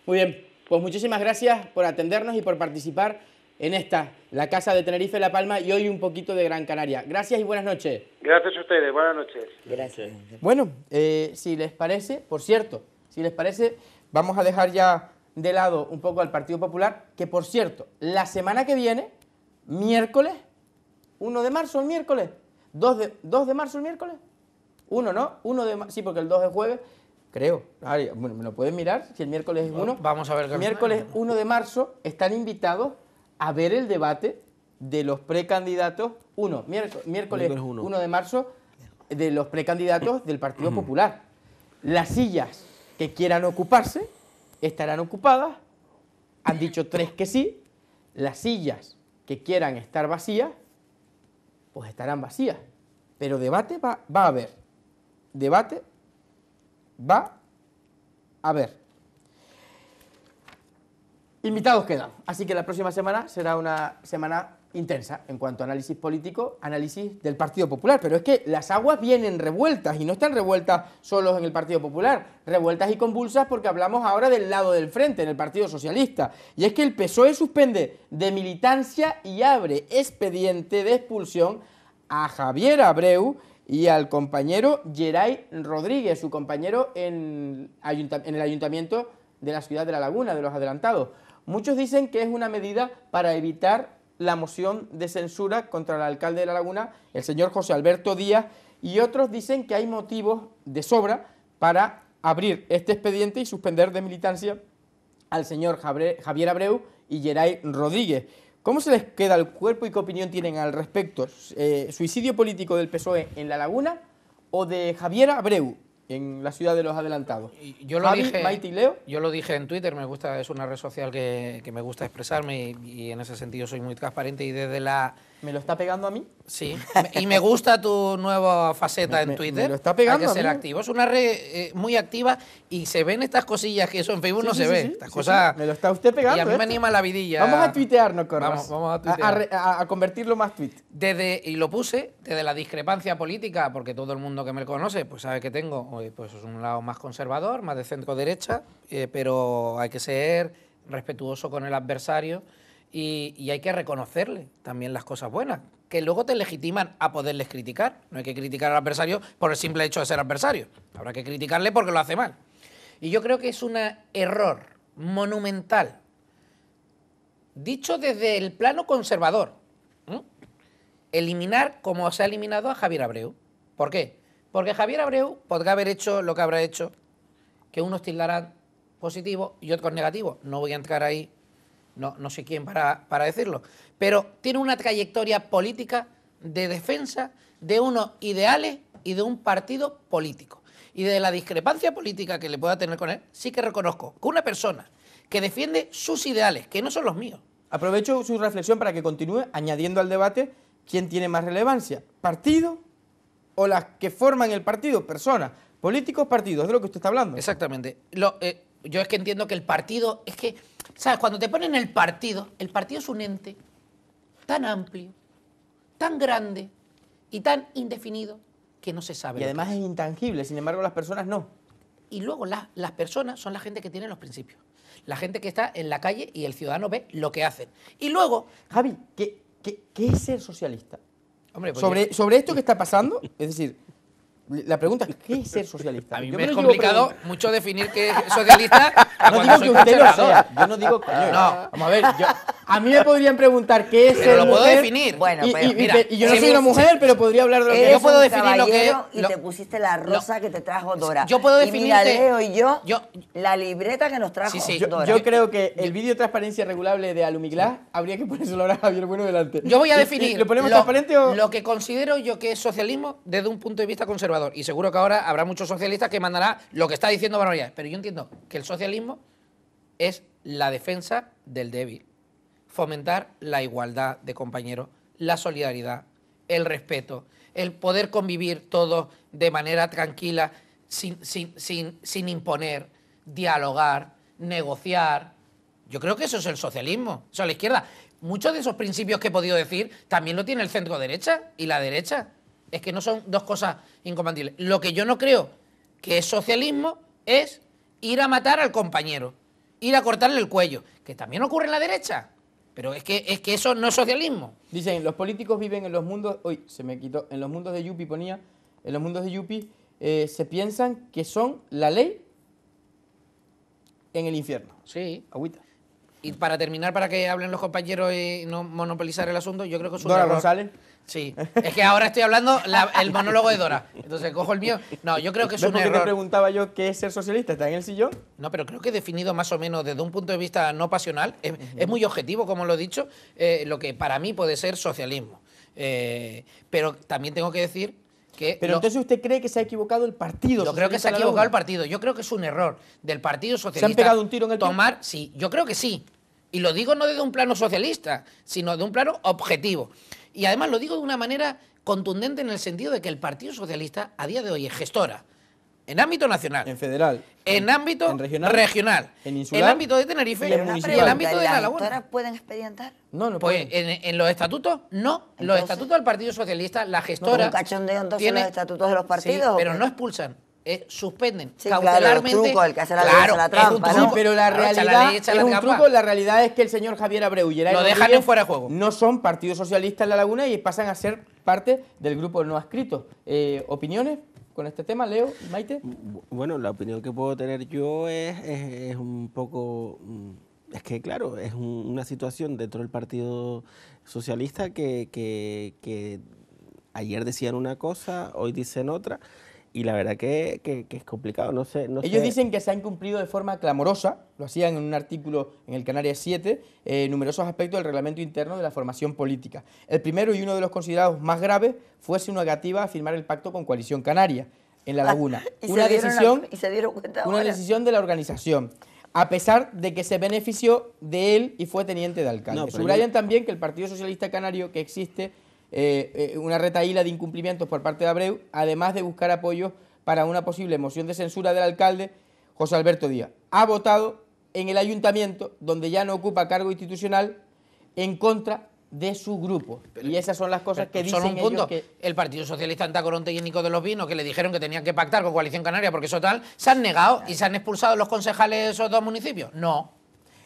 Muy bien, pues muchísimas gracias por atendernos y por participar en esta, la Casa de Tenerife La Palma y hoy un poquito de Gran Canaria. Gracias y buenas noches. Gracias a ustedes, buenas noches. Gracias. Bueno, eh, si les parece, por cierto, si les parece, vamos a dejar ya de lado un poco al Partido Popular, que por cierto, la semana que viene, miércoles, 1 de marzo el miércoles, 2 de, 2 de marzo el miércoles, 1 no, de sí, porque el 2 es jueves, creo. bueno, me lo pueden mirar si el miércoles es 1. Vamos a ver. El miércoles 1 de marzo están invitados a ver el debate de los precandidatos Uno, miércoles 1 de marzo, de los precandidatos del Partido mm. Popular. Las sillas que quieran ocuparse estarán ocupadas, han dicho tres que sí, las sillas que quieran estar vacías, pues estarán vacías, pero debate va, va a haber, debate va a ver. Invitados quedan, así que la próxima semana será una semana intensa en cuanto a análisis político, análisis del Partido Popular. Pero es que las aguas vienen revueltas y no están revueltas solos en el Partido Popular, revueltas y convulsas porque hablamos ahora del lado del frente, en el Partido Socialista. Y es que el PSOE suspende de militancia y abre expediente de expulsión a Javier Abreu y al compañero Geray Rodríguez, su compañero en, el ayuntamiento de la ciudad de La Laguna, de los adelantados. Muchos dicen que es una medida para evitar la moción de censura contra el alcalde de La Laguna, el señor José Alberto Díaz, y otros dicen que hay motivos de sobra para abrir este expediente y suspender de militancia al señor Javier Abreu y Geray Rodríguez. ¿Cómo se les queda el cuerpo y qué opinión tienen al respecto? Eh, ¿Suicidio político del PSOE en La Laguna o de Javier Abreu en la ciudad de los adelantados? Yo lo, dije, Leo. yo lo dije en Twitter, me gusta, es una red social que, me gusta expresarme y en ese sentido soy muy transparente y desde la ¿Me lo está pegando a mí? Sí. y me gusta tu nueva faceta en Twitter. Me lo está pegando. Hay que ser activo. Es una red eh, muy activa y se ven estas cosillas que eso en Facebook no se ve. estas cosas. Me lo está usted pegando. Y a mí me anima la vidilla. Vamos a tuitearnos, Corras. Vamos, vamos a tuitearnos. A, convertirlo más tweet. Desde, y lo puse, desde la discrepancia política, porque todo el mundo que me conoce pues sabe que tengo pues, un lado más conservador, más de centro-derecha, eh, pero hay que ser respetuoso con el adversario y, hay que reconocerle también las cosas buenas, que luego te legitiman a poderles criticar. No hay que criticar al adversario por el simple hecho de ser adversario. Habrá que criticarle porque lo hace mal. Y yo creo que es un error monumental, dicho desde el plano conservador, eliminar como se ha eliminado a Javier Abreu. ¿Por qué? Porque Javier Abreu podrá haber hecho lo que habrá hecho, que unos tildarán positivo y otros negativo. No voy a entrar ahí no, sé quién para, decirlo, pero tiene una trayectoria política de defensa de unos ideales y de un partido político. Y de la discrepancia política que le pueda tener con él, sí que reconozco que una persona que defiende sus ideales, que no son los míos. Aprovecho su reflexión para que continúe añadiendo al debate quién tiene más relevancia, partido o las que forman el partido, personas, políticos, partidos, de lo que usted está hablando. Exactamente. Lo, eh, yo es que entiendo que el partido es que ¿Sabes? Cuando te ponen el partido, el partido es un ente tan amplio, tan grande y tan indefinido que no se sabe. Y además es. intangible, sin embargo las personas no. Y luego las personas son la gente que tiene los principios. La gente que está en la calle y el ciudadano ve lo que hacen. Y luego... Javi, ¿qué, es ser socialista? Hombre, pues sobre, sobre esto que está pasando, es decir, la pregunta es, ¿qué es ser socialista? A mí me es complicado mucho definir qué es socialista. *laughs* no digo que usted lo sea. Yo no digo que No. Vamos a ver, yo, a mí me podrían preguntar qué es pero mujer, Bueno, y, mira, y yo no soy una mujer, pero podría hablar de lo que yo puedo definir lo que y te pusiste la rosa que te trajo Dora. Yo puedo definir y Leo y yo, yo, la libreta que nos trajo Dora. Yo, creo que el vídeo transparencia regulable de Alumiglas habría que ponerse ahora a Javier Bueno delante. Yo voy a definir. ¿Lo ponemos transparente o lo que considero yo que es socialismo desde un punto de vista conservador y seguro que ahora habrá muchos socialistas que mandará lo que está diciendo Barbaridad. Pero yo entiendo que el socialismo es la defensa del débil. Fomentar la igualdad de compañeros, la solidaridad, el respeto, el poder convivir todos de manera tranquila, sin, sin imponer, dialogar, negociar. Yo creo que eso es el socialismo, eso es la izquierda. Muchos de esos principios que he podido decir también lo tiene el centro derecha y la derecha. Es que no son dos cosas incompatibles. Lo que yo no creo que es socialismo es ir a matar al compañero, ir a cortarle el cuello, que también ocurre en la derecha. Pero es que, es que eso no es socialismo. Dicen, los políticos viven en los mundos, hoy se me quitó, en los mundos de Yupi ponía, en los mundos de Yupi eh, se piensan que son la ley en el infierno. Sí. Agüita. Y para terminar, para que hablen los compañeros y no monopolizar el asunto, yo creo que es un Sí, es que ahora estoy hablando el monólogo de Dora. Entonces cojo el mío. No, yo creo que es un error. preguntaba yo qué es ser socialista? ¿Está en el sillón? No, pero creo que he definido más o menos desde un punto de vista no pasional, es, muy objetivo, como lo he dicho, eh, lo que para mí puede ser socialismo. Eh, pero también tengo que decir que Pero entonces usted cree que se ha equivocado el partido. Yo creo que se ha equivocado el partido. Yo creo que es un error del Partido Socialista. ¿Se han pegado un tiro en el Tomar, sí, yo creo que sí. Y lo digo no desde un plano socialista, sino de un plano objetivo. Y además lo digo de una manera contundente en el sentido de que el Partido Socialista a día de hoy es gestora. En ámbito nacional. En federal. En ámbito regional, En insular. ámbito de Tenerife. Y en, el ámbito de la pueden expedientar? No, no pues pueden. En, en, los estatutos, no. los estatutos del Partido Socialista, la gestora... un tiene, los estatutos de los partidos. pero no expulsan. Eh, suspenden cautelarmente. que hace la, trampa, pero la realidad es que el señor Javier Abreu y Lo dejan fuera de juego. No son partidos socialistas en La Laguna y pasan a ser parte del grupo no adscrito. Eh, ¿Opiniones? Con este tema, Leo, Maite. Bueno, la opinión que puedo tener yo es, un poco mm, es que, claro, es una situación dentro del Partido Socialista que, que, ayer decían una cosa, hoy dicen otra y la verdad que, es complicado, no sé. Ellos dicen que se han cumplido de forma clamorosa, lo hacían en un artículo en el Canarias 7, eh, numerosos aspectos del reglamento interno de la formación política. El primero y uno de los considerados más graves fue su negativa a firmar el pacto con Coalición Canaria en La ah, Laguna. *laughs* una decisión, y se dieron cuenta una decisión de la organización a pesar de que se benefició de él y fue teniente de alcalde. Subrayan también que el Partido Socialista Canario que existe eh, eh, una retaíla de incumplimientos por parte de Abreu, además de buscar apoyo para una posible moción de censura del alcalde José Alberto Díaz. Ha votado en el ayuntamiento, donde ya no ocupa cargo institucional, en contra de su grupo. y esas son las cosas que dicen un punto. que... El Partido Socialista Anta y y de los vinos que le dijeron que tenían que pactar con Coalición Canaria porque eso tal, se han negado y se han expulsado los concejales de esos dos municipios. No.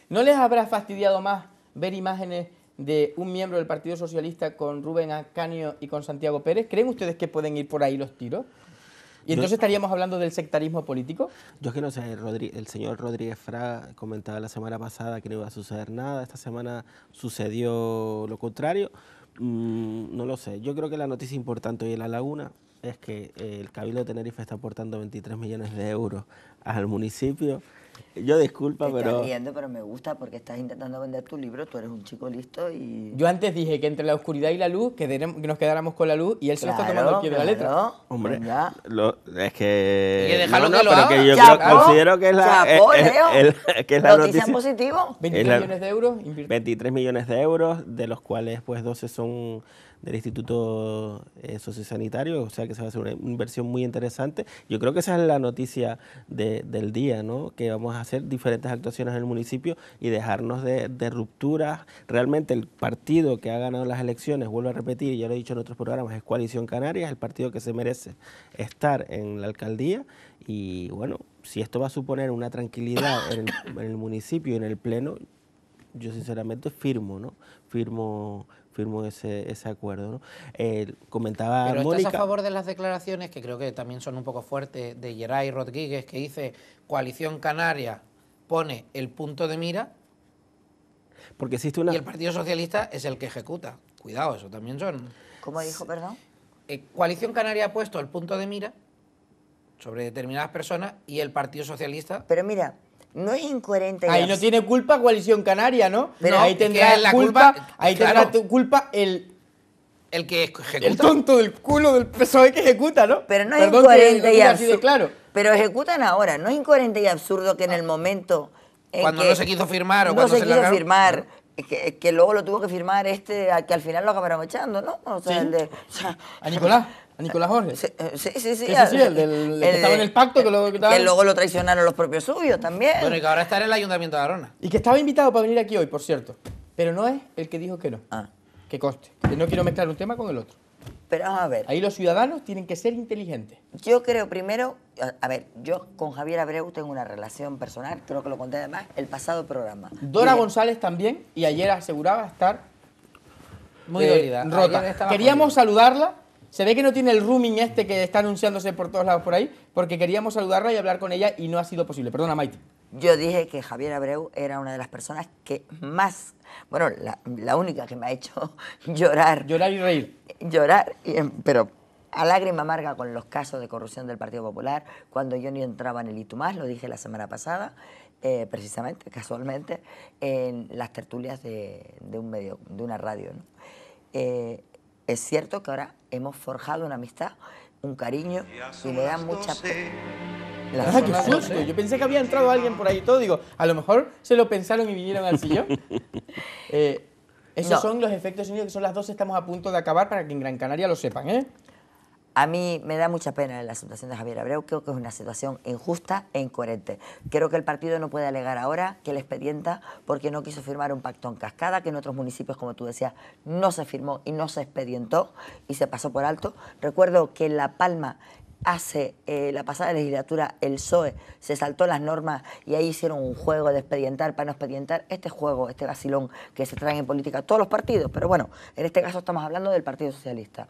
¿No les habrá fastidiado más ver imágenes de un miembro del Partido Socialista con Rubén Acanio y con Santiago Pérez? ¿Creen ustedes que pueden ir por ahí los tiros? ¿Y entonces estaríamos hablando del sectarismo político? Yo es que no sé, el señor Rodríguez Fraga comentaba la semana pasada que no iba a suceder nada, esta semana sucedió lo contrario, mm, no lo sé. Yo creo que la noticia importante hoy en La Laguna es que el Cabildo de Tenerife está aportando 23 millones de euros al municipio yo disculpa, Te pero... Estás riendo, pero me gusta porque estás intentando vender tu libro, tú eres un chico listo y... Yo antes dije que entre la oscuridad y la luz, que, nos quedáramos con la luz y él se lo está tomando al pie de la letra. Hombre, es que... Y déjalo que lo que yo considero que es la, Chapo, es, que es la noticia... en positivo? 23 millones de euros. 23 millones de euros, de los cuales pues 12 son del Instituto eh, Sociosanitario, o sea que se va a hacer una inversión muy interesante. Yo creo que esa es la noticia del día, ¿no? que vamos a hacer diferentes actuaciones en el municipio y dejarnos de, rupturas. Realmente el partido que ha ganado las elecciones, vuelvo a repetir, ya lo he dicho en otros programas, es Coalición Canarias, el partido que se merece estar en la alcaldía y bueno, si esto va a suponer una tranquilidad en el, en el municipio y en el pleno, yo sinceramente firmo, ¿no? Firmo, firmó ese, acuerdo. ¿no? Eh, comentaba estás a favor de las declaraciones, que creo que también son un poco fuertes, de Geray Rodríguez, que dice, coalición canaria pone el punto de mira porque existe una... y el Partido Socialista es el que ejecuta. Cuidado, eso también son... ¿Cómo dijo, perdón? Eh, coalición Canaria ha puesto el punto de mira sobre determinadas personas y el Partido Socialista... Pero mira, no es incoherente. Ahí no tiene culpa Coalición Canaria, ¿no? ahí tendrá la culpa, ahí tu culpa el el que ejecuta. El tonto del culo del PSOE que ejecuta, ¿no? Pero no es incoherente y absurdo. Claro. Pero ejecutan ahora, no es incoherente y absurdo que en el ah. momento en cuando no se quiso firmar o cuando se, se quiso firmar que, luego lo tuvo que firmar este, que al final lo acabaron echando, ¿no? O sea, de, a Nicolás. ¿A Nicolás Jorge? Sí, eh, sí, sí. Eh, el, que estaba en el pacto. que, luego, que, luego lo traicionaron los propios suyos también. Bueno, y que ahora está en el Ayuntamiento de Arona. Y que estaba invitado para venir aquí hoy, por cierto. Pero no es el que dijo que no. Ah. Que coste. Que no quiero mezclar un tema con el otro. Pero vamos a ver. Ahí los ciudadanos tienen que ser inteligentes. Yo creo primero, a, ver, yo con Javier Abreu tengo una relación personal, creo que lo conté además el pasado programa. Dora González también, y ayer aseguraba estar muy eh, dolida. Rota. Queríamos saludarla se ve que no tiene el rooming este que está anunciándose por todos lados por ahí, porque queríamos saludarla y hablar con ella y no ha sido posible. Perdona, Maite. Yo dije que Javier Abreu era una de las personas que más, bueno, la, única que me ha hecho *laughs* llorar. Llorar y reír. Llorar, pero a lágrima amarga con los casos de corrupción del Partido Popular, cuando yo ni entraba en el Itumás, lo dije la semana pasada, eh, precisamente, *laughs* casualmente, en las tertulias de, un medio, de una radio. Eh, es cierto que ahora hemos forjado una amistad, un cariño y le dan mucha la ah, qué susto. Yo pensé que había entrado alguien por ahí todo. Digo, a lo mejor se lo pensaron y vinieron al sillón. *laughs* Eh, esos son los efectos sonidos que son las dos. Estamos a punto de acabar para que en Gran Canaria lo sepan, ¿eh? A mí me da mucha pena la situación de Javier Abreu, creo que es una situación injusta e incoherente. Creo que el partido no puede alegar ahora que le expedienta porque no quiso firmar un pacto en cascada, que en otros municipios, como tú decías, no se firmó y no se expedientó y se pasó por alto. Recuerdo que en La Palma hace eh, la pasada legislatura el PSOE se saltó las normas y ahí hicieron un juego de expedientar para no expedientar este juego, este vacilón que se traen en política todos los partidos, pero bueno, en este caso estamos hablando del Partido Socialista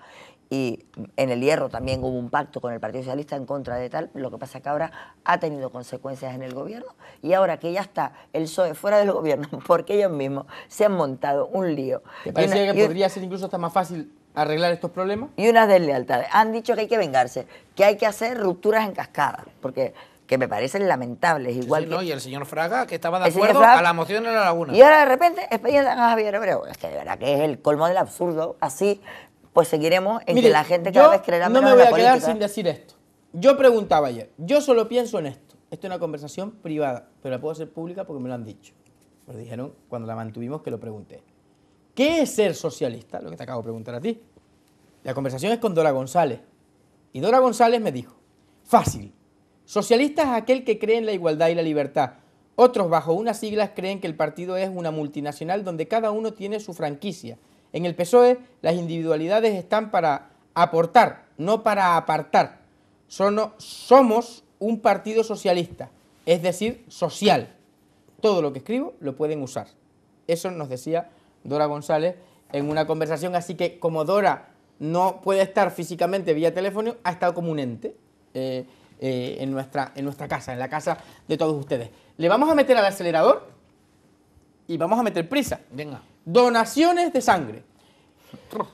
y en el hierro también hubo un pacto con el Partido Socialista en contra de tal, lo que pasa que ahora ha tenido consecuencias en el gobierno y ahora que ya está el PSOE fuera del gobierno, *laughs* porque ellos mismos se han montado un lío. ¿Te parece que podría ser incluso hasta más fácil arreglar estos problemas? Y unas deslealtades. Han dicho que hay que vengarse, que hay que hacer rupturas en cascada, porque que me parecen lamentables. Igual y el señor Fraga, que estaba de acuerdo a la moción de la laguna. Y ahora de repente a Javier Es que de verdad que es el colmo del absurdo, así pues seguiremos en que la gente cada vez creerá menos no me voy a quedar sin decir esto. Yo preguntaba ayer, yo solo pienso en esto. Esto es una conversación privada, pero la puedo hacer pública porque me lo han dicho. Me lo dijeron cuando la mantuvimos que lo pregunté. ¿Qué es ser socialista? Lo que te acabo de preguntar a ti. La conversación es con Dora González. Y Dora González me dijo, fácil, socialista es aquel que cree en la igualdad y la libertad. Otros bajo unas siglas creen que el partido es una multinacional donde cada uno tiene su franquicia en el PSOE las individualidades están para aportar, no para apartar. somos un partido socialista, es decir, social. Todo lo que escribo lo pueden usar. Eso nos decía Dora González en una conversación, así que como Dora no puede estar físicamente vía teléfono, ha estado como un ente eh, eh, en, nuestra, en nuestra casa, en la casa de todos ustedes. ¿Le vamos a meter al acelerador? y vamos a meter prisa. Venga. Donaciones de sangre.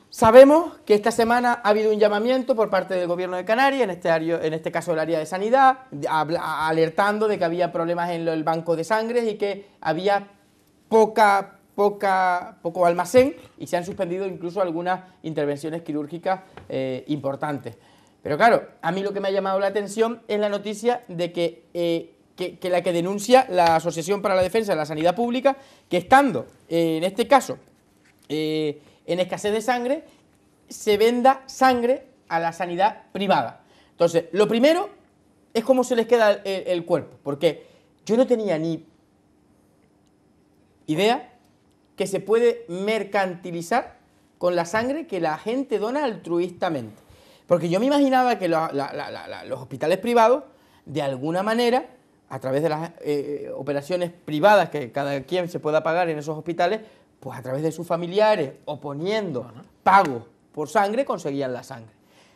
Sabemos que esta semana ha habido un llamamiento por parte del gobierno de Canarias, en este, área, en este caso el área de sanidad, alertando de que había problemas en el banco de sangre y que había poca, poca, poco almacén y se han suspendido incluso algunas intervenciones quirúrgicas eh, importantes. Pero claro, a mí lo que me ha llamado la atención es la noticia de que eh, que, la que denuncia la Asociación para la Defensa de la Sanidad Pública, que estando, eh, en este caso, eh, en escasez de sangre, se venda sangre a la sanidad privada. Entonces, lo primero es cómo se les queda el, cuerpo, porque yo no tenía ni idea que se puede mercantilizar con la sangre que la gente dona altruistamente. Porque yo me imaginaba que los hospitales privados, de alguna manera, a través de las eh, operaciones privadas que cada quien se pueda pagar en esos hospitales, pues a través de sus familiares o poniendo pagos por sangre, conseguían la sangre.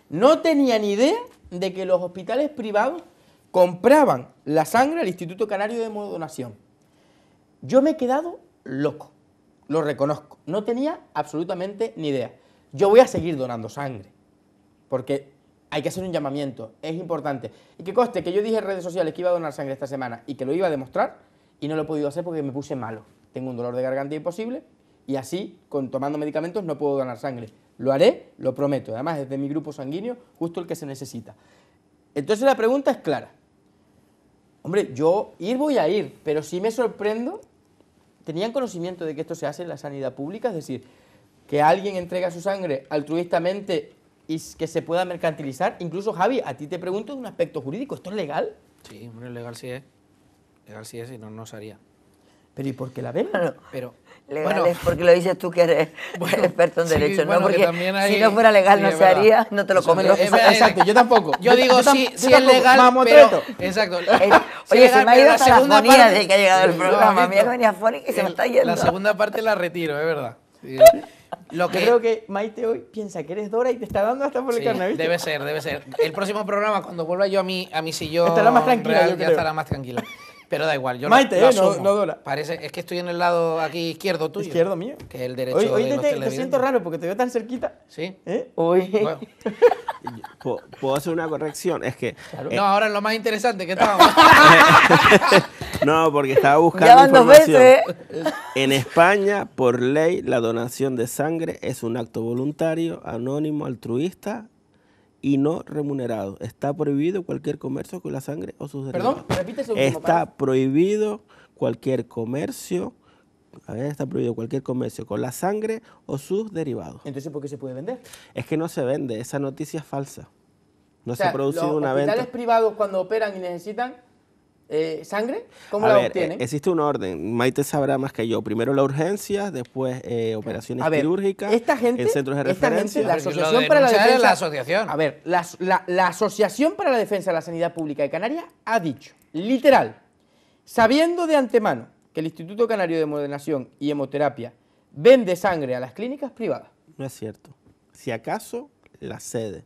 No tenía ni idea de que los hospitales privados compraban la sangre al Instituto Canario de Donación. Yo me he quedado loco, lo reconozco. No tenía absolutamente ni idea. Yo voy a seguir donando sangre, porque hay que hacer un llamamiento, es importante. Y que coste que yo dije en redes sociales que iba a donar sangre esta semana y que lo iba a demostrar y no lo he podido hacer porque me puse malo. Tengo un dolor de garganta imposible y así, con, tomando medicamentos, no puedo donar sangre. Lo haré, lo prometo. Además, es de mi grupo sanguíneo, justo el que se necesita. Entonces la pregunta es clara. Hombre, yo ir voy a ir, pero si me sorprendo, ¿tenían conocimiento de que esto se hace en la sanidad pública? Es decir, que alguien entrega su sangre altruistamente y que se pueda mercantilizar. Incluso, Javi, a ti te pregunto de un aspecto jurídico, ¿esto es legal? Sí, bueno, legal sí es. Legal sí es, y no, no se haría. Pero ¿y por qué la vela? Pero, legal es porque lo dices tú que eres *laughs* experto en derecho, ¿no? Porque si no fuera legal no se haría, no te lo comen los *laughs* Exacto, yo tampoco. Yo, digo, *laughs* si, es legal, Vamos, pero... Exacto. oye, se me ha ido la segunda parte, que ha llegado el programa. Mira, venía y se me está yendo. La segunda parte la retiro, es verdad. Sí, lo que... Creo que Maite hoy piensa que eres Dora y te está dando hasta por el sí, Debe ser, debe ser. El próximo programa, cuando vuelva yo a mi, a mi sillón. Estará más tranquila. Ya estará más tranquila. Pero da igual, yo eh, no, no Parece, es que estoy en el lado aquí izquierdo tuyo. Izquierdo mío. Que es el derecho Hoy, te, te, siento raro porque te veo tan cerquita. Sí. ¿Eh? *laughs* ¿Puedo, hacer una corrección? Es que... Eh, no, ahora es lo más interesante que estábamos. *laughs* no, porque estaba buscando ya información. Veces. Eh. En España, por ley, la donación de sangre es un acto voluntario, anónimo, altruista y no remunerado. Está prohibido cualquier comercio con la sangre o sus derivados. Perdón, repite Está prohibido cualquier comercio, a ver, está prohibido cualquier comercio con la sangre o sus derivados. Entonces, ¿por qué se puede vender? Es que no se vende, esa noticia es falsa. No se ha producido una venta. Los hospitales privados cuando operan y necesitan eh, ¿Sangre? ¿Cómo a la obtienen? Eh, existe un orden. Maite sabrá más que yo. Primero la urgencia, después eh, operaciones quirúrgicas. Esta gente. En centros de referencia. la Asociación para la Defensa. La A ver, la, Asociación para la Defensa de la Sanidad Pública de Canarias ha dicho, literal, sabiendo de antemano que el Instituto Canario de Modernación y Hemoterapia vende sangre a las clínicas privadas. No es cierto. Si acaso, la cede,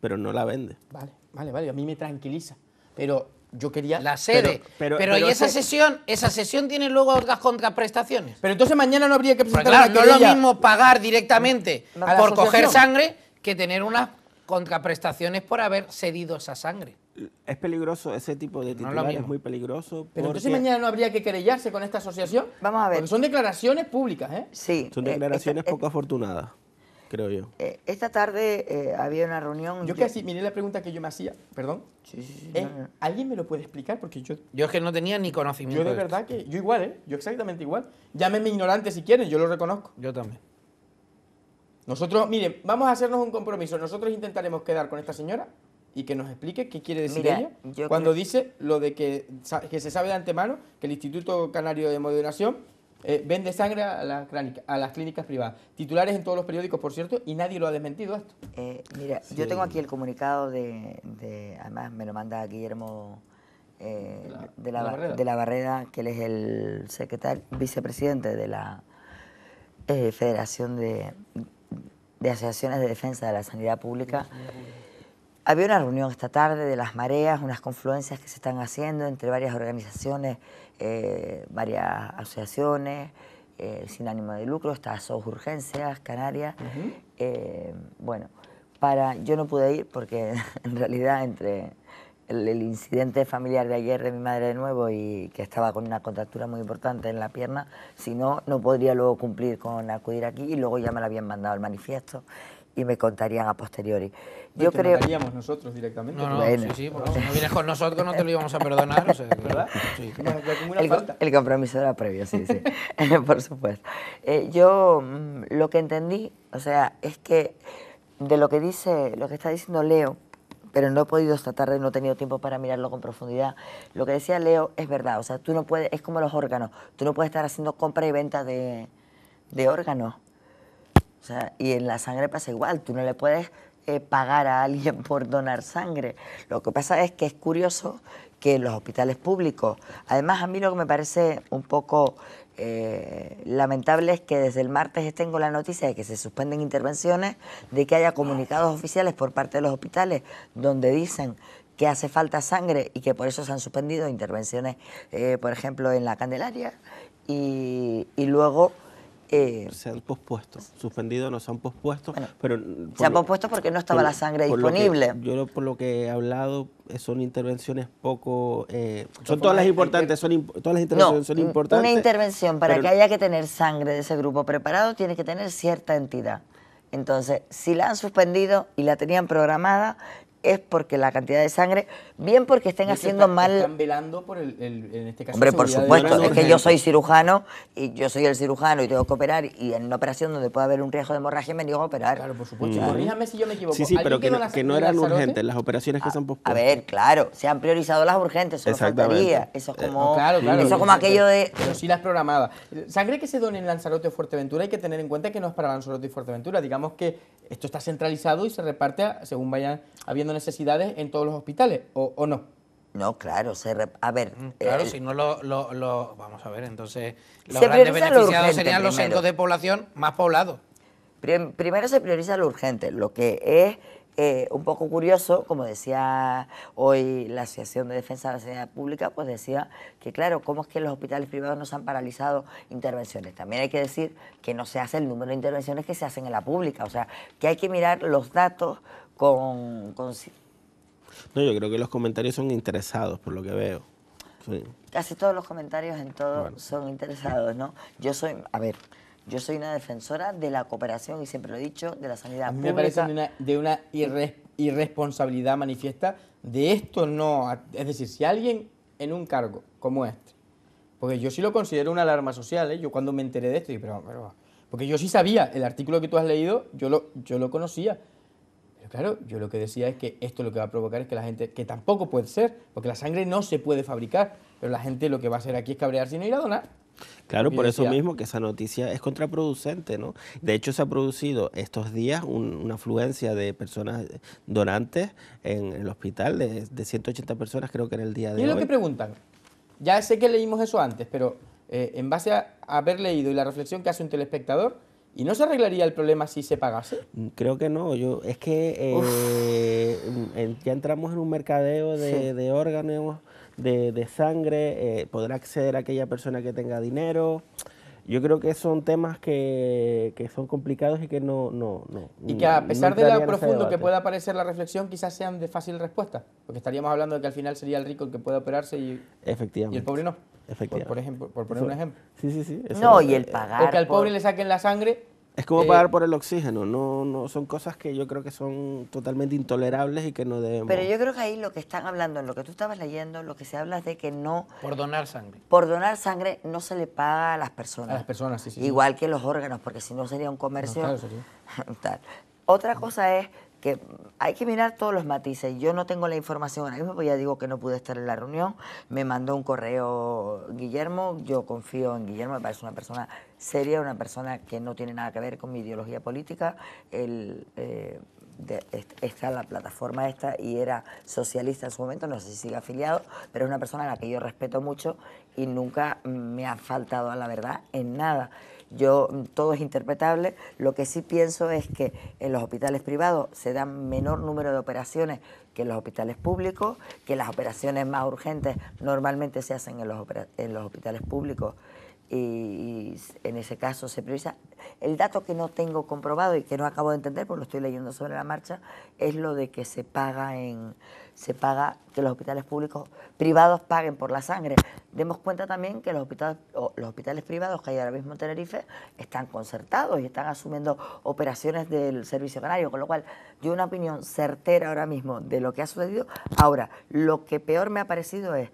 pero no la vende. Vale, vale, vale. A mí me tranquiliza. Pero yo quería... La sede. Pero, pero, ¿y esa sesión esa sesión tiene luego otras contraprestaciones? Pero entonces mañana no habría que pues presentar claro, no lo mismo pagar directamente por coger sangre que tener unas contraprestaciones por haber cedido esa sangre. Es peligroso ese tipo de titular, es muy peligroso. Pero entonces mañana no habría que querellarse con esta asociación. Vamos a ver. son declaraciones públicas, ¿eh? Sí. Son eh, declaraciones eh, poco afortunadas creo yo. Eh, esta tarde eh, había una reunión. Yo, casi, miré la pregunta que yo me hacía, perdón. Eh, ¿Alguien me lo puede explicar? Porque yo. Yo es que no tenía ni conocimiento. Yo de, verdad que. Yo igual, ¿eh? Yo exactamente igual. Llámenme ignorante si quieren, yo lo reconozco. Yo también. Nosotros, miren, vamos a hacernos un compromiso. Nosotros intentaremos quedar con esta señora y que nos explique qué quiere decir ella cuando dice lo de que, que se sabe de antemano que el Instituto Canario de Moderación eh, vende sangre a, la a, las clínicas privadas. Titulares en todos los periódicos, por cierto, y nadie lo ha desmentido esto. Eh, mira, yo tengo aquí el comunicado de, además me lo manda Guillermo de, eh, la, de, la Barreda. que él es el secretario, vicepresidente de la Federación de, Asociaciones de Defensa de La sanidad pública había una reunión esta tarde de las mareas, unas confluencias que se están haciendo entre varias organizaciones, eh, varias asociaciones, eh, sin ánimo de lucro, estas SOS Urgencias, Canarias. Eh, bueno, para, yo no pude ir porque *laughs* en realidad entre el, incidente familiar de ayer de mi madre de nuevo y que estaba con una contractura muy importante en la pierna, si no, no podría luego cumplir con acudir aquí y luego ya me la habían mandado al manifiesto y me contarían a posteriori. Yo lo creo. nosotros directamente. No, no, sí, porque si no vienes con nosotros no te lo íbamos a perdonar, ¿verdad? Sí. *laughs* el, compromiso era previo, sí, sí, *laughs* por supuesto. Eh, yo mm, lo que entendí, o sea, es que de lo que dice, lo que está diciendo Leo, pero no he podido esta tarde, no he tenido tiempo para mirarlo con profundidad. Lo que decía Leo es verdad, o sea, tú no puedes, es como los órganos, tú no puedes estar haciendo compra y venta de, de órganos y en la sangre pasa igual, tú no le puedes eh, pagar a alguien *laughs* por donar sangre. Lo que pasa es que es curioso que los hospitales públicos, además a mí lo que me parece un poco eh, lamentable es que desde el martes tengo la noticia de que se suspenden intervenciones, de que haya comunicados oficiales por parte de los hospitales donde dicen que hace falta sangre y que por eso se han suspendido intervenciones, eh, por ejemplo, en la Candelaria. y luego eh, se han pospuesto, suspendido, no se han pospuesto. pero se han pospuesto porque no estaba la sangre disponible. yo por lo que he hablado eh, son intervenciones poco... Eh, son todas las importantes, son todas las intervenciones son importantes. Una intervención para que haya que tener sangre de ese grupo preparado tiene que tener cierta entidad. Entonces, si la han suspendido y la tenían programada, es porque la cantidad de sangre, bien porque estén haciendo mal. Están velando por el, en este caso. Hombre, por supuesto, es que yo soy cirujano y yo soy el cirujano y tengo que operar y en una operación donde puede haber un riesgo de hemorragia me niego a operar. Claro, por supuesto. Corríjame si yo me equivoco. Sí, sí, pero que no, eran urgentes las operaciones que ah, se han pospuesto. A ver, claro, se han priorizado las urgentes, eso faltaría. Eh, eso es como, eso como aquello de. Pero sí las programadas. Sangre que se dona en Lanzarote o Fuerteventura hay que tener en cuenta que no es para Lanzarote y Fuerteventura. Digamos que esto está centralizado y se reparte según vayan habiendo necesidades en todos los hospitales, ¿o, no? No, claro, se a ver. Mm, claro, eh, si no lo, Vamos a ver, entonces. Los grandes beneficiados serían los centros de población más poblados. Primero se prioriza lo urgente, lo que es eh, un poco curioso, como decía hoy la Asociación de Defensa de la Sanidad Pública, pues decía que claro, ¿cómo es que los hospitales privados no se han paralizado intervenciones? También hay que decir que no se hace el número de intervenciones que se hacen en la pública, o sea, que hay que mirar los datos con, con... No, yo creo que los comentarios son interesados, por lo que veo. Casi todos los comentarios en todo son interesados, ¿no? Yo soy, a ver, yo soy una defensora de la cooperación y siempre lo he dicho, de la sanidad me pública. Me parece de una, irresponsabilidad manifiesta de esto no, es decir, si alguien en un cargo como este, porque yo sí lo considero una alarma social, ¿eh? yo cuando me enteré de esto, dije, pero, pero, porque yo sí sabía, el artículo que tú has leído, yo lo, yo lo conocía, claro, yo lo que decía es que esto lo que va a provocar es que la gente, que tampoco puede ser, porque la sangre no se puede fabricar, pero la gente lo que va a hacer aquí es cabrear y no ir a donar. Claro, por eso mismo que esa noticia es contraproducente, ¿no? De hecho, se ha producido estos días una afluencia de personas donantes en, el hospital, de, 180 personas creo que en el día de hoy. Y es lo que preguntan. Ya sé que leímos eso antes, pero eh, en base a haber leído y la reflexión que hace un telespectador, ¿Y no se arreglaría el problema si se pagase? Mm, creo que no. Yo, es que eh, mm, ya entramos en un mercadeo de, órganos, de, sangre. Eh, podrá acceder aquella persona que tenga dinero. Yo creo que son temas que, que son complicados y que no... no, y que a pesar de lo profundo que pueda parecer la reflexión, quizás sean de fácil respuesta, porque estaríamos hablando de que al final sería el rico el que pueda operarse y, Efectivamente. el pobre no. Efectivamente. Por, ejemplo, por poner un ejemplo. Sí, sí, sí. No, y el eh, pagar... O que al pobre le saquen la sangre es como pagar eh, por el oxígeno, no, no son cosas que yo creo que son totalmente intolerables y que no debemos. Pero yo creo que ahí lo que están hablando, en lo que tú estabas leyendo, lo que se habla es de que no. Por donar sangre. Por donar sangre no se le paga a las personas. A las personas, sí, sí. Igual que los órganos, porque si no sería un comercio. *laughs* Otra cosa es que hay que mirar todos los matices. Yo no tengo la información ahora mismo, porque ya digo que no pude estar en la reunión. Me mandó un correo Guillermo, yo confío en Guillermo, me parece una persona Sería una persona que no tiene nada que ver con mi ideología política. Eh, está la plataforma esta y era socialista en su momento, no sé si sigue afiliado, pero es una persona a la que yo respeto mucho y nunca me ha faltado a la verdad en nada. Yo, todo es interpretable. Lo que sí pienso es que en los hospitales privados se dan menor número de operaciones que en los hospitales públicos, que las operaciones más urgentes normalmente se hacen en los hospitales públicos y en ese caso se prioriza. El dato que no tengo comprobado y que no acabo de entender, porque lo estoy leyendo sobre la marcha, es lo de que se paga en se paga que los hospitales públicos privados paguen por la sangre. Demos cuenta también que los hospitales los hospitales privados que hay ahora mismo en Tenerife están concertados y están asumiendo operaciones del servicio canario, con lo cual yo una opinión certera ahora mismo de lo que ha sucedido. Ahora, lo que peor me ha parecido es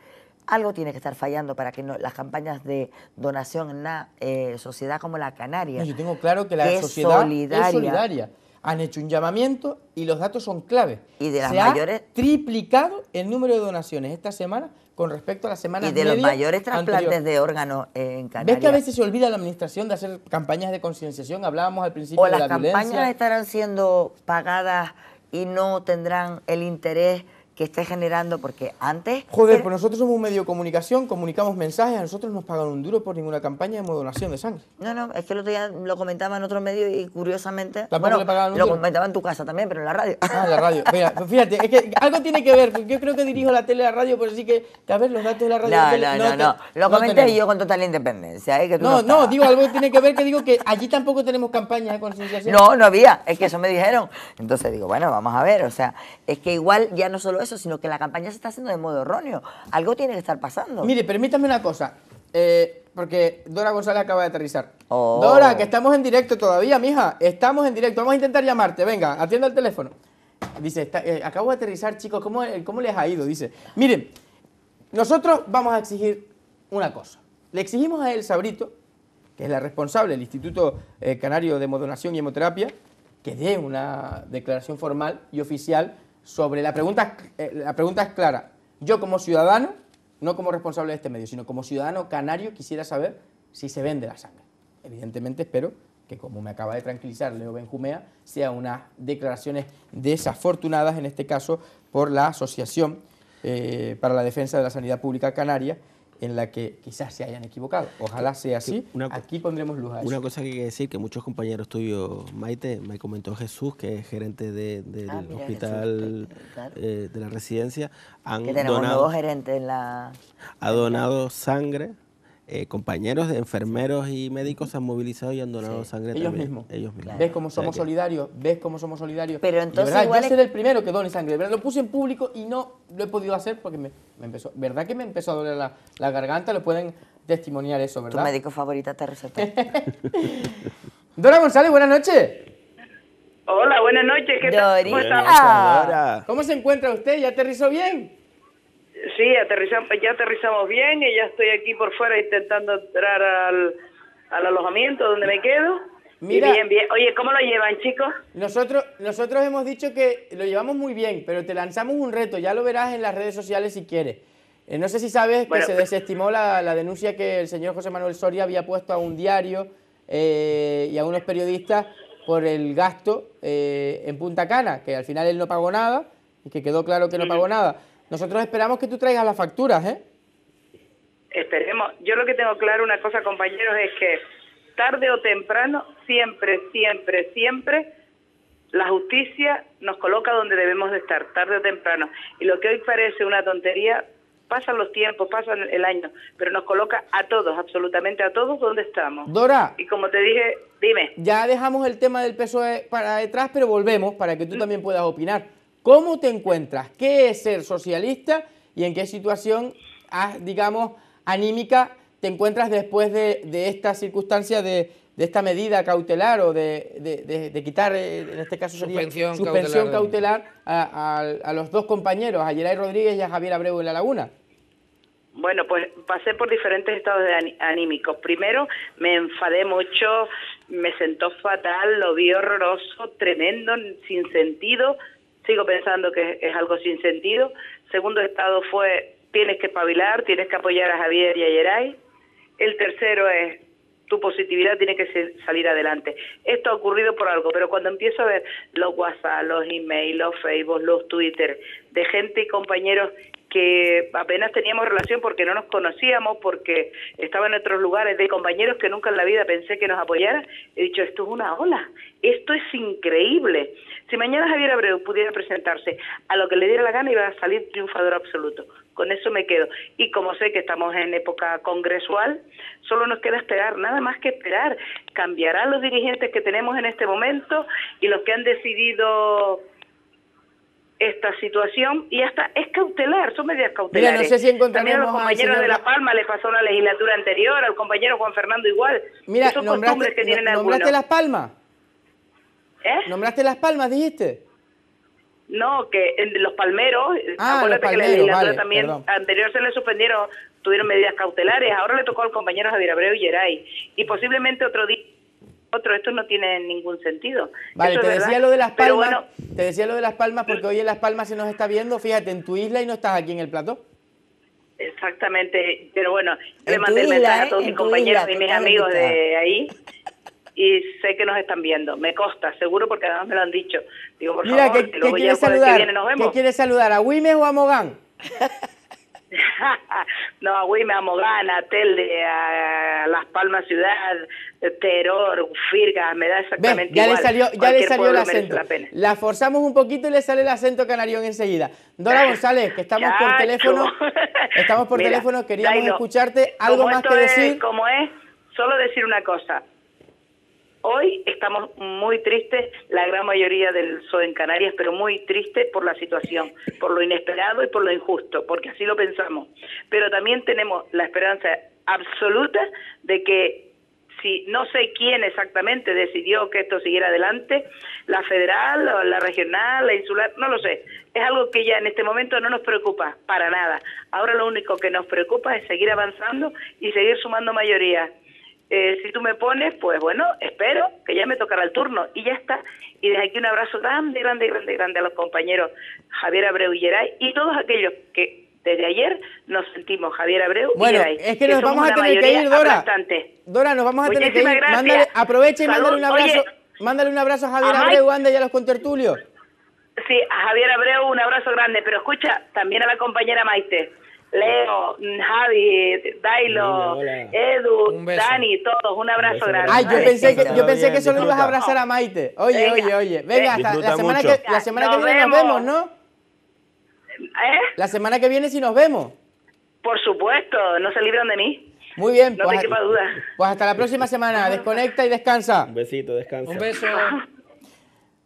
algo tiene que estar fallando para que no, las campañas de donación en una eh, sociedad como la Canaria. yo tengo claro que la sociedad solidaria. Han hecho un llamamiento y los datos son claves. Y de las mayores. triplicado el número de donaciones esta semana con respecto a la semana Y de los mayores trasplantes de órganos en Canarias. ¿Ves que a veces se olvida la administración de hacer campañas de concienciación? Hablábamos al principio de la violencia. O las campañas estarán siendo pagadas y no tendrán el interés que esté generando, porque antes... Joder, pues nosotros somos un medio de comunicación, comunicamos mensajes, a nosotros nos pagan un duro por ninguna campaña de modulación de sangre. No, no, es que el otro día lo comentaba en otro medio y curiosamente... lo comentaba en tu casa también, pero en la radio. Ah, en la radio. Mira, *laughs* fíjate, es que algo tiene que ver, porque yo creo que dirijo la tele, la radio, por así que, a ver, los datos de la radio... No, no, no, no, lo comenté yo con total independencia, ¿eh? no, no, digo, algo tiene que ver que digo que *laughs* allí tampoco tenemos campañas de concienciación. No, no había, es que eso me dijeron. Entonces digo, bueno, vamos a ver, o sea, es que igual ya no solo sino que la campaña se está haciendo de modo erróneo. Algo tiene que estar pasando. Mire, permítame una cosa. Eh, porque Dora González acaba de aterrizar. Oh. Dora, que estamos en directo todavía, mija. Estamos en directo. Vamos a intentar llamarte. Venga, atienda el teléfono. Dice, eh, acabo de aterrizar, chicos. ¿Cómo, eh, ¿Cómo les ha ido? Dice, miren, nosotros vamos a exigir una cosa. Le exigimos a El Sabrito, que es la responsable del Instituto Canario de Modonación y Hemoterapia, que dé una declaración formal y oficial sobre la pregunta, eh, la pregunta es clara. Yo como ciudadano, no como responsable de este medio, sino como ciudadano canario quisiera saber si se vende la sangre. Evidentemente espero que como me acaba de tranquilizar Leo Benjumea, sean unas declaraciones desafortunadas, en este caso por la Asociación eh, para la Defensa de la Sanidad Pública Canaria, en la que quizás se hayan equivocado. Ojalá sea así. Aquí pondremos luz a eso. Una cosa que hay que decir, que muchos compañeros tuyos, Maite, me comentó Jesús, que es gerente del ah, hospital eh, de la residencia, han la... Ha donado sangre eh, compañeros de enfermeros y médicos se han movilizado y han donado sangre ellos también. Mismos. Ellos mismos. ¿Ves cómo somos solidarios? ¿Ves cómo somos solidarios? Pero entonces yo es... el primero que done sangre. Lo puse en público y no lo he podido hacer porque me, empezó... ¿Verdad que me empezó a doler la, garganta? Lo pueden testimoniar eso, ¿verdad? Tu médico favorita te receta. *laughs* Dora González, buenas noches. Hola, buenas noches. ¿Qué tal? ¿Cómo, ¿Cómo se encuentra usted? ¿Ya aterrizó bien? Sí, aterrizamos, ya aterrizamos bien y ya estoy aquí por fuera intentando entrar al, al alojamiento donde me quedo. Mira, bien, bien. Oye, ¿cómo lo llevan, chicos? Nosotros, nosotros hemos dicho que lo llevamos muy bien, pero te lanzamos un reto, ya lo verás en las redes sociales si quieres. Eh, no sé si sabes que se desestimó la, la, denuncia que el señor José Manuel Soria había puesto a un diario eh, y a unos periodistas por el gasto eh, en Punta Cana, que al final él no pagó nada y que quedó claro que no pagó nada. Nosotros esperamos que tú traigas las facturas, ¿eh? Esperemos. Yo lo que tengo claro, una cosa, compañeros, es que tarde o temprano, siempre, siempre, siempre, la justicia nos coloca donde debemos de estar, tarde o temprano. Y lo que hoy parece una tontería, pasan los tiempos, pasan el año, pero nos coloca a todos, absolutamente a todos, donde estamos. Dora. Y como te dije, dime. Ya dejamos el tema del peso e para detrás, pero volvemos para que tú mm. también puedas opinar. ¿Cómo te encuentras? ¿Qué es ser socialista y en qué situación, ah, digamos, anímica te encuentras después de, esta circunstancia de, esta medida cautelar o de, quitar, eh, en este caso sería suspensión, cautelar, a, los dos compañeros, a Geray Rodríguez y a Javier Abreu en La Laguna? Bueno, pues pasé por diferentes estados de anímicos. Primero me enfadé mucho, me sentó fatal, lo vi horroroso, tremendo, sin sentido, sigo pensando que es algo sin sentido. Segundo estado fue, tienes que pabilar, tienes que apoyar a Javier y a Yeray. El tercero es, tu positividad tiene que salir adelante. Esto ha ocurrido por algo, pero cuando empiezo a ver los WhatsApp, los emails, los Facebook, los Twitter, de gente y compañeros que apenas teníamos relación porque no nos conocíamos, porque estaba en otros lugares, de compañeros que nunca en la vida pensé que nos apoyaran, he dicho, esto es una ola, esto es increíble. Si mañana Javier Abreu pudiera presentarse a lo que le diera la gana, iba a salir triunfador absoluto. Con eso me quedo. Y como sé que estamos en época congresual, solo nos queda esperar, nada más que esperar. Cambiarán los dirigentes que tenemos en este momento y los que han decidido esta situación y hasta es cautelar, son medidas cautelares. no sé si También a los compañeros de La Palma le pasó la legislatura anterior, al compañero Juan Fernando igual. Mira, son que tienen ¿nombraste Las Palmas? ¿Eh? ¿Nombraste Las Palmas, dijiste? No, que los palmeros, ah, los la legislatura también anterior se le suspendieron, tuvieron medidas cautelares, ahora le tocó al compañero Javier Abreu y Geray, y posiblemente otro día otro. Esto no tiene ningún sentido. Vale, te decía lo de Las Palmas, te decía lo de Las Palmas porque mm. hoy en Las Palmas se nos está viendo, fíjate, en tu isla y no estás aquí en el plató. Exactamente, pero bueno, le mandé el mensaje a ¿eh? todos mis compañeros y mis amigos de ahí y sé que nos están viendo, me consta, seguro porque además me lo han dicho. Mira, ¿qué, quieres saludar? ¿Qué quieres saludar? ¿A Wimes o a Mogán? *laughs* *laughs* no, a me a Mogana, a Telde, a Las Palmas Ciudad, terror Firga, me da exactamente ya Le salió, ya le salió el acento. La, forzamos un poquito y le sale el acento canarión enseguida. Dora *laughs* González, que estamos por teléfono, *laughs* estamos por teléfono, queríamos escucharte, algo más que decir. Como es? Solo decir una cosa. Hoy estamos muy tristes, la gran mayoría del SO en Canarias, pero muy tristes por la situación, por lo inesperado y por lo injusto, porque así lo pensamos. Pero también tenemos la esperanza absoluta de que si no sé quién exactamente decidió que esto siguiera adelante, la federal, o la regional, la insular, no lo sé. Es algo que ya en este momento no nos preocupa para nada. Ahora lo único que nos preocupa es seguir avanzando y seguir sumando mayoría. Eh, si tú me pones, pues bueno, espero que ya me tocará el turno y ya está. Y desde aquí un abrazo grande, grande, grande, grande a los compañeros Javier Abreu y Geray y todos aquellos que desde ayer nos sentimos Javier Abreu y Geray. Es que nos vamos a tener que ir, Dora. Dora, nos vamos a tener que ir. aprovecha y mándale un abrazo. mándale un abrazo a Javier Abreu, anda ya los contertulios. Sí, a Javier Abreu un abrazo grande, pero escucha, también a la compañera Maite. Leo, Javi, Dailo, Edu, Dani, todos. Un abrazo grande. Ay, yo pensé que, yo pensé que solo ibas a abrazar a Maite. Oye, oye, oye. Venga, hasta la semana, que, la semana viene nos vemos, ¿no? ¿Eh? La semana que viene sí nos vemos. Por supuesto, no se libran de mí. Muy bien, no pues te quepa duda. pues hasta la próxima semana. Desconecta y descansa. Un besito, descansa. Un beso.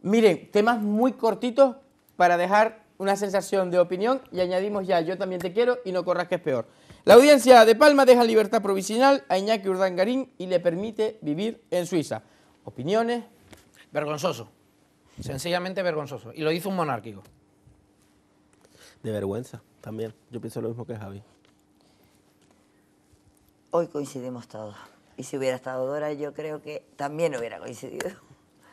Miren, temas muy cortitos para dejar una sensación de opinión y añadimos ya yo también te quiero y no corras que es peor. La audiencia de Palma deja libertad provisional a Iñaki Urdangarín y le permite vivir en Suiza. Opiniones. Vergonzoso. Sencillamente vergonzoso. Y lo hizo un monárquico. De vergüenza también. Yo pienso lo mismo que Javi. Hoy coincidimos todos. Y si hubiera estado Dora, yo creo que también hubiera coincidido.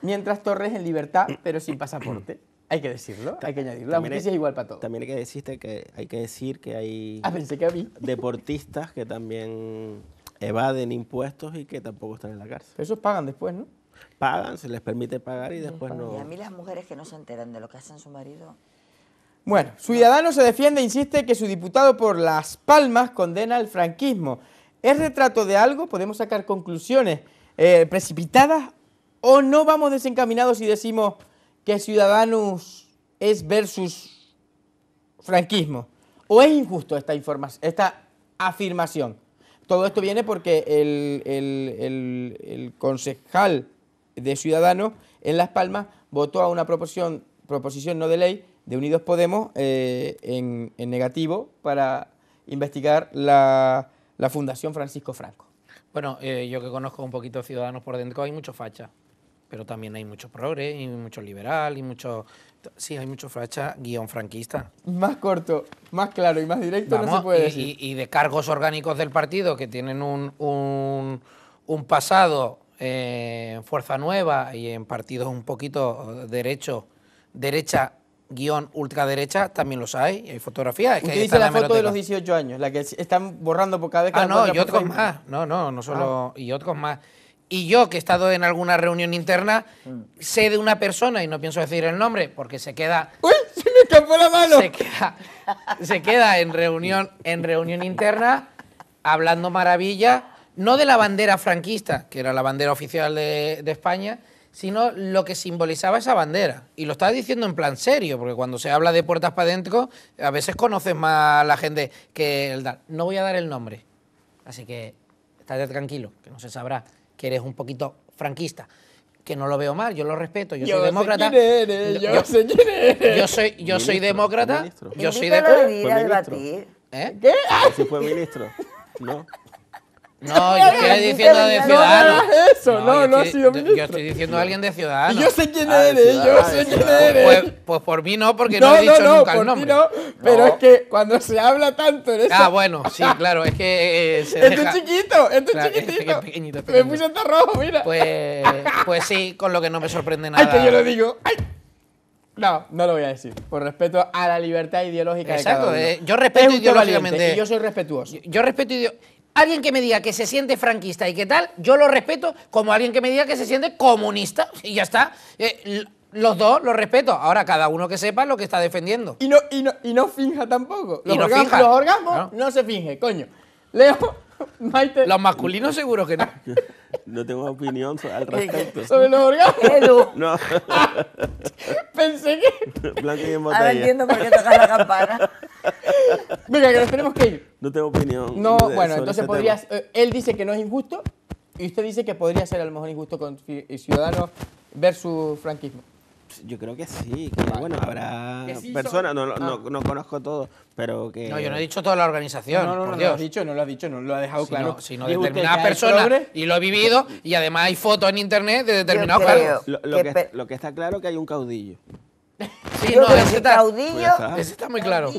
Mientras Torres en libertad, pero sin pasaporte. Hay que decirlo, hay que añadirlo. La justicia es igual para todos. También hay que, decirte que hay que decir que hay ah, *laughs* deportistas que también evaden impuestos y que tampoco están en la cárcel. esos pagan después, ¿no? Pagan, se les permite pagar y después no. Y a mí las mujeres que no se enteran de lo que hacen su marido. Bueno, ciudadano se defiende e insiste que su diputado por Las Palmas condena el franquismo. ¿Es retrato de algo? ¿Podemos sacar conclusiones eh, precipitadas? ¿O no vamos desencaminados y decimos que Ciudadanos es versus franquismo. ¿O es injusto esta, esta afirmación? Todo esto viene porque el, concejal de Ciudadanos en Las Palmas votó a una proposición, proposición no de ley de Unidos Podemos eh, en, negativo para investigar la, Fundación Francisco Franco. Bueno, eh, yo que conozco un poquito Ciudadanos por dentro, hay mucho facha pero también hay mucho progre, y mucho liberal, y mucho... Sí, hay mucho facha guión franquista. Más corto, más claro y más directo no se puede y, decir. Y, de cargos orgánicos del partido que tienen un, un, pasado en eh, Fuerza Nueva y en partidos un poquito derecho, derecha guión ultraderecha, también los hay, hay fotografías. Es que la, foto de los 18 años, la que están borrando por cada vez. Ah, no, y otros más. No, no, no solo... Ah. Y otros más. Y yo, que he estado en alguna reunión interna, mm. sé de una persona, y no pienso decir el nombre, porque se queda... ¡Uy! *laughs* ¡Se me escapó la mano! Se queda, se queda en, reunión, en reunión interna hablando maravilla, no de la bandera franquista, que era la bandera oficial de, España, sino lo que simbolizaba esa bandera. Y lo estaba diciendo en plan serio, porque cuando se habla de puertas para adentro, a veces conoces más a la gente que el... No voy a dar el nombre, así que estate tranquilo, que no se sabrá que eres un poquito franquista que no lo veo mal, yo lo respeto, yo, soy demócrata. yo, soy Yo soy, yo soy demócrata, yo soy de... ¿Eh? ¿Qué? ¿Si fue ministro, ¿no? No, yo estoy *laughs* diciendo de ciudad? No, no eso, no, no, ha sido ministro. Yo estoy diciendo a alguien de Y Yo sé quién ah, eres, yo sé quién pues, eres. Pues, pues, por mí no, porque no, he dicho nunca el nombre. No, pero es que cuando se habla tanto en eso... Ah, bueno, sí, claro, es que eh, eh, se *laughs* es Este chiquito, este chiquitito. pequeñito, Me puse hasta rojo, mira. Pues, pues sí, con lo que no me sorprende nada. Ay, que yo lo digo. Ay. No, no lo voy a decir. Por respeto a la libertad ideológica Exacto, de eh, yo respeto ideológicamente. yo soy respetuoso. Yo, respeto ideológicamente alguien que me diga que se siente franquista y qué tal, yo lo respeto como alguien que me diga que se siente comunista y ya está. Eh, los dos los respeto. Ahora, cada uno que sepa lo que está defendiendo. Y no, y no, y no finja tampoco. Los, no orgasmos, no. se finge, coño. Leo *laughs* Los masculinos seguro que no. *laughs* No tengo opinión al respecto. ¿Sobre los orgasmos? No. *laughs* pensé que... Ahora entiendo por qué tocas la campana. mira que nos tenemos que ir. No tengo opinión. No, bueno, entonces podrías... Eh, él dice que no es injusto y usted dice que podría ser a lo mejor injusto con eh, ciudadanos versus franquismo. Yo creo que sí, que bueno, habrá personas, no, ah. no, conozco todo, pero que... No, yo no he dicho toda la organización, No, no, no lo has dicho, no lo has dicho, no lo ha dejado si claro. sino determinada persona, y lo he vivido, y además hay fotos en internet de determinados Lo, que, está claro es que hay un caudillo. *laughs* Sí, no, ese, está, caudillo, pues ese está muy claro.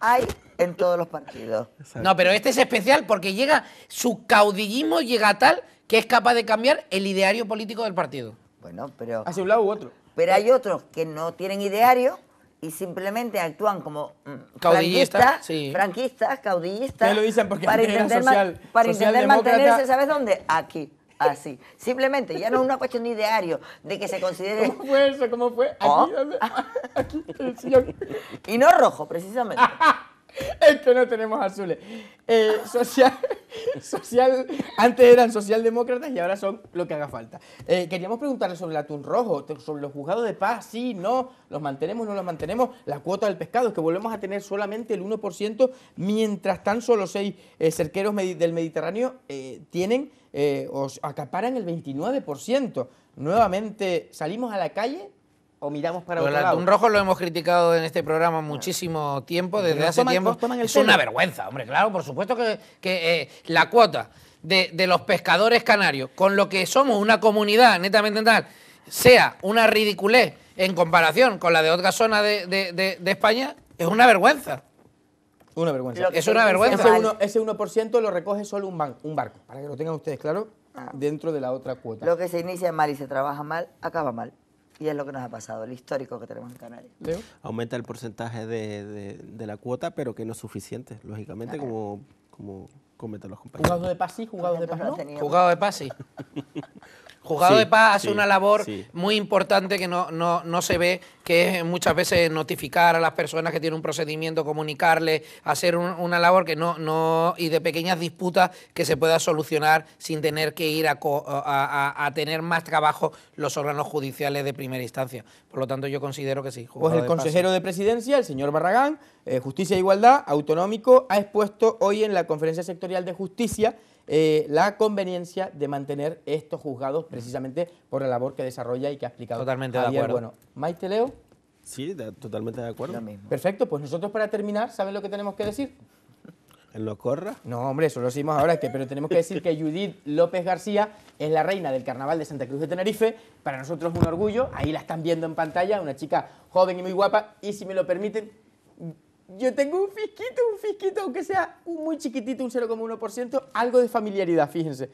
Hay en todos los partidos. No, pero este es especial porque llega, su caudillismo llega tal que es capaz de cambiar el ideario político del partido. Bueno, pero. hace un lado u otro. Pero hay otros que no tienen ideario y simplemente actúan como mm, caudillistas, franquistas, caudillistas. Me lo dicen porque para *laughs* intentar social, para entender mantenerse, ¿sabes dónde? Aquí. Así. Simplemente, ya no es una cuestión de ideario, de que se considere. ¿Cómo fue eso? ¿Cómo fue? Aquí, ¿Oh? *laughs* aquí, aquí el Y no rojo, precisamente. *laughs* *laughs* Es que no tenemos azules. Eh, social, *laughs* social, antes eran socialdemócratas y ahora son lo que haga falta. Eh, queríamos preguntarle sobre el atún rojo, sobre los juzgados de paz, sí, no, los mantenemos, no los mantenemos, la cuota del pescado, es que volvemos a tener solamente el 1%, mientras tan solo seis eh, cerqueros del Mediterráneo tienen o acaparan el 29%. Nuevamente salimos a la calle o miramos para otro rojo lo hemos criticado en este programa muchísimo tiempo, desde hace tiempo. es una vergüenza, hombre, claro, por supuesto que, eh, la cuota de, los pescadores canarios, con lo que somos una comunidad netamente tal, sea una ridiculez en comparación con la de otra zona de, España, es una vergüenza. Una vergüenza. Es una vergüenza. Ese, 1%, lo recoge solo un, un barco, para que lo tengan ustedes claro, ah. dentro de la otra cuota. Lo que se inicia mal y se trabaja mal, acaba mal. Y es lo que nos ha pasado, el histórico que tenemos en Canarias. Aumenta el porcentaje de, la cuota, pero que no es suficiente, lógicamente, como, como comentan los compañeros. Jugado de pasi, jugado de paz ¿no? Jugado de pasi. Juzgado de Paz hace una labor muy importante que no, no, se ve, que es muchas veces notificar a las personas que tienen un procedimiento, comunicarles, hacer una labor que no, no, y de pequeñas disputas que se pueda solucionar sin tener que ir a, tener más trabajo los órganos judiciales de primera instancia. Por lo tanto, yo considero que sí. Pues el consejero de presidencia, el señor Barragán, eh, Justicia e Igualdad, autonómico, ha expuesto hoy en la conferencia sectorial de justicia eh, la conveniencia de mantener estos juzgados precisamente por la labor que desarrolla y que ha explicado. Totalmente de acuerdo. Bueno, Maite Leo. Sí, totalmente de acuerdo. Perfecto, pues nosotros para terminar, ¿saben lo que tenemos que decir? ¿En los No, hombre, eso lo decimos ahora, que, pero tenemos que decir que Judith López García es la reina del Carnaval de Santa Cruz de Tenerife. Para nosotros es un orgullo, ahí la están viendo en pantalla, una chica joven y muy guapa, y si me lo permiten, yo tengo un fisquito, un fisquito, aunque sea muy chiquitito, un 0,1%, algo de familiaridad, fíjense.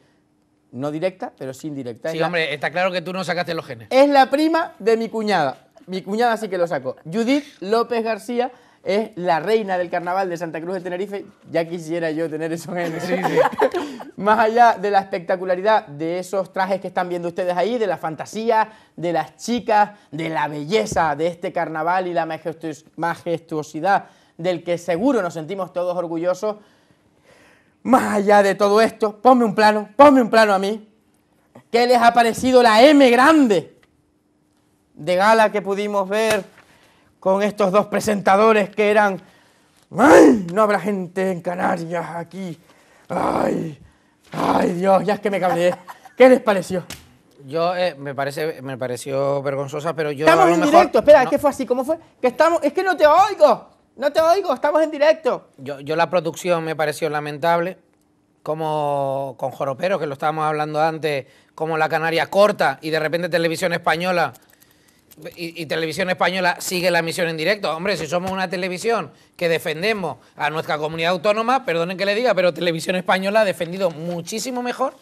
No directa, pero sí indirecta. Sí, hombre, está claro que tú no sacaste los genes. Es la prima de mi cuñada. Mi cuñada sí que lo sacó. Judith López García es la reina del carnaval de Santa Cruz de Tenerife. Ya quisiera yo tener esos genes. *laughs* Más allá de la espectacularidad de esos trajes que están viendo ustedes ahí, de la fantasía, de las chicas, de la belleza de este carnaval y la majestuosidad del que seguro nos sentimos todos orgullosos, más allá de todo esto, ponme un plano, ponme un plano a mí. ¿Qué les ha parecido la M grande de gala que pudimos ver con estos dos presentadores que eran... ¡Ay! No habrá gente en Canarias aquí. ¡Ay! ¡Ay, Dios! Ya es que me cabreé. ¿Qué les pareció? Yo eh, me parece me pareció vergonzosa, pero yo. Estamos en directo, espera, ¿qué fue así? ¿Cómo fue? Que estamos. ¡Es que no te oigo! No te oigo, estamos en directo. Yo, la producción me pareció lamentable, como con Joropero, que lo estábamos hablando antes, como la Canaria corta y de repente Televisión Española y, Televisión Española sigue la emisión en directo. Hombre, si somos una televisión que defendemos a nuestra comunidad autónoma, perdonen que le diga, pero Televisión Española ha defendido muchísimo mejor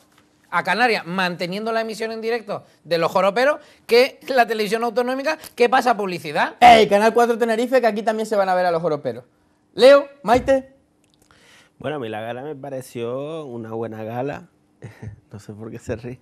a Canarias, manteniendo la emisión en directo de los joroperos, que la televisión autonómica, que pasa publicidad. ¡Ey! Canal 4 Tenerife, que aquí también se van a ver a los joroperos. Leo, Maite. Bueno, a mí la gala me pareció una buena gala. *laughs* No sé por qué se ríe.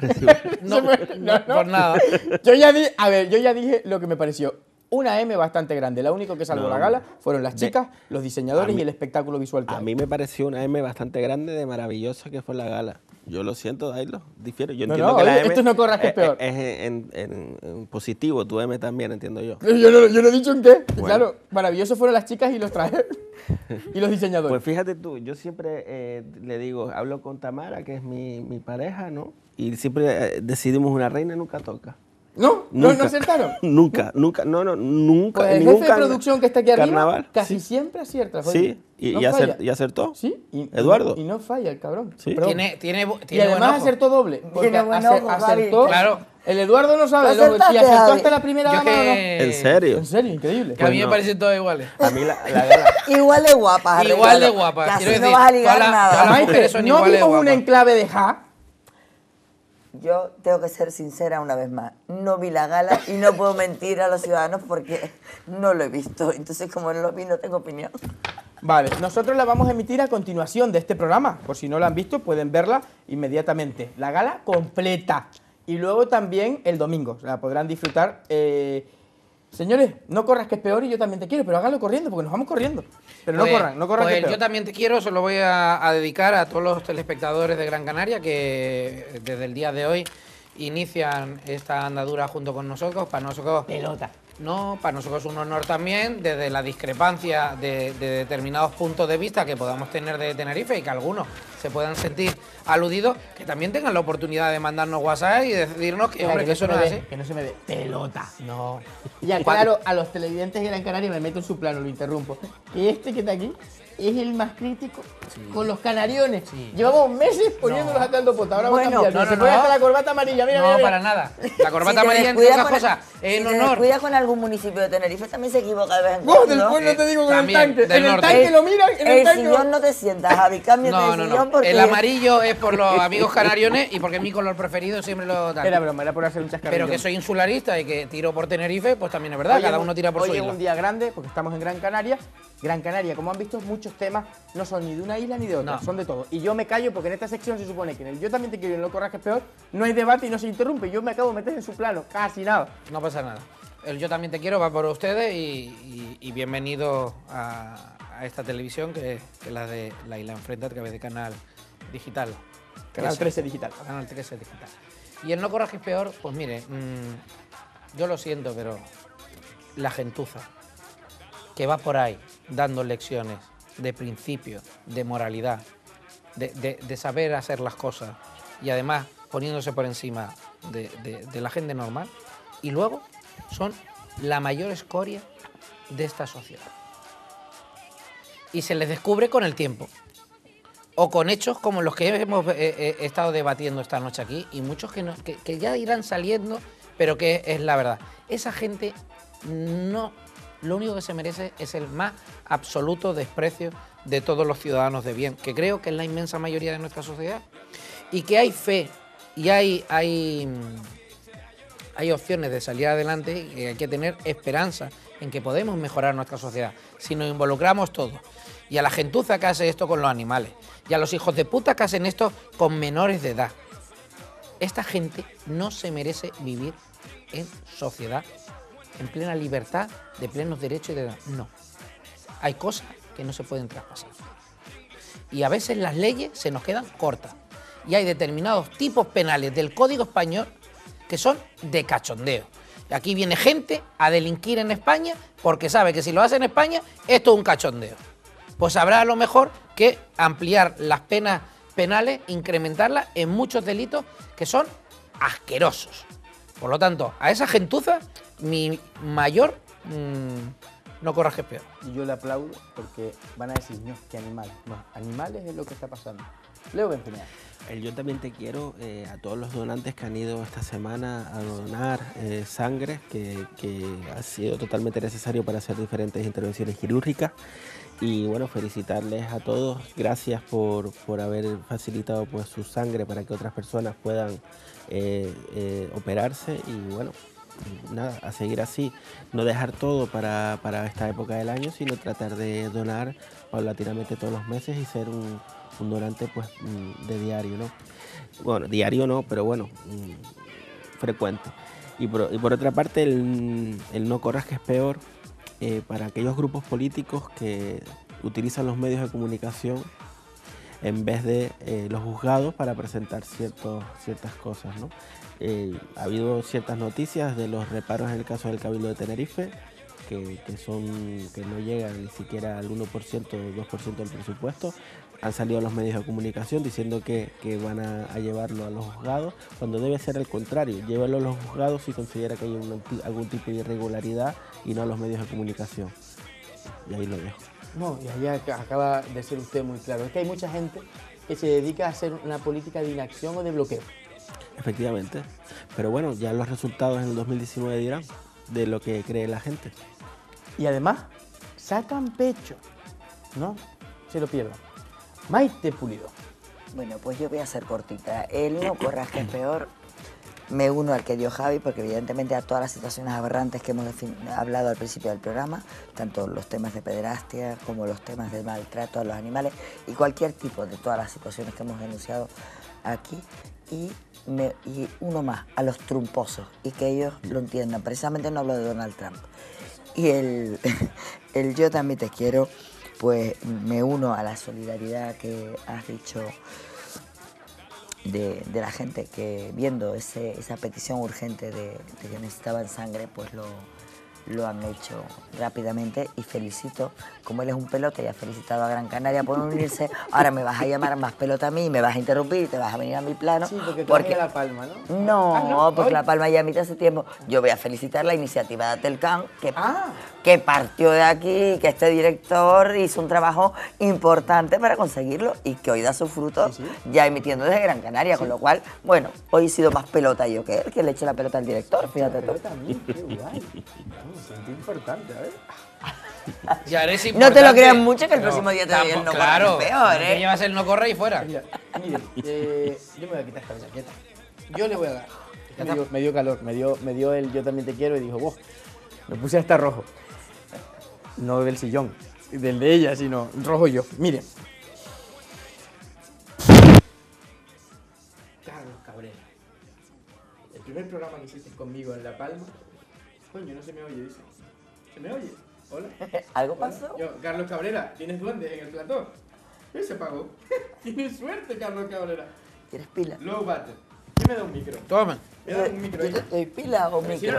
*laughs* *laughs* no, no, por nada. Yo ya a ver, yo ya dije lo que me pareció una M bastante grande. La única que salvó la gala fueron las chicas, los diseñadores y el espectáculo visual. a mí me pareció una M bastante grande de maravillosa que fue la gala. Yo lo siento, Dailo, difiero. Yo no, entiendo no, esto no corras que es, e, e, peor. Es, en, positivo, tu M también, entiendo yo. Eh, yo no, he dicho en qué. Claro, maravilloso fueron las chicas y los trajes *laughs* y los diseñadores. Pues fíjate tú, yo siempre eh, le digo, hablo con Tamara, que es mi, mi pareja, ¿no? Y siempre eh, decidimos una reina nunca toca. No, no, acertaron. *laughs* Nunca, nunca, no, no, nunca. Pues el jefe de producción que está aquí arriba carnaval, casi siempre acierta. Sí, y, y, acertó. Sí, y, Eduardo. Y no falla el cabrón. Sí. Tiene, tiene, tiene y además buen acertó doble. Porque tiene buen ojo, Claro. El Eduardo no sabe, lo, si acertó hasta la primera dama no. ¿En serio? En serio, increíble. a mí me parecen todas iguales. A mí la, la, *laughs* Igual de guapas. Igual de guapas. Quiero no decir, vas a ligar nada. no vimos un enclave de ja. Yo tengo que ser sincera una vez más. No vi la gala y no puedo mentir a los ciudadanos porque no lo he visto. Entonces, como no lo vi, no tengo opinión. Vale, nosotros la vamos a emitir a continuación de este programa. Por si no la han visto, pueden verla inmediatamente. La gala completa. Y luego también el domingo. La podrán disfrutar. Eh, Señores, no corras que es peor y yo también te quiero, pero hágalo corriendo porque nos vamos corriendo. Pero no pues, corran, no corran. que es pues Yo también te quiero, se lo voy a, a, dedicar a todos los telespectadores de Gran Canaria que eh, desde el día de hoy inician esta andadura junto con nosotros para nosotros. Pelota. No, para nosotros es un honor también, desde la discrepancia de, determinados puntos de vista que podamos tener de Tenerife y que algunos se puedan sentir aludidos, que también tengan la oportunidad de mandarnos WhatsApp y decirnos que, eso no es Que no se me ve pelota. No. Ya, claro, a los televidentes de Gran Canaria me meto en su plano, lo interrumpo. ¿Y este que está aquí? es el más crítico con los canariones. Llevamos meses poniéndolos no. acá en Ahora vamos a cambiar. No, no, se hasta la corbata amarilla. Mira, no, para nada. La *laughs* corbata amarilla, entre otras cosas, en honor. Cuida con algún municipio de Tenerife, también se equivoca de vez en cuando. del te digo con el tanque. En el tanque lo eh, miran. En el, eh, sillón no te sientas, Javi. Cámbiate de porque... El amarillo es por los amigos canariones y porque mi color preferido, siempre lo... Era broma, era por hacer muchas chascarrillo. Pero que soy insularista y que tiro por Tenerife, pues también es verdad. Cada uno tira por su Hoy un día grande porque estamos en Gran Canaria Gran Canaria. Como han visto, muchos temas no son ni de una isla ni de otra, son de todo. Y yo me callo porque en esta sección se supone que en el Yo también te quiero y en el No peor, no hay debate y no se interrumpe. Yo me acabo de meter en su plano, casi nada. No pasa nada. El Yo también te quiero va por ustedes y, bienvenido a, esta televisión que, es la de La Isla Enfrenta a través de Canal Digital. Canal 13 Digital. Canal 13 Digital. Y el No coraje peor, pues mire, mm, yo lo siento, pero la gentuza que va por ahí dando lecciones de principio, de moralidad, de, saber hacer las cosas y además poniéndose por encima de, la gente normal. Y luego son la mayor escoria de esta sociedad. Y se les descubre con el tiempo o con hechos como los que hemos eh, eh, estado debatiendo esta noche aquí y muchos que, ya irán saliendo, pero que es la verdad. Esa gente no lo único que se merece es el más absoluto desprecio de todos los ciudadanos de bien, que creo que es la inmensa mayoría de nuestra sociedad. Y que hay fe y hay, hay, mm, hay opciones de salir adelante y hay que tener esperanza en que podemos mejorar nuestra sociedad si nos involucramos todos. Y a la gentuza que hace esto con los animales. Y a los hijos de puta que hacen esto con menores de edad. Esta gente no se merece vivir en sociedad en plena libertad, de plenos derechos y de... No, hay cosas que no se pueden traspasar. Y a veces las leyes se nos quedan cortas. Y hay determinados tipos penales del Código Español que son de cachondeo. Aquí viene gente a delinquir en España porque sabe que si lo hace en España, esto es un cachondeo. Pues habrá a lo mejor que ampliar las penas penales, incrementarlas en muchos delitos que son asquerosos. Por lo tanto, a esa gentuza mi mayor mm, no coraje peor. yo le aplaudo porque van a decir, no, qué animal. No, animales es lo que está pasando. Leo Benfica. El Yo también te quiero eh, a todos los donantes que han ido esta semana a donar eh, sangre, que, ha sido totalmente necesario para hacer diferentes intervenciones quirúrgicas. Y bueno, felicitarles a todos. Gracias por, haber facilitado pues, su sangre para que otras personas puedan eh, operarse. Y bueno, nada, a seguir así, no dejar todo para, esta época del año, sino tratar de donar paulatinamente todos los meses y ser un, donante pues mm, de diario, ¿no? Bueno, diario no, pero bueno, mm, frecuente. Y por, otra parte, el, no corras que es peor eh, para aquellos grupos políticos que utilizan los medios de comunicación en vez de eh, los juzgados para presentar ciertos, ciertas cosas, ¿no? Eh, ha habido ciertas noticias de los reparos en el caso del Cabildo de Tenerife, que, son, que no llegan ni siquiera al 1% o 2% del presupuesto. Han salido los medios de comunicación diciendo que, van a, llevarlo a los juzgados, cuando debe ser el contrario, llévalo a los juzgados si considera que hay algún tipo de irregularidad y no a los medios de comunicación. Y ahí lo dejo. No, y ahí acaba de ser usted muy claro. Es que hay mucha gente que se dedica a hacer una política de inacción o de bloqueo. Efectivamente. Pero bueno, ya los resultados en el 2019 dirán de lo que cree la gente. Y además, sacan pecho, ¿no? Se lo pierdan. Maite Pulido. Bueno, pues yo voy a ser cortita. El no corraje que es peor. Me uno al que dio Javi, porque evidentemente a todas las situaciones aberrantes que hemos hablado al principio del programa, tanto los temas de pederastia como los temas de maltrato a los animales y cualquier tipo de todas las situaciones que hemos denunciado aquí. Y y uno más, a los trumposos, y que ellos lo entiendan. Precisamente no hablo de Donald Trump. Y el, *laughs* yo también te quiero, pues me uno a la solidaridad que has dicho de, la gente que viendo esa petición urgente de, de que necesitaban sangre, pues lo, lo han hecho rápidamente y felicito, como él es un pelota y ha felicitado a Gran Canaria por unirse, ahora me vas a llamar más pelota a mí, me vas a interrumpir te vas a venir a mi plano. Sí, porque, La Palma, ¿no? No, ah, porque La Palma ya a mí hace tiempo. Yo voy a felicitar la iniciativa de Atelcan, que ah que partió de aquí, que este director hizo un trabajo importante para conseguirlo y que hoy da sus frutos ya emitiendo desde Gran Canaria, con lo cual, bueno, hoy he sido más pelota yo que él, que le eche la pelota al director, fíjate tú. qué *laughs* No, importante, a ver. Ya eres no te lo creas mucho que el próximo día te no claro, corre peor, ¿eh? llevas el no corre y fuera. Mira, mire, eh, yo me voy a quitar esta chaqueta. Yo le voy a dar. Me dio, calor, me dio, me dio el yo también te quiero y dijo, vos, me puse hasta rojo no del sillón, del de ella, sino rojo yo. Miren. Carlos Cabrera. El primer programa que hiciste conmigo en La Palma. Coño, no se me oye, dice. ¿Se me oye? Hola. *laughs* ¿Algo pasó? Yo, Carlos Cabrera, ¿tienes duendes en el plató? Ese se pagó. *laughs* Tienes suerte, Carlos Cabrera. ¿Quieres pila? Low ¿Quién me da un micro. Toma o eh, eh, Si no,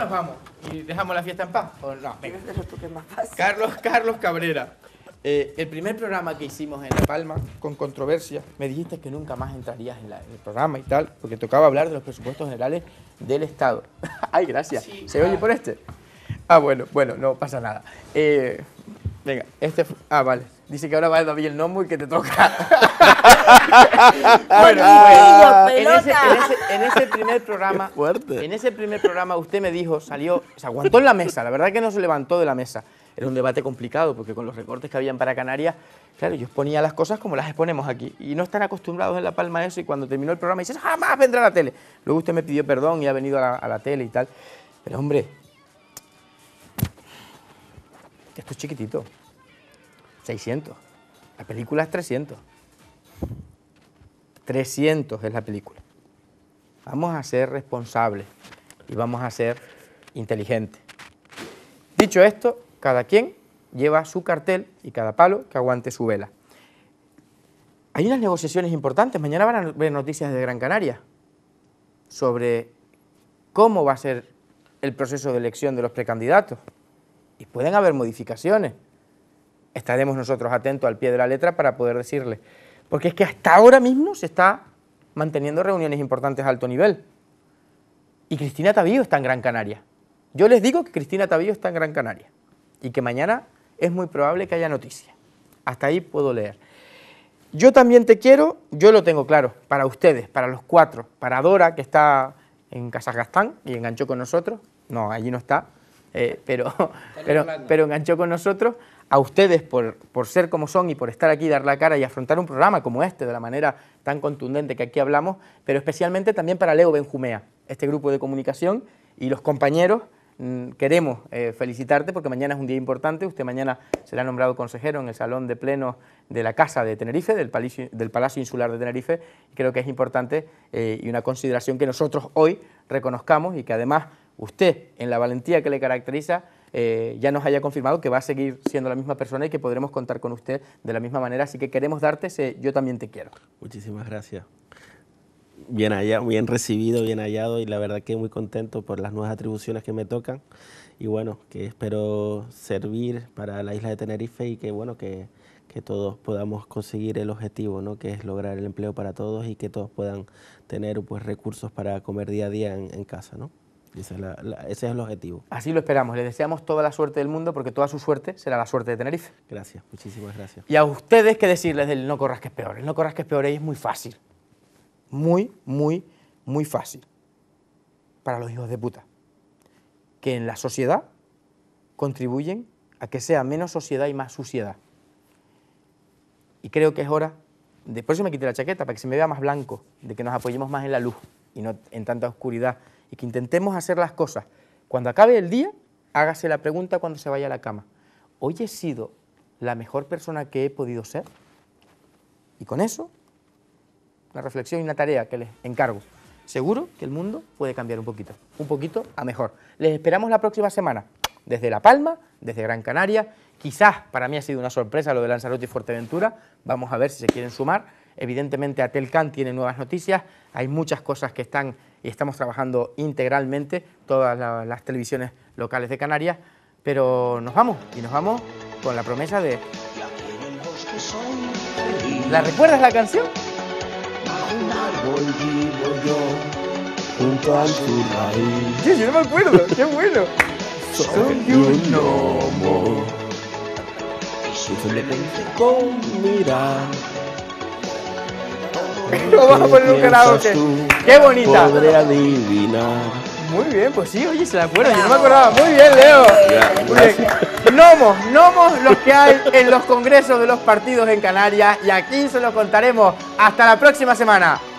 nos vamos y dejamos la fiesta en paz. Este Carlos, Carlos Cabrera. Eh, el primer programa que hicimos en La Palma, con controversia, me dijiste que nunca más entrarías en, la, el programa y tal, porque tocaba hablar de los presupuestos generales del Estado. *laughs* Ay, gracias. ¿Se oye por este? Ah, bueno, bueno, no pasa nada. venga, este... Ah, vale. Dice que ahora va a David el nombre y que te toca. *laughs* bueno, en, ese, primer programa. En ese primer programa usted me dijo, salió, se aguantó en la mesa, la verdad que no se levantó de la mesa. Era un debate complicado porque con los recortes que habían para Canarias, claro, yo exponía las cosas como las exponemos aquí. Y no están acostumbrados en La Palma a eso. Y cuando terminó el programa, dices, jamás vendrá a la tele. Luego usted me pidió perdón y ha venido a la, a la tele y tal. Pero hombre, esto es chiquitito. 600. La película es 300. 300 es la película. Vamos a ser responsables y vamos a ser inteligentes. Dicho esto, cada quien lleva su cartel y cada palo que aguante su vela. Hay unas negociaciones importantes. Mañana van a ver noticias de Gran Canaria sobre cómo va a ser el proceso de elección de los precandidatos. Y pueden haber modificaciones estaremos nosotros atentos al pie de la letra para poder decirle. Porque es que hasta ahora mismo se está manteniendo reuniones importantes a alto nivel. Y Cristina Tavío está en Gran Canaria. Yo les digo que Cristina Tavío está en Gran Canaria y que mañana es muy probable que haya noticias. Hasta ahí puedo leer. Yo también te quiero, yo lo tengo claro, para ustedes, para los cuatro, para Dora, que está en Kazajstán y enganchó con nosotros. No, allí no está, eh, pero, *laughs* pero enganchó con nosotros a ustedes por, ser como son y por estar aquí, dar la cara y afrontar un programa como este de la manera tan contundente que aquí hablamos, pero especialmente también para Leo Benjumea, este grupo de comunicación y los compañeros. Mm, queremos eh, felicitarte porque mañana es un día importante. Usted mañana será nombrado consejero en el Salón de pleno de la Casa de Tenerife, del Palacio, Insular de Tenerife. Creo que es importante eh, y una consideración que nosotros hoy reconozcamos y que además usted, en la valentía que le caracteriza, eh, ya nos haya confirmado que va a seguir siendo la misma persona y que podremos contar con usted de la misma manera. Así que queremos darte ese yo también te quiero. Muchísimas gracias. Bien hallado, bien recibido, bien hallado y la verdad que muy contento por las nuevas atribuciones que me tocan y bueno, que espero servir para la isla de Tenerife y que bueno, que, todos podamos conseguir el objetivo, ¿no? que es lograr el empleo para todos y que todos puedan tener pues, recursos para comer día a día en casa. ¿no? ese es el objetivo. Así lo esperamos. Les deseamos toda la suerte del mundo porque toda su suerte será la suerte de Tenerife. Gracias, muchísimas gracias. Y a ustedes que decirles del no corras que es peor. El no corras que es peor es muy fácil. Muy, muy, muy fácil. Para los hijos de puta. Que en la sociedad contribuyen a que sea menos sociedad y más suciedad. Y creo que es hora, después yo me quite la chaqueta para que se me vea más blanco, de que nos apoyemos más en la luz y no en tanta oscuridad y que intentemos hacer las cosas. Cuando acabe el día, hágase la pregunta cuando se vaya a la cama. ¿Hoy he sido la mejor persona que he podido ser? Y con eso, una reflexión y una tarea que les encargo. Seguro que el mundo puede cambiar un poquito, un poquito a mejor. Les esperamos la próxima semana, desde La Palma, desde Gran Canaria. Quizás para mí ha sido una sorpresa lo de Lanzarote y Fuerteventura. Vamos a ver si se quieren sumar. Evidentemente, Atelcan tiene nuevas noticias. Hay muchas cosas que están y estamos trabajando integralmente todas las televisiones locales de Canarias, pero nos vamos y nos vamos con la promesa de... ¿La recuerdas la canción? junto yo no me acuerdo, qué bueno. Soy un gnomo, y con mirar. *laughs* vamos a poner un Qué bonita. Muy bien, pues sí, oye, se la acuerda, yo no me acordaba. Muy bien, Leo. Nomos, nomos los que hay en los congresos de los partidos en Canarias y aquí se los contaremos. Hasta la próxima semana.